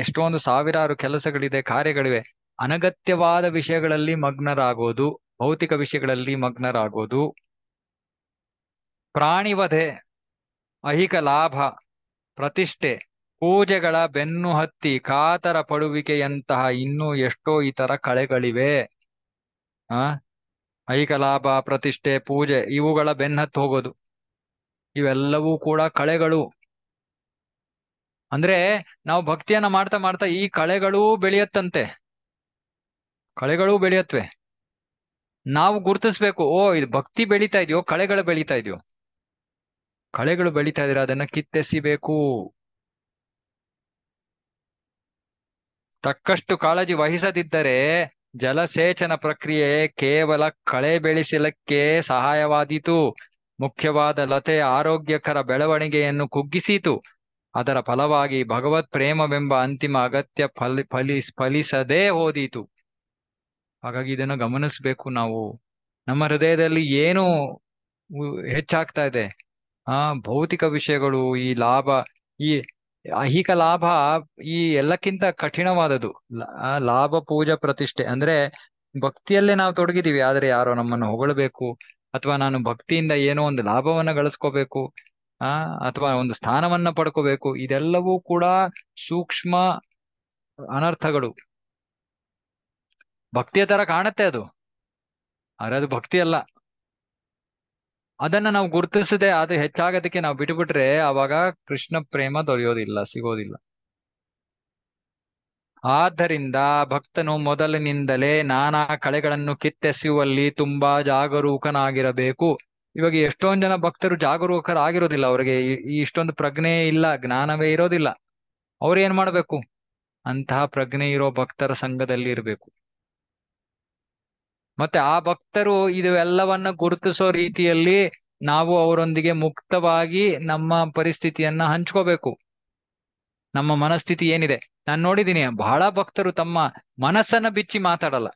ಎಷ್ಟೊಂದು ಸಾವಿರಾರು ಕೆಲಸಗಳಿದೆ ಕಾರ್ಯಗಳಿವೆ ಅನಗತ್ಯವಾದ ವಿಷಯಗಳಲ್ಲಿ ಮಗ್ನರಾಗೋದು ಭೌತಿಕ ವಿಷಯಗಳಲ್ಲಿ ಮಗ್ನರಾಗೋದು ಪ್ರಾಣಿವಧೆ ಅಹಿಕ ಲಾಭ ಪ್ರತಿಷ್ಠೆ ಪೂಜೆಗಳ ಬೆನ್ನು ಹತ್ತಿ ಕಾತರ ಪಡುವಿಕೆಯಂತಹ ಇನ್ನೂ ಎಷ್ಟೋ ಇತರ ಕಳೆಗಳಿವೆ ಆ ಐಕ ಲಾಭ ಪ್ರತಿಷ್ಠೆ ಪೂಜೆ ಇವುಗಳ ಬೆನ್ನತ್ತು ಹೋಗೋದು ಇವೆಲ್ಲವೂ ಕೂಡ ಕಳೆಗಳು ಅಂದ್ರೆ ನಾವು ಭಕ್ತಿಯನ್ನ ಮಾಡ್ತಾ ಮಾಡ್ತಾ ಈ ಕಳೆಗಳೂ ಬೆಳೆಯತ್ತಂತೆ ಕಳೆಗಳೂ ಬೆಳೆಯತ್ವೆ ನಾವು ಗುರ್ತಿಸ್ಬೇಕು ಓ ಇದು ಭಕ್ತಿ ಬೆಳೀತಾ ಇದೆಯೋ ಕಳೆಗಳು ಬೆಳೀತಾ ಇದೆಯೋ ಕಳೆಗಳು ಬೆಳೀತಾ ಇದ್ರೆ ಅದನ್ನ ಕಿತ್ತೆಸಿಬೇಕು ತಕ್ಕಷ್ಟು ಕಾಳಜಿ ವಹಿಸದಿದ್ದರೆ ಜಲಸೇಚನ ಪ್ರಕ್ರಿಯೆ ಕೇವಲ ಕಳೆ ಬೆಳೆಸಲಕ್ಕೆ ಸಹಾಯವಾದೀತು ಮುಖ್ಯವಾದ ಲತೆ ಆರೋಗ್ಯಕರ ಬೆಳವಣಿಗೆಯನ್ನು ಕುಗ್ಗಿಸಿತು ಅದರ ಫಲವಾಗಿ ಭಗವತ್ ಪ್ರೇಮವೆಂಬ ಅಂತಿಮ ಅಗತ್ಯ ಫಲಿ ಫಲಿ ಫಲಿಸದೇ ಹೋದೀತು ಹಾಗಾಗಿ ಇದನ್ನು ಗಮನಿಸಬೇಕು ನಾವು ನಮ್ಮ ಹೃದಯದಲ್ಲಿ ಏನು ಹೆಚ್ಚಾಗ್ತಾ ಇದೆ ಆ ಭೌತಿಕ ವಿಷಯಗಳು ಈ ಲಾಭ ಈ ಐಹಿಕ ಲಾಭ ಈ ಎಲ್ಲಕ್ಕಿಂತ ಕಠಿಣವಾದದ್ದು ಲಾಭ ಪೂಜಾ ಪ್ರತಿಷ್ಠೆ ಅಂದ್ರೆ ಭಕ್ತಿಯಲ್ಲೇ ನಾವು ತೊಡಗಿದೀವಿ ಆದ್ರೆ ಯಾರೋ ನಮ್ಮನ್ನು ಹೊಗಳಬೇಕು ಅಥವಾ ನಾನು ಭಕ್ತಿಯಿಂದ ಏನೋ ಒಂದು ಲಾಭವನ್ನ ಗಳಿಸ್ಕೋಬೇಕು ಆ ಅಥವಾ ಒಂದು ಸ್ಥಾನವನ್ನ ಪಡ್ಕೋಬೇಕು ಇದೆಲ್ಲವೂ ಕೂಡ ಸೂಕ್ಷ್ಮ ಅನರ್ಥಗಳು ಭಕ್ತಿಯ ತರ ಕಾಣತ್ತೆ ಅದು ಆದ್ರೆ ಅದು ಭಕ್ತಿ ಅಲ್ಲ ಅದನ್ನ ನಾವು ಗುರುತಿಸದೆ ಅದು ಹೆಚ್ಚಾಗೋದಕ್ಕೆ ನಾವು ಬಿಟ್ಬಿಟ್ರೆ ಅವಾಗ ಕೃಷ್ಣ ಪ್ರೇಮ ದೊರೆಯೋದಿಲ್ಲ ಸಿಗೋದಿಲ್ಲ ಆದ್ದರಿಂದ ಭಕ್ತನು ಮೊದಲಿನಿಂದಲೇ ನಾನಾ ಕಳೆಗಳನ್ನು ಕಿತ್ತೆಸೆಯುವಲ್ಲಿ ತುಂಬಾ ಜಾಗರೂಕನಾಗಿರಬೇಕು ಇವಾಗ ಎಷ್ಟೊಂದ್ ಜನ ಭಕ್ತರು ಜಾಗರೂಕರಾಗಿರೋದಿಲ್ಲ ಅವರಿಗೆ ಇಷ್ಟೊಂದು ಪ್ರಜ್ಞೆ ಇಲ್ಲ ಜ್ಞಾನವೇ ಇರೋದಿಲ್ಲ ಅವ್ರೇನ್ ಏನ್ ಮಾಡ್ಬೇಕು ಅಂತಹ ಪ್ರಜ್ಞೆ ಇರೋ ಭಕ್ತರ ಸಂಘದಲ್ಲಿ ಇರಬೇಕು ಮತ್ತೆ ಆ ಭಕ್ತರು ಇದೆಲ್ಲವನ್ನ ಗುರುತಿಸೋ ರೀತಿಯಲ್ಲಿ ನಾವು ಅವರೊಂದಿಗೆ ಮುಕ್ತವಾಗಿ ನಮ್ಮ ಪರಿಸ್ಥಿತಿಯನ್ನ ಹಂಚ್ಕೋಬೇಕು ನಮ್ಮ ಮನಸ್ಥಿತಿ ಏನಿದೆ ನಾನು ನೋಡಿದ್ದೀನಿ ಬಹಳ ಭಕ್ತರು ತಮ್ಮ ಮನಸ್ಸನ್ನ ಬಿಚ್ಚಿ ಮಾತಾಡಲ್ಲ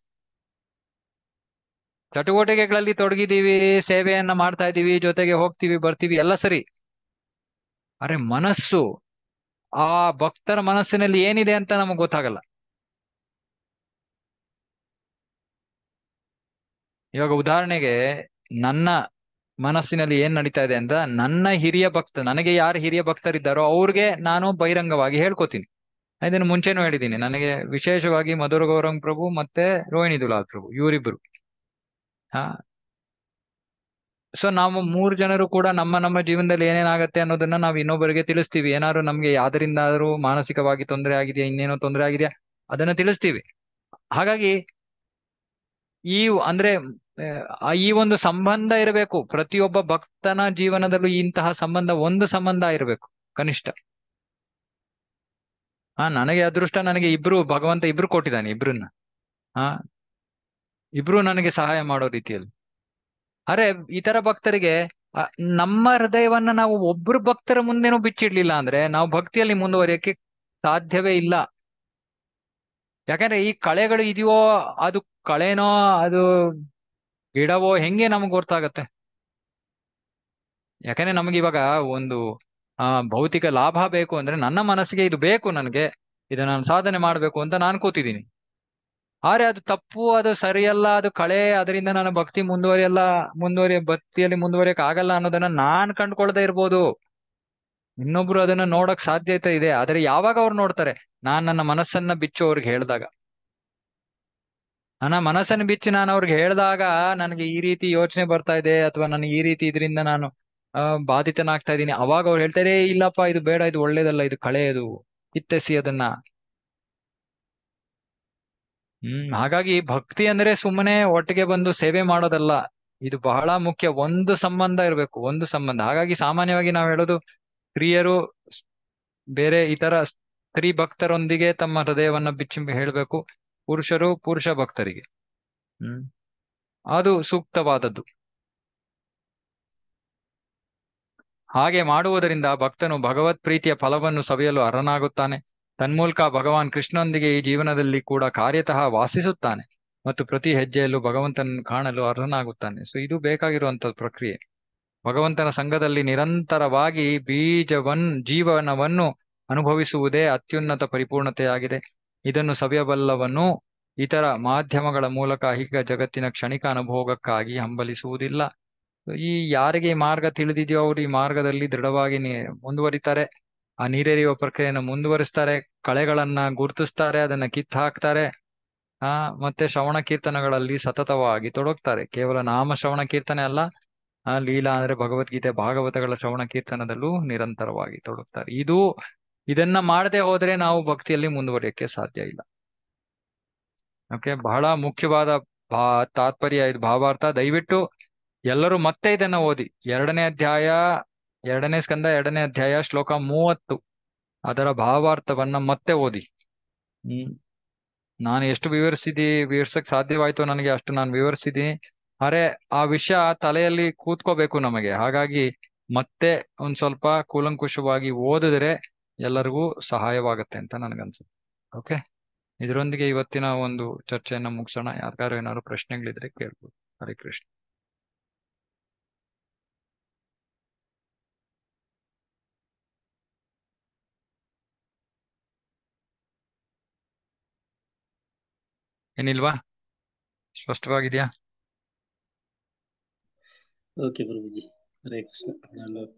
ಚಟುವಟಿಕೆಗಳಲ್ಲಿ ತೊಡಗಿದೀವಿ ಸೇವೆಯನ್ನ ಮಾಡ್ತಾ ಇದ್ದೀವಿ ಜೊತೆಗೆ ಹೋಗ್ತೀವಿ ಬರ್ತೀವಿ ಎಲ್ಲ ಸರಿ ಅರೆ ಮನಸ್ಸು ಆ ಭಕ್ತರ ಮನಸ್ಸಿನಲ್ಲಿ ಏನಿದೆ ಅಂತ ನಮಗ್ ಗೊತ್ತಾಗಲ್ಲ ಇವಾಗ ಉದಾಹರಣೆಗೆ ನನ್ನ ಮನಸ್ಸಿನಲ್ಲಿ ಏನ್ ನಡೀತಾ ಇದೆ ಅಂತ ನನ್ನ ಹಿರಿಯ ಭಕ್ತ ನನಗೆ ಯಾರು ಹಿರಿಯ ಭಕ್ತರಿದ್ದಾರೋ ಅವ್ರಿಗೆ ನಾನು ಬಹಿರಂಗವಾಗಿ ಹೇಳ್ಕೊತೀನಿ ಇದನ್ನು ಮುಂಚೆನೂ ಹೇಳಿದ್ದೀನಿ ನನಗೆ ವಿಶೇಷವಾಗಿ ಮಧುರ ಗೌರಂಗ್ ಪ್ರಭು ಮತ್ತೆ ರೋಹಿಣಿ ದುಲಾಲ್ ಪ್ರಭು ಇವರಿಬ್ರು ಹಾ ಸೊ ನಾವು ಮೂರ್ ಜನರು ಕೂಡ ನಮ್ಮ ನಮ್ಮ ಜೀವನದಲ್ಲಿ ಏನೇನಾಗತ್ತೆ ಅನ್ನೋದನ್ನ ನಾವು ಇನ್ನೊಬ್ಬರಿಗೆ ತಿಳಿಸ್ತೀವಿ ಏನಾದ್ರು ನಮ್ಗೆ ಯಾವ್ದರಿಂದ ಆದ್ರೂ ಮಾನಸಿಕವಾಗಿ ತೊಂದರೆ ಆಗಿದೆಯಾ ಇನ್ನೇನೋ ತೊಂದರೆ ಆಗಿದೆಯಾ ಅದನ್ನ ತಿಳಿಸ್ತೀವಿ ಹಾಗಾಗಿ ಈ ಅಂದ್ರೆ ಈ ಒಂದು ಸಂಬಂಧ ಇರಬೇಕು ಪ್ರತಿಯೊಬ್ಬ ಭಕ್ತನ ಜೀವನದಲ್ಲೂ ಇಂತಹ ಸಂಬಂಧ ಒಂದು ಸಂಬಂಧ ಇರಬೇಕು ಕನಿಷ್ಠ ಹಾ ನನಗೆ ಅದೃಷ್ಟ ನನಗೆ ಇಬ್ರು ಭಗವಂತ ಇಬ್ರು ಕೊಟ್ಟಿದ್ದಾನೆ ಇಬ್ರನ್ನ ಹಾ ಇಬ್ರು ನನಗೆ ಸಹಾಯ ಮಾಡೋ ರೀತಿಯಲ್ಲಿ ಅರೆ ಇತರ ಭಕ್ತರಿಗೆ ನಮ್ಮ ಹೃದಯವನ್ನ ನಾವು ಒಬ್ರು ಭಕ್ತರ ಮುಂದೇನೂ ಬಿಚ್ಚಿಡ್ಲಿಲ್ಲ ಅಂದ್ರೆ ನಾವು ಭಕ್ತಿಯಲ್ಲಿ ಮುಂದುವರಿಯಕ್ಕೆ ಸಾಧ್ಯವೇ ಇಲ್ಲ ಯಾಕಂದ್ರೆ ಈ ಕಳೆಗಳು ಇದೆಯೋ ಅದು ಕಳೆನೋ ಅದು ಗಿಡವೋ ಹೆಂಗೆ ನಮ್ಗೆ ಗೊತ್ತಾಗತ್ತೆ ಯಾಕಂದ್ರೆ ನಮ್ಗೆ ಇವಾಗ ಒಂದು ಆ ಭೌತಿಕ ಲಾಭ ಬೇಕು ಅಂದ್ರೆ ನನ್ನ ಮನಸ್ಸಿಗೆ ಇದು ಬೇಕು ನನಗೆ ಇದು ನಾನು ಸಾಧನೆ ಮಾಡಬೇಕು ಅಂತ ನಾನು ಕೂತಿದ್ದೀನಿ ಆದ್ರೆ ಅದು ತಪ್ಪು ಅದು ಸರಿಯಲ್ಲ ಅದು ಕಳೆ ಅದರಿಂದ ನನ್ನ ಭಕ್ತಿ ಮುಂದುವರಿಯಲ್ಲ ಮುಂದುವರಿಯೋ ಭಕ್ತಿಯಲ್ಲಿ ಮುಂದುವರಿಯಕ್ ಆಗಲ್ಲ ಅನ್ನೋದನ್ನ ನಾನ್ ಕಂಡುಕೊಳ್ಳದೆ ಇರ್ಬೋದು ಇನ್ನೊಬ್ರು ಅದನ್ನ ನೋಡಕ್ ಸಾಧ್ಯತೆ ಇದೆ ಆದ್ರೆ ಯಾವಾಗ ಅವ್ರು ನೋಡ್ತಾರೆ ನಾನ್ ನನ್ನ ಮನಸ್ಸನ್ನ ಬಿಚ್ಚು ಅವ್ರಿಗೆ ಹೇಳಿದಾಗ ನನ್ನ ಮನಸ್ಸನ್ನು ಬಿಚ್ಚಿ ನಾನು ಅವ್ರಿಗೆ ಹೇಳಿದಾಗ ನನಗೆ ಈ ರೀತಿ ಯೋಚನೆ ಬರ್ತಾ ಇದೆ ಅಥವಾ ನನಗೆ ಈ ರೀತಿ ಇದರಿಂದ ನಾನು ಬಾಧಿತನಾಗ್ತಾ ಇದ್ದೀನಿ ಅವಾಗ ಅವ್ರು ಹೇಳ್ತಾರೆ ಇಲ್ಲಪ್ಪ ಇದು ಬೇಡ ಇದು ಒಳ್ಳೇದಲ್ಲ ಇದು ಕಳೆಯದು ಇತ್ತೆಸಿ ಅದನ್ನ ಹ್ಮ್ ಹಾಗಾಗಿ ಭಕ್ತಿ ಅಂದ್ರೆ ಸುಮ್ಮನೆ ಒಟ್ಟಿಗೆ ಬಂದು ಸೇವೆ ಮಾಡೋದಲ್ಲ ಇದು ಬಹಳ ಮುಖ್ಯ ಒಂದು ಸಂಬಂಧ ಇರಬೇಕು ಒಂದು ಸಂಬಂಧ ಹಾಗಾಗಿ ಸಾಮಾನ್ಯವಾಗಿ ನಾವು ಹೇಳೋದು ಸ್ತ್ರೀಯರು ಬೇರೆ ಇತರ ಸ್ತ್ರೀ ಭಕ್ತರೊಂದಿಗೆ ತಮ್ಮ ಹೃದಯವನ್ನ ಬಿಚ್ಚಿ ಹೇಳಬೇಕು ಪುರುಷರು ಪುರುಷ ಭಕ್ತರಿಗೆ ಹ್ಮ್ ಅದು ಸೂಕ್ತವಾದದ್ದು ಹಾಗೆ ಮಾಡುವುದರಿಂದ ಭಕ್ತನು ಭಗವತ್ ಪ್ರೀತಿಯ ಫಲವನ್ನು ಸವಿಯಲು ಅರ್ಹನಾಗುತ್ತಾನೆ ತನ್ಮೂಲಕ ಭಗವಾನ್ ಕೃಷ್ಣನೊಂದಿಗೆ ಈ ಜೀವನದಲ್ಲಿ ಕೂಡ ಕಾರ್ಯತಃ ವಾಸಿಸುತ್ತಾನೆ ಮತ್ತು ಪ್ರತಿ ಹೆಜ್ಜೆಯಲ್ಲೂ ಭಗವಂತನನ್ನು ಕಾಣಲು ಅರ್ಹನಾಗುತ್ತಾನೆ ಸೊ ಇದು ಬೇಕಾಗಿರುವಂತ ಪ್ರಕ್ರಿಯೆ ಭಗವಂತನ ಸಂಘದಲ್ಲಿ ನಿರಂತರವಾಗಿ ಬೀಜವನ್ ಜೀವನವನ್ನು ಅನುಭವಿಸುವುದೇ ಅತ್ಯುನ್ನತ ಪರಿಪೂರ್ಣತೆಯಾಗಿದೆ ಇದನ್ನು ಸವಿಯಬಲ್ಲವನು ಇತರ ಮಾಧ್ಯಮಗಳ ಮೂಲಕ ಈಗ ಜಗತ್ತಿನ ಕ್ಷಣಿಕ ಅನುಭೋಗಕ್ಕಾಗಿ ಹಂಬಲಿಸುವುದಿಲ್ಲ ಈ ಯಾರಿಗೆ ಮಾರ್ಗ ತಿಳಿದಿದೆಯೋ ಅವರು ಈ ಮಾರ್ಗದಲ್ಲಿ ದೃಢವಾಗಿ ಮುಂದುವರಿತಾರೆ ಆ ನೀರೇರಿಯುವ ಪ್ರಕ್ರಿಯೆಯನ್ನು ಮುಂದುವರಿಸ್ತಾರೆ ಕಳೆಗಳನ್ನ ಗುರುತಿಸ್ತಾರೆ ಅದನ್ನ ಕಿತ್ತು ಹಾಕ್ತಾರೆ ಆ ಮತ್ತೆ ಶ್ರವಣ ಕೀರ್ತನಗಳಲ್ಲಿ ಸತತವಾಗಿ ತೊಡಗ್ತಾರೆ ಕೇವಲ ನಾಮ ಶ್ರವಣ ಕೀರ್ತನೆ ಅಲ್ಲ ಆ ಲೀಲಾ ಅಂದ್ರೆ ಭಗವದ್ಗೀತೆ ಭಾಗವತಗಳ ಶ್ರವಣ ಕೀರ್ತನದಲ್ಲೂ ನಿರಂತರವಾಗಿ ತೊಡಗ್ತಾರೆ ಇದು ಇದನ್ನ ಮಾಡದೆ ಹೋದ್ರೆ ನಾವು ಭಕ್ತಿಯಲ್ಲಿ ಮುಂದುವರಿಯಕ್ಕೆ ಸಾಧ್ಯ ಇಲ್ಲ ಓಕೆ ಬಹಳ ಮುಖ್ಯವಾದ ಭಾ ತಾತ್ಪರ್ಯ ಇದು ಭಾವಾರ್ಥ ದಯವಿಟ್ಟು ಎಲ್ಲರೂ ಮತ್ತೆ ಇದನ್ನ ಓದಿ ಎರಡನೇ ಅಧ್ಯಾಯ ಎರಡನೇ ಸ್ಕಂದ ಎರಡನೇ ಅಧ್ಯಾಯ ಶ್ಲೋಕ ಮೂವತ್ತು ಅದರ ಭಾವಾರ್ಥವನ್ನ ಮತ್ತೆ ಓದಿ ಹ್ಮ್ ನಾನು ಎಷ್ಟು ವಿವರಿಸಿದಿ ವಿವರ್ಸಕ್ ಸಾಧ್ಯವಾಯ್ತು ನನಗೆ ಅಷ್ಟು ನಾನು ವಿವರಿಸಿದೀನಿ ಅರೆ ಆ ವಿಷಯ ತಲೆಯಲ್ಲಿ ಕೂತ್ಕೋಬೇಕು ನಮಗೆ ಹಾಗಾಗಿ ಮತ್ತೆ ಒಂದ್ ಸ್ವಲ್ಪ ಕೂಲಂಕುಷವಾಗಿ ಓದಿದ್ರೆ ಎಲ್ಲರಿಗೂ ಸಹಾಯವಾಗುತ್ತೆ ಅಂತ ನನಗನ್ಸುತ್ತೆ ಓಕೆ ಇದರೊಂದಿಗೆ ಇವತ್ತಿನ ಒಂದು ಚರ್ಚೆಯನ್ನು ಮುಗಿಸೋಣ ಯಾರಿಗಾರು ಏನಾದ್ರು ಪ್ರಶ್ನೆಗಳಿದ್ರೆ ಕೇಳ್ಬೋದು ಹರಿ ಕೃಷ್ಣ ಏನಿಲ್ವಾ ಸ್ಪಷ್ಟವಾಗಿದೆಯಾ ಓಕೆ ಪ್ರಭುಜಿ ಹರೇ ಕೃಷ್ಣ